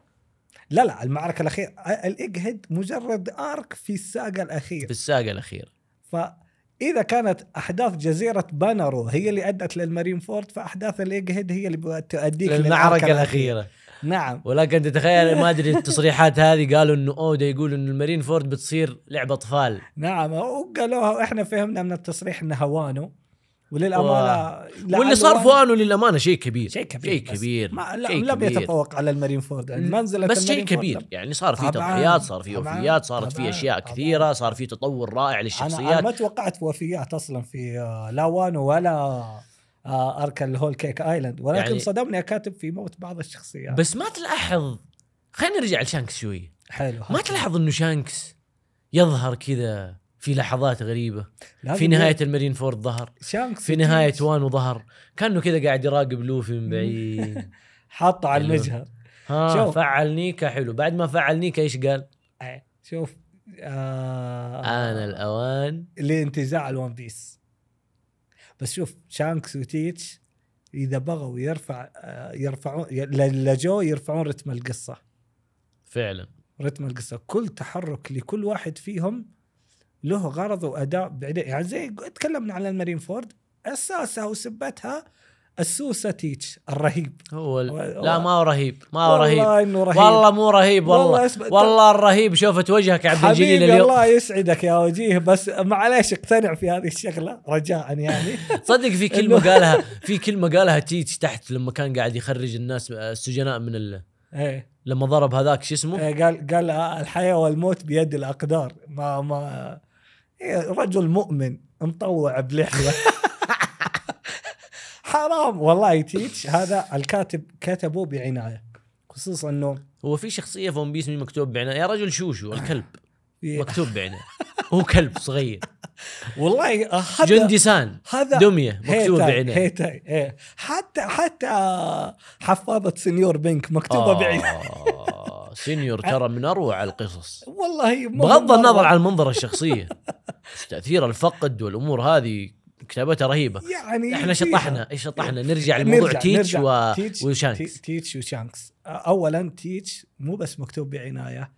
لا لا المعركه الاخيره الاجهد مجرد ارك في الساقه الاخيره في الساقه الاخيره فاذا كانت احداث جزيره بانرو هي اللي ادت للمارين فورد فاحداث الاجهد هي اللي تؤديك للمعركه الاخيره نعم ولكن تتخيل ما ادري التصريحات هذه قالوا انه اودا يقول انه المارين فورد بتصير لعبه اطفال نعم وقالوها واحنا فهمنا من التصريح انها وانو وللامانه و... واللي صار انه للامانه شيء كبير شيء كبير شيء كبير ما لا لم يتفوق على المارين فورد منزله بس شيء كبير فورد. يعني صار في تضحيات صار في وفيات صارت في اشياء طبعاً. كثيره صار في تطور رائع للشخصيات انا, أنا ما توقعت وفيات اصلا في آه، لا وانو ولا آه، ارك الهول كيك ايلاند ولكن يعني صدمني كاتب في موت بعض الشخصيات بس ما تلاحظ خلينا نرجع لشانكس شوي حلو ما تلاحظ انه شانكس يظهر كذا في لحظات غريبه في نهايه المارين فورد ظهر في نهايه وانو ظهر كانه كذا قاعد يراقب لوفي من بعيد حاطه على المجهر ها شوف. فعل نيكا حلو بعد ما فعل نيكا ايش قال؟ إيه، شوف آه انا الاوان لانتزاع الون بيس بس شوف شانكس وتيتش اذا بغوا يرفع آه، يرفعون لجو يرفعون رتم القصه فعلا رتم القصه كل تحرك لكل واحد فيهم له غرض واداء بعيد يعني زي تكلمنا على المارين فورد اساسها وسبتها السوسة تيتش الرهيب هو ال... و... لا ما هو رهيب ما هو رهيب والله انه رهيب والله مو رهيب والله والله, اسم... والله الرهيب شوفت وجهك يا عبد الجليل اليوم الله يسعدك يا وجيه بس معليش اقتنع في هذه الشغله رجاء يعني صدق في كلمه قالها في كلمه قالها تيتش تحت لما كان قاعد يخرج الناس آه، السجناء من ال... ايه لما ضرب هذاك شو اسمه؟ إيه، قال قال آه، الحياه والموت بيد الاقدار ما ما إيه، رجل مؤمن مطوع بلحيه حرام والله تيتش هذا الكاتب كتبه بعنايه خصوصا انه هو في شخصيه في ون بيس مكتوب بعنايه يا رجل شوشو الكلب إيه. مكتوب بعنايه هو كلب صغير والله آه، هذا جندي سان هذا دميه مكتوبه بعينيه هيتاي هي. إيه. حتى حتى حفاظه سنيور بنك مكتوبه آه بعينه سنيور ترى من اروع القصص والله بغض النظر عن المنظر الشخصيه تاثير الفقد والامور هذه كتابتها رهيبه يعني احنا شطحنا ايش شطحنا إيه. نرجع لموضوع تيتش و... تيتش وشانكس تيتش وشانكس اولا تيتش مو بس مكتوب بعنايه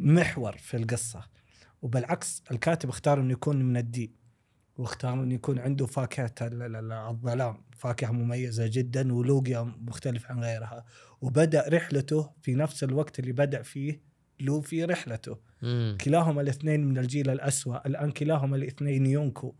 محور في القصه وبالعكس الكاتب اختار انه يكون من الدي واختار انه يكون عنده فاكهه الظلام فاكهه مميزه جدا ولوقيا مختلف عن غيرها وبدا رحلته في نفس الوقت اللي بدا فيه لوفي رحلته مم. كلاهما الاثنين من الجيل الأسوأ الآن كلاهما الاثنين يونكو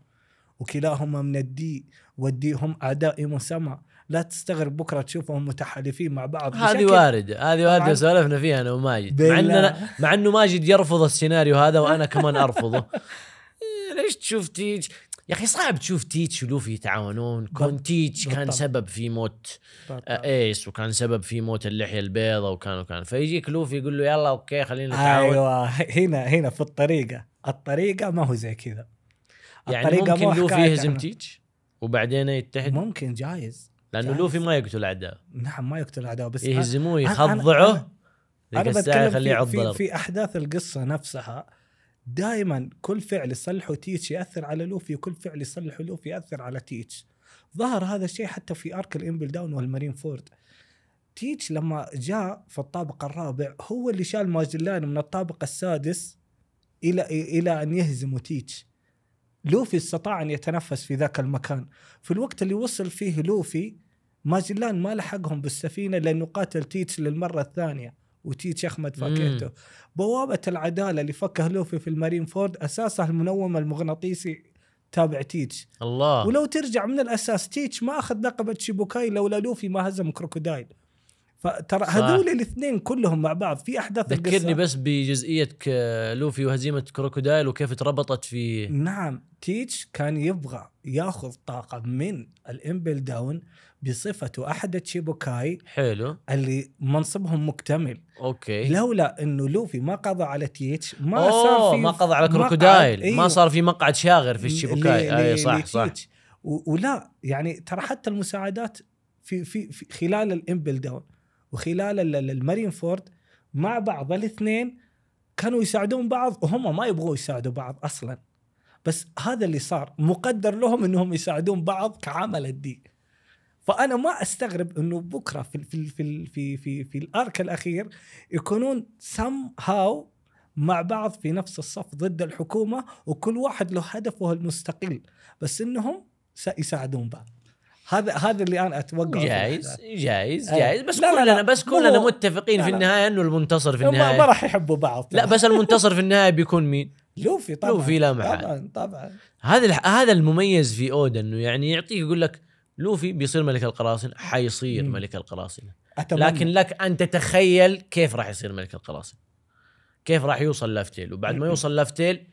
وكلاهما من الدي والدي هم أعداء مسمى لا تستغرب بكره تشوفهم متحالفين مع بعض هذه وارده هذه وارده سولفنا فيها انا وماجد مع اننا مع انه ماجد يرفض السيناريو هذا وانا كمان ارفضه إيه، ليش تشوف تيتش يا اخي صعب تشوف تيتش ولوفي يتعاونون كون تيتش كان سبب في موت آه، ايس وكان سبب في موت اللحيه البيضاء وكان وكان فيجيك لوفي يقول له يلا اوكي خلينا نتعاون ايوه هنا هنا في الطريقه الطريقه ما هو زي كذا يعني ممكن لوفي يهزم تيتش وبعدين يتحد ممكن جايز لانه لوفي ما يقتل اعداء نعم ما يقتل اعداء بس يهزموه يخضعه أنا, أنا, في, في, في احداث القصه نفسها دائما كل فعل يصلحه تيتش ياثر على لوفي وكل فعل يصلحه لوفي ياثر على تيتش ظهر هذا الشيء حتى في ارك الامبل داون والمارين فورد تيتش لما جاء في الطابق الرابع هو اللي شال ماجلان من الطابق السادس الى الى ان يهزم تيتش لوفي استطاع ان يتنفس في ذاك المكان في الوقت اللي وصل فيه لوفي ماجلان ما لحقهم بالسفينه لانه قاتل تيتش للمره الثانيه وتيتش اخمد فاكهته بوابه العداله اللي فكه لوفي في المارين فورد اساسها المنوم المغناطيسي تابع تيتش الله ولو ترجع من الاساس تيتش ما اخذ لقبة شيبوكاي لولا لوفي ما هزم كروكودايل فترى هذول الاثنين كلهم مع بعض في احداث ذكرني القصة. بس بجزئيه لوفي وهزيمه كروكودايل وكيف اتربطت في نعم تيتش كان يبغى ياخذ طاقه من الامبل داون بصفته احد التشيبوكاي حلو اللي منصبهم مكتمل اوكي لولا انه لوفي ما قضى على تيتش ما أوه صار في ما قضى على كروكودايل ما أيوه. صار في مقعد شاغر في الشيبوكاي اي آه، صح صح ولا يعني ترى حتى المساعدات في في, في خلال الامبل داون وخلال المارين فورد مع بعض الاثنين كانوا يساعدون بعض وهم ما يبغوا يساعدوا بعض اصلا بس هذا اللي صار مقدر لهم انهم يساعدون بعض كعمل الدي فانا ما استغرب انه بكره في في في في في, في الارك الاخير يكونون سم هاو مع بعض في نفس الصف ضد الحكومه وكل واحد له هدفه المستقل بس انهم سيساعدون بعض هذا هذا اللي انا اتوقع جايز جايز إيه. جايز بس لا كلنا لا بس كلنا متفقين لا في النهايه انه المنتصر في النهايه ما راح يحبوا بعض لا بس المنتصر في النهايه بيكون مين؟ لوفي طبعا لوفي لا محال طبعا طبعا هذا هذا المميز في اودا انه يعني يعطيك يقول لك لوفي بيصير ملك القراصنه حيصير مم. ملك القراصنه أتمنى. لكن لك ان تتخيل كيف راح يصير ملك القراصنه كيف راح يوصل لافتيل وبعد ما يوصل لافتيل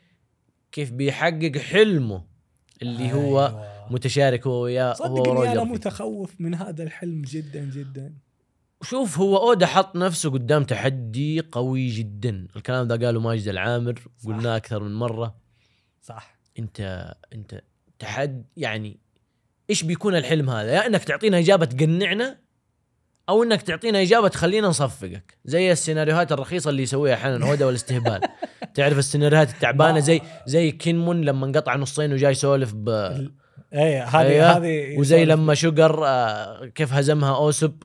كيف بيحقق حلمه اللي هو أيوة. آه. متشارك هو وياه صدقني انا متخوف من هذا الحلم جدا جدا شوف هو اودا حط نفسه قدام تحدي قوي جدا الكلام ده قاله ماجد العامر قلناه اكثر من مره صح انت انت تحد يعني ايش بيكون الحلم هذا يا انك تعطينا اجابه تقنعنا او انك تعطينا اجابه تخلينا نصفقك زي السيناريوهات الرخيصه اللي يسويها احيانا هودا والاستهبال تعرف السيناريوهات التعبانه زي زي كينمون لما انقطع نصين وجاي يسولف ب اي هذه أيوه. هذه وزي لما شوجر آه، كيف هزمها اوسب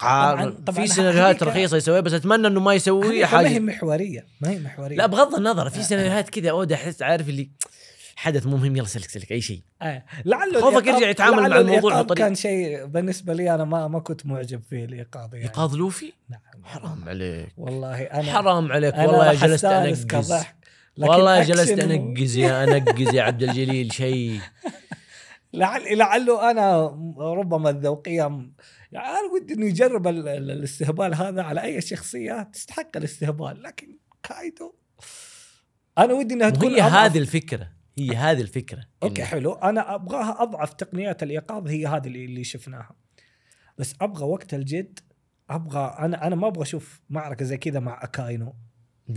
طبعا في سيناريوهات رخيصه يسويها بس اتمنى انه ما يسوي حاجه ما هي محوريه ما هي محوريه لا بغض النظر في سيناريوهات كذا اودا احس عارف اللي حدث مو مهم يلا سلك سلك اي شيء آه. لعله خوفك يرجع يتعامل مع الموضوع بطريقه كان شيء بالنسبه لي انا ما ما كنت معجب فيه الايقاظ يعني ايقاظ لوفي؟ نعم حرام عليك والله انا حرام عليك والله جلست انقز والله جلست انقز يا انقز يا عبد الجليل شيء لعل لعله انا ربما الذوقيه يعني انا ودي انه يجرب الاستهبال هذا على اي شخصيه تستحق الاستهبال لكن كايدو انا ودي انها تكون هي هذه الفكره هي هذه الفكره اوكي حلو انا ابغاها اضعف تقنيات الايقاظ هي هذه اللي شفناها بس ابغى وقت الجد ابغى انا انا ما ابغى اشوف معركه زي كذا مع اكاينو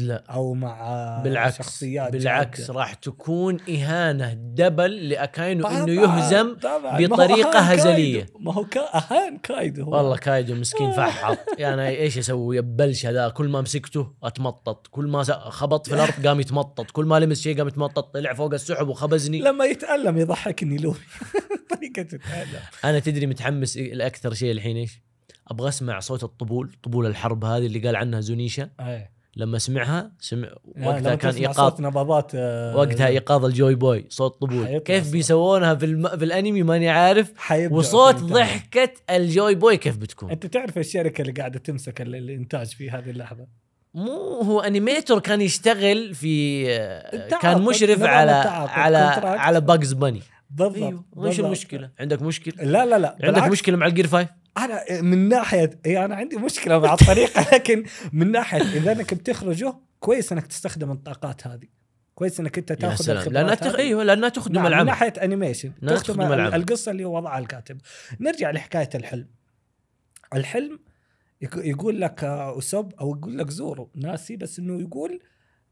لا او مع بالعكس شخصيات بالعكس جادة. راح تكون اهانه دبل لاكاينو انه يهزم طبعًا بطريقه هزليه ما هو كا اهان كايدو هو. والله كايدو مسكين فحط يعني ايش اسوي يبلش هذا كل ما مسكته اتمطط كل ما خبط في الارض قام يتمطط كل ما لمس شيء قام يتمطط طلع فوق السحب وخبزني لما يتالم يضحكني لومي طريقه يتالم انا تدري متحمس الاكثر شيء الحين ايش؟ ابغى اسمع صوت الطبول طبول الحرب هذه اللي قال عنها زونيشا أيه. لما سمعها سمع آه، وقتها كان ايقاظ نبضات آه، وقتها ايقاظ الجوي بوي صوت طبول كيف بيسوونها في, الم... في الانمي ماني عارف وصوت ضحكه الجوي بوي كيف بتكون انت تعرف الشركه اللي قاعده تمسك الانتاج في هذه اللحظه مو هو انيميتور كان يشتغل في آه، كان مشرف على على على باجز باني بالضبط أيوه. وش المشكله عندك مشكله لا لا لا عندك مشكله مع الجير 5 انا من ناحيه يعني انا عندي مشكله مع الطريقه لكن من ناحيه اذا انك بتخرجه كويس انك تستخدم الطاقات هذه كويس انك انت تاخذ يا سلام. لانها تخ... ايوه لانها تخدم نعم العمل من ناحيه انيميشن تخدم, تخدم العمل. القصه اللي وضعها الكاتب نرجع لحكايه الحلم الحلم يقول لك آه، اسوب او يقول لك زورو ناسي بس انه يقول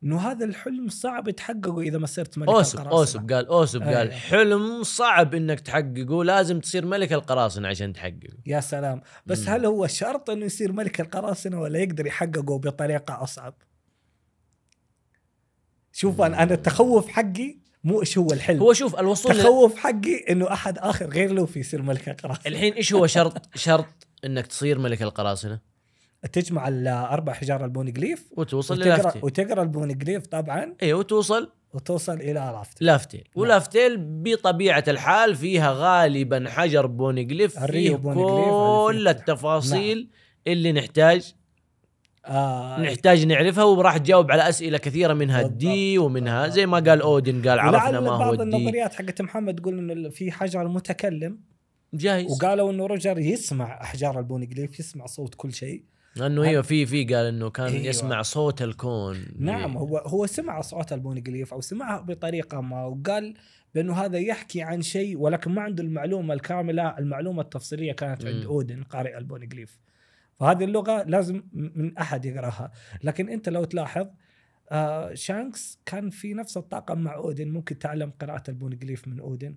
انه هذا الحلم صعب تحققه اذا ما صرت ملك أوسب القراصنه اوسب قال اوسب أيه. قال أيوة. حلم صعب انك تحققه لازم تصير ملك القراصنه عشان تحققه يا سلام بس مم. هل هو شرط انه يصير ملك القراصنه ولا يقدر يحققه بطريقه اصعب؟ شوف انا انا التخوف حقي مو ايش هو الحلم هو شوف الوصول تخوف حقي انه احد اخر غير لوفي يصير ملك القراصنه الحين ايش هو شرط شرط انك تصير ملك القراصنه؟ تجمع الاربع حجار البونجليف وتوصل وتقرا وتقرا البونجليف طبعا اي وتوصل وتوصل الى لافتيل لافتيل نعم. ولافتيل بطبيعه الحال فيها غالبا حجر بونجليف فيه كل نعم. التفاصيل نعم. اللي نحتاج آه نحتاج نعرفها وراح تجاوب على اسئله كثيره منها بالضبط. الدي ومنها زي ما قال اودن قال عرفنا ما هو بعض النظريات حقت محمد تقول انه في حجر متكلم جايز وقالوا انه روجر يسمع احجار البونجليف يسمع صوت كل شيء لانه ايوه في في قال انه كان أيوة. يسمع صوت الكون نعم هو هو سمع صوت البونجليف او سمعها بطريقه ما وقال بانه هذا يحكي عن شيء ولكن ما عنده المعلومه الكامله المعلومه التفصيليه كانت عند اودن قارئ البونجليف فهذه اللغه لازم من احد يقراها لكن انت لو تلاحظ آه شانكس كان في نفس الطاقم مع اودن ممكن تعلم قراءه البونجليف من اودن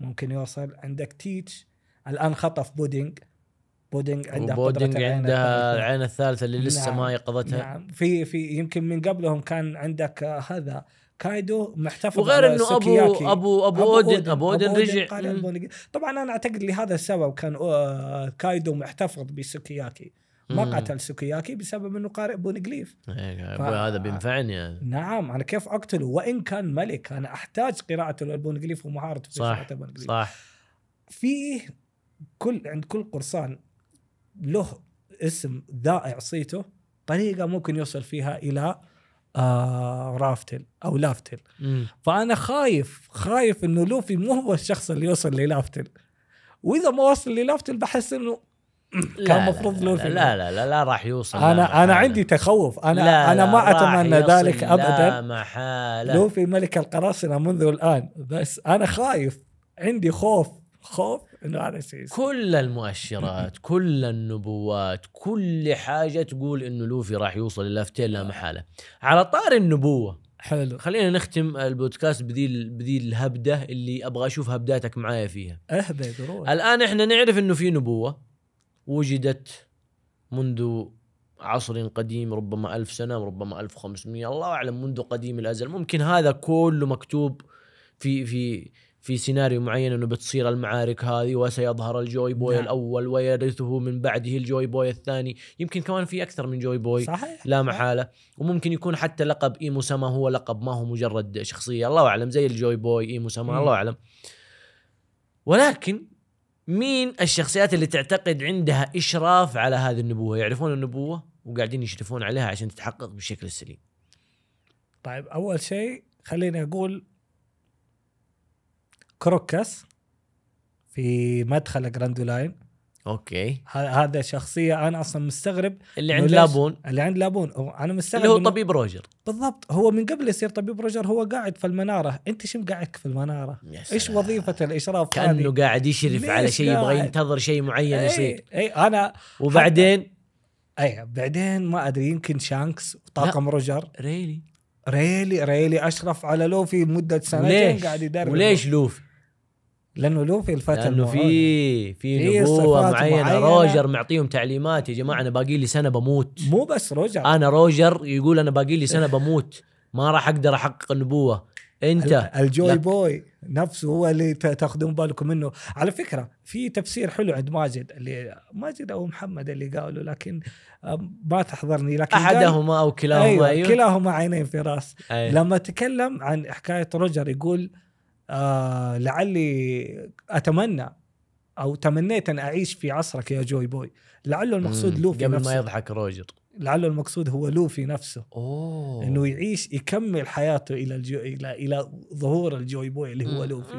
ممكن يوصل عندك تيتش الان خطف بودينج بودينج عندها بودينج عندها العين الثالثه اللي لسه نعم ما يقظتها نعم في في يمكن من قبلهم كان عندك آه، هذا كايدو محتفظ وغير انه أبو, ابو ابو ابو اودن ابو اودن, رجع طبعا انا اعتقد لهذا السبب كان آه، كايدو محتفظ بسكياكي ما مم. قتل سكياكي بسبب انه قارئ بونجليف إيه، ف... هذا بينفعني يعني. نعم انا كيف اقتله وان كان ملك انا احتاج قراءته للبونجليف ومهارته في صح صح في كل عند كل قرصان له اسم ذائع صيته طريقه ممكن يوصل فيها الى آه رافتل او لافتل مم. فانا خايف خايف انه لوفي مو هو الشخص اللي يوصل للافتل واذا ما وصل للافتل بحس انه كان المفروض لوفي لا لا, لا لا لا راح يوصل انا انا عندي تخوف انا لا انا ما اتمنى ذلك ابدا لا محالة. لوفي ملك القراصنه منذ الان بس انا خايف عندي خوف خوف انه هذا الشيء كل المؤشرات كل النبوات كل حاجه تقول انه لوفي راح يوصل الى لا آه. محاله على طار النبوه حلو خلينا نختم البودكاست بذي بذي الهبده اللي ابغى اشوف هبداتك معايا فيها اهبد روح الان احنا نعرف انه في نبوه وجدت منذ عصر قديم ربما ألف سنة ربما ألف خمسمية الله أعلم منذ قديم الأزل ممكن هذا كله مكتوب في في في سيناريو معين انه بتصير المعارك هذه وسيظهر الجوي بوي نعم. الاول ويرثه من بعده الجوي بوي الثاني يمكن كمان في اكثر من جوي بوي صحيح. لا محاله وممكن يكون حتى لقب ايمو سما هو لقب ما هو مجرد شخصيه الله اعلم زي الجوي بوي ايمو سما مم. الله اعلم ولكن مين الشخصيات اللي تعتقد عندها اشراف على هذه النبوه يعرفون النبوه وقاعدين يشرفون عليها عشان تتحقق بالشكل السليم طيب اول شيء خليني اقول كروكس في مدخل جراند لاين اوكي هذا شخصيه انا اصلا مستغرب اللي عند لابون اللي عند لابون انا مستغرب اللي هو طبيب روجر بالضبط هو من قبل يصير طبيب روجر هو قاعد في المناره انت شو مقعدك في المناره ايش وظيفه الاشراف كانه هذه؟ قاعد يشرف على شيء يبغى ينتظر شيء معين إيه، يصير اي انا وبعدين اي بعدين ما ادري يمكن شانكس وطاقم روجر ريلي ريلي ريلي اشرف على لوفي مده سنتين قاعد يدرب وليش لوفي لانه لوفي الفتى لانه في في نبوه معينه, معينة روجر معطيهم تعليمات يا جماعه انا باقي لي سنه بموت مو بس روجر انا روجر يقول انا باقي لي سنه بموت ما راح اقدر احقق النبوه انت الجوي لا. بوي نفسه هو اللي تاخذون بالكم منه على فكره في تفسير حلو عند ماجد اللي ماجد او محمد اللي قالوا لكن ما تحضرني لكن احدهما او كلاهما أيوة, ايوه كلاهما عينين في راس أيوة. لما تكلم عن حكايه روجر يقول آه لعلي اتمنى او تمنيت ان اعيش في عصرك يا جوي بوي لعله المقصود لوفي قبل نفسه. ما يضحك روجر لعله المقصود هو لوفي نفسه أوه. انه يعيش يكمل حياته الى الجو... الى الى ظهور الجوي بوي اللي هو لوفي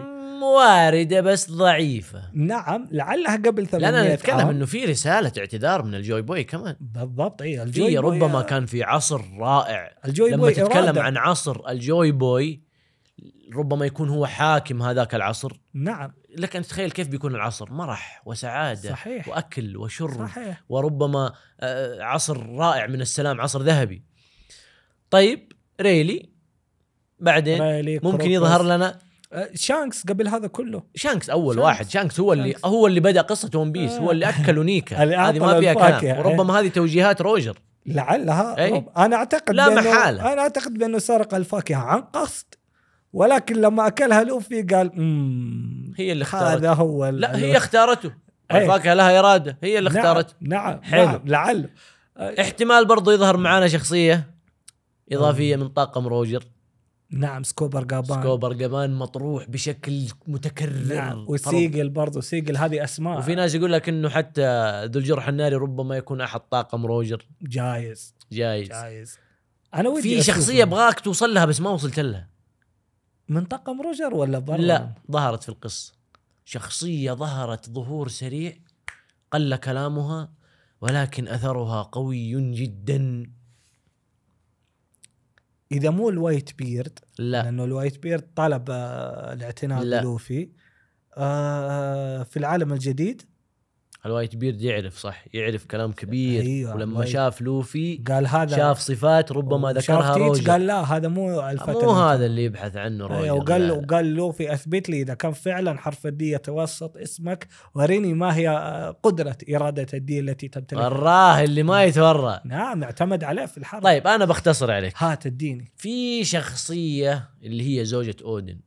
وارده بس ضعيفه نعم لعلها قبل ثمانية لا انا نتكلم انه في رساله اعتذار من الجوي بوي كمان بالضبط اي الجوي بوي ربما يا... كان في عصر رائع الجوي لما بوي تتكلم إرادة. عن عصر الجوي بوي ربما يكون هو حاكم هذاك العصر نعم لك ان تتخيل كيف بيكون العصر مرح وسعاده صحيح. واكل وشرب صحيح. وربما آه، عصر رائع من السلام عصر ذهبي طيب ريلي بعدين ريلي ممكن يظهر لنا آه، شانكس قبل هذا كله شانكس اول شانكس. واحد شانكس هو اللي شانكس. هو اللي بدا قصه ون بيس هو اللي اكل آه. نيكا هذه ما فيها كلام وربما يعني. هذه توجيهات روجر لعلها أي. انا اعتقد لا محاله انا اعتقد بانه سرق الفاكهه عن قصد ولكن لما اكلها لوفي قال مم هي اللي اختارته هذا هو لا هي اختارته الفاكهه إيه. يعني لها اراده هي اللي نعم، اختارته نعم, نعم حلو نعم لعله احتمال برضو يظهر معانا شخصيه اضافيه من طاقم روجر نعم سكوبر جابان سكوبر جابان مطروح بشكل متكرر نعم وسيجل برضه سيجل هذه اسماء وفي ناس يقول لك انه حتى ذو الجرح الناري ربما يكون احد طاقم روجر جايز جايز جايز انا ودي في شخصيه ابغاك توصل لها بس ما وصلت لها من طاقم روجر ولا برا؟ لا ظهرت في القصة شخصية ظهرت ظهور سريع قل كلامها ولكن أثرها قوي جدا إذا مو الوايت بيرد لا لأنه الوايت بيرد طلب آه، الاعتناء بلوفي آه في العالم الجديد الوايت بيرد يعرف صح يعرف كلام كبير أيوة ولما أيوة. شاف لوفي قال هذا شاف صفات ربما ذكرها روجر قال لا هذا مو الفتى مو هذا اللي يبحث عنه إيه، روجر أيوة وقال وقال لوفي اثبت لي اذا كان فعلا حرف الدي يتوسط اسمك وريني ما هي آه، قدره اراده الدي التي تمتلكها وراه اللي ما يتورى نعم اعتمد عليه في الحرب طيب انا بختصر عليك هات اديني في شخصيه اللي هي زوجة اودن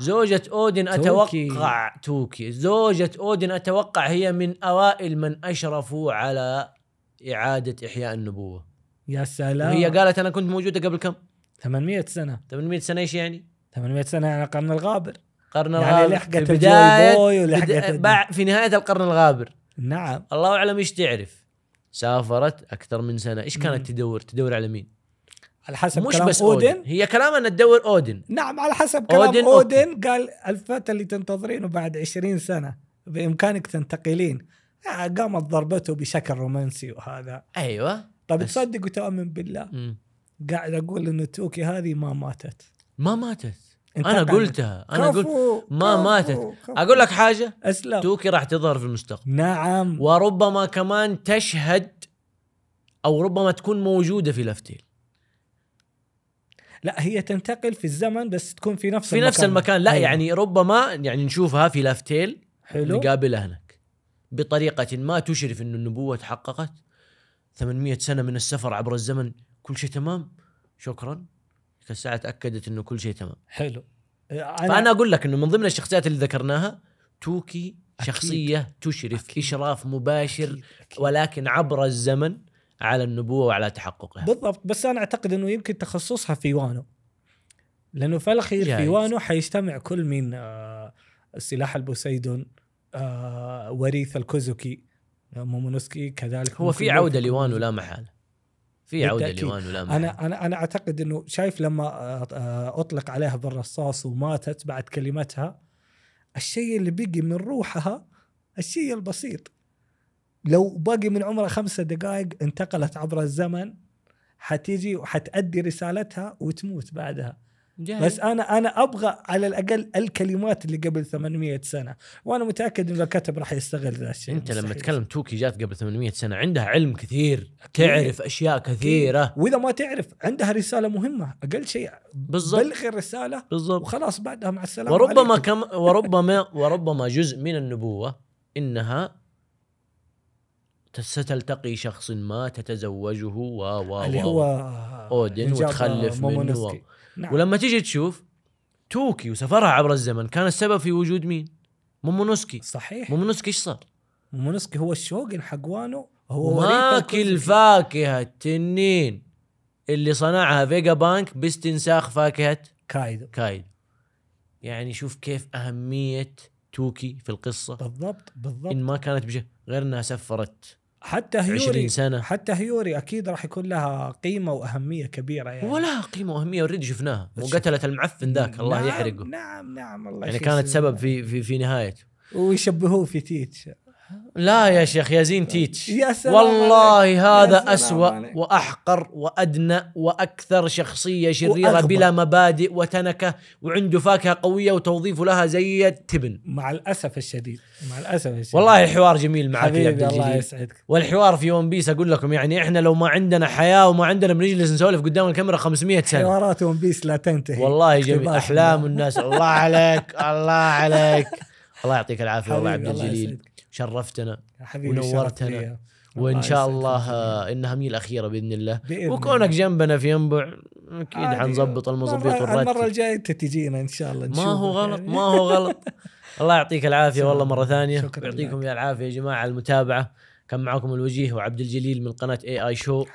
زوجة اودن اتوقع توكي زوجة اودن اتوقع هي من اوائل من اشرفوا على اعادة احياء النبوة يا سلام هي قالت انا كنت موجودة قبل كم؟ 800 سنة 800 سنة ايش يعني؟ 800 سنة يعني القرن الغابر قرن يعني الغابر لحقت في بداية ولحقت بد... في نهاية القرن الغابر نعم الله اعلم ايش تعرف سافرت اكثر من سنة ايش كانت تدور على مين؟ على حسب مش كلام بس أودن, أودن هي كلام أن تدور أودن نعم على حسب كلام أودن, أودن, أودن قال الفتى اللي تنتظرينه بعد 20 سنة بإمكانك تنتقلين آه، قامت ضربته بشكل رومانسي وهذا أيوة طيب بس. تصدق وتؤمن بالله م. قاعد أقول أن توكي هذه ما ماتت ما ماتت انا قلتها انا قلت ما كفو ماتت كفو اقول لك حاجه اسلم توكي راح تظهر في المستقبل نعم وربما كمان تشهد او ربما تكون موجوده في لفتيل لا هي تنتقل في الزمن بس تكون في نفس في المكان. نفس المكان لا أيوة. يعني ربما يعني نشوفها في لافتيل حلو نقابلها هناك بطريقه ما تشرف انه النبوه تحققت 800 سنه من السفر عبر الزمن كل شيء تمام شكرا الساعه تاكدت انه كل شيء تمام حلو أنا فانا اقول لك انه من ضمن الشخصيات اللي ذكرناها توكي أكيد. شخصيه تشرف أكيد. اشراف مباشر أكيد. أكيد. ولكن عبر الزمن على النبوه وعلى تحققها بالضبط بس انا اعتقد انه يمكن تخصصها في وانو لانه في الاخير في وانو حيجتمع كل من آه، السلاح البوسيدون آه، وريث الكوزوكي مومونوسكي كذلك هو في عوده لوانو لا محاله في عوده لوانو لا محاله انا انا انا اعتقد انه شايف لما آه، اطلق عليها بالرصاص وماتت بعد كلمتها الشيء اللي بقي من روحها الشيء البسيط لو باقي من عمره خمسة دقائق انتقلت عبر الزمن حتيجي وحتأدي رسالتها وتموت بعدها جاي. بس انا انا ابغى على الاقل الكلمات اللي قبل 800 سنه وانا متاكد ان الكاتب راح يستغل ذا الشيء انت لما تكلم توكي جات قبل 800 سنه عندها علم كثير تعرف تعرف إيه. اشياء كثيره أكيد. واذا ما تعرف عندها رساله مهمه اقل شيء بالضبط بلغ الرساله بالضبط وخلاص بعدها مع السلامه وربما كم وربما وربما جزء من النبوه انها ستلتقي شخص ما تتزوجه و و اللي هو اودن وتخلف منه و... نعم. ولما تيجي تشوف توكي وسفرها عبر الزمن كان السبب في وجود مين؟ مومونوسكي صحيح مومونوسكي ايش صار؟ مومونوسكي هو الشوغن حق وانو هو واكل فاكهه التنين اللي صنعها فيجا بانك باستنساخ فاكهه كايدو كايدو يعني شوف كيف اهميه توكي في القصه بالضبط بالضبط ان ما كانت بشيء غير انها سفرت حتى هيوري 20 سنه حتى هيوري اكيد راح يكون لها قيمه واهميه كبيره يعني ولها قيمه واهميه اوريدي شفناها وقتلت المعفن ذاك الله نعم يحرقه نعم نعم الله يعني كانت سبب في في في نهايته ويشبهوه في تيتش لا يا شيخ يا زين تيتش يا سلام والله عليك. هذا سلام أسوأ عليك. وأحقر وأدنى وأكثر شخصية شريرة وأغبر. بلا مبادئ وتنكة وعنده فاكهة قوية وتوظيفه لها زي التبن مع الأسف الشديد مع الأسف الشديد والله الحوار جميل معك حبيبي يا عبد الله يسعدك والحوار في ون بيس أقول لكم يعني إحنا لو ما عندنا حياة وما عندنا بنجلس نسولف قدام الكاميرا 500 سنة حوارات ون بيس لا تنتهي والله جميل أحلام الناس الله عليك الله عليك الله يعطيك العافية والله عبد الجليل الله شرفتنا حبيبي ونورتنا وان شاء الله آه، انها مي الاخيره باذن الله بإذن وكونك الله. جنبنا في ينبع اكيد حنظبط المظبوط والرتب المره الجايه انت تجينا ان شاء الله ما هو غلط يعني. ما هو غلط الله يعطيك العافيه والله مره ثانيه يعطيكم يا العافيه يا جماعه على المتابعه كان معكم الوجيه وعبد الجليل من قناه اي اي شو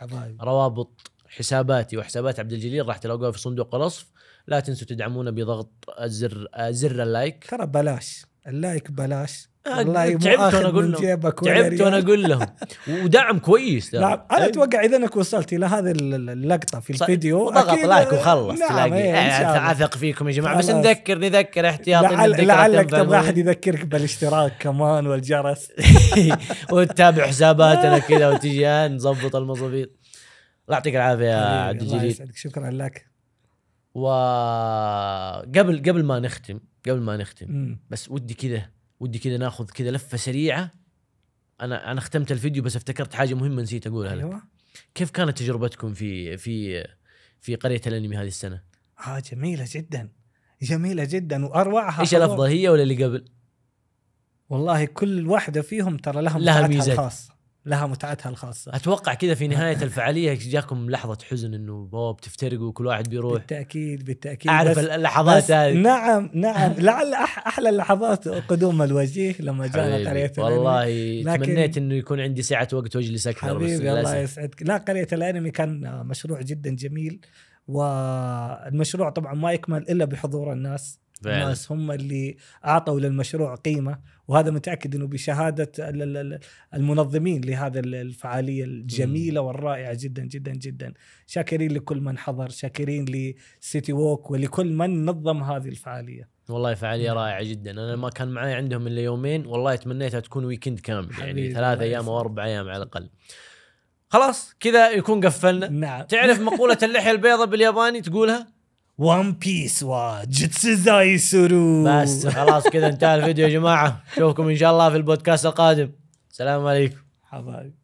روابط حساباتي وحسابات عبد الجليل راح تلاقوها في صندوق الوصف لا تنسوا تدعمونا بضغط زر آه، زر اللايك ترى بلاش اللايك بلاش والله تعبت وانا اقول لهم تعبت وانا اقول لهم ودعم كويس لا نعم انا إيه. اتوقع اذا انك وصلت الى هذه اللقطه في الفيديو ضغط لايك وخلص نعم، تلاقي إيه، اثق فيكم يا جماعه بس نذكر نذكر احتياطي لعلك تبغى احد يذكرك بالاشتراك كمان والجرس وتتابع حساباتنا كذا وتجي آه، نظبط المظابيط الله يعطيك العافيه يا عبد الجليل شكرا لك وقبل قبل ما نختم قبل ما نختم بس ودي كذا ودي كذا ناخذ كذا لفه سريعه انا انا ختمت الفيديو بس افتكرت حاجه مهمه نسيت اقولها أيوة. لك كيف كانت تجربتكم في في في قريه الانمي هذه السنه؟ اه جميله جدا جميله جدا واروعها ايش الافضل هي ولا اللي قبل؟ والله كل واحده فيهم ترى لهم لها ميزات الخاصه لها متعتها الخاصه اتوقع كذا في نهايه الفعاليه جاكم لحظه حزن انه بوب تفترقوا وكل واحد بيروح بالتاكيد بالتاكيد اعرف اللحظات هذه نعم نعم لعل احلى اللحظات قدوم الوجيه لما جاء قريه والله تمنيت انه يكون عندي سعه وقت واجلس اكثر حبيبي الله يسعدك لا قريه الانمي كان مشروع جدا جميل والمشروع طبعا ما يكمل الا بحضور الناس الناس هم اللي اعطوا للمشروع قيمه وهذا متاكد انه بشهاده المنظمين لهذا الفعاليه الجميله والرائعه جدا جدا جدا شاكرين لكل من حضر شاكرين لسيتي ووك ولكل من نظم هذه الفعاليه والله فعاليه نعم. رائعه جدا انا ما كان معي عندهم الا يومين والله تمنيتها تكون ويكند كامل يعني ثلاثة ايام او اربع ايام على الاقل خلاص كذا يكون قفلنا نعم تعرف مقوله اللحيه البيضاء بالياباني تقولها وان بيس وجيتسوزاي سورو بس خلاص كذا انتهى الفيديو يا جماعه نشوفكم ان شاء الله في البودكاست القادم السلام عليكم حبايب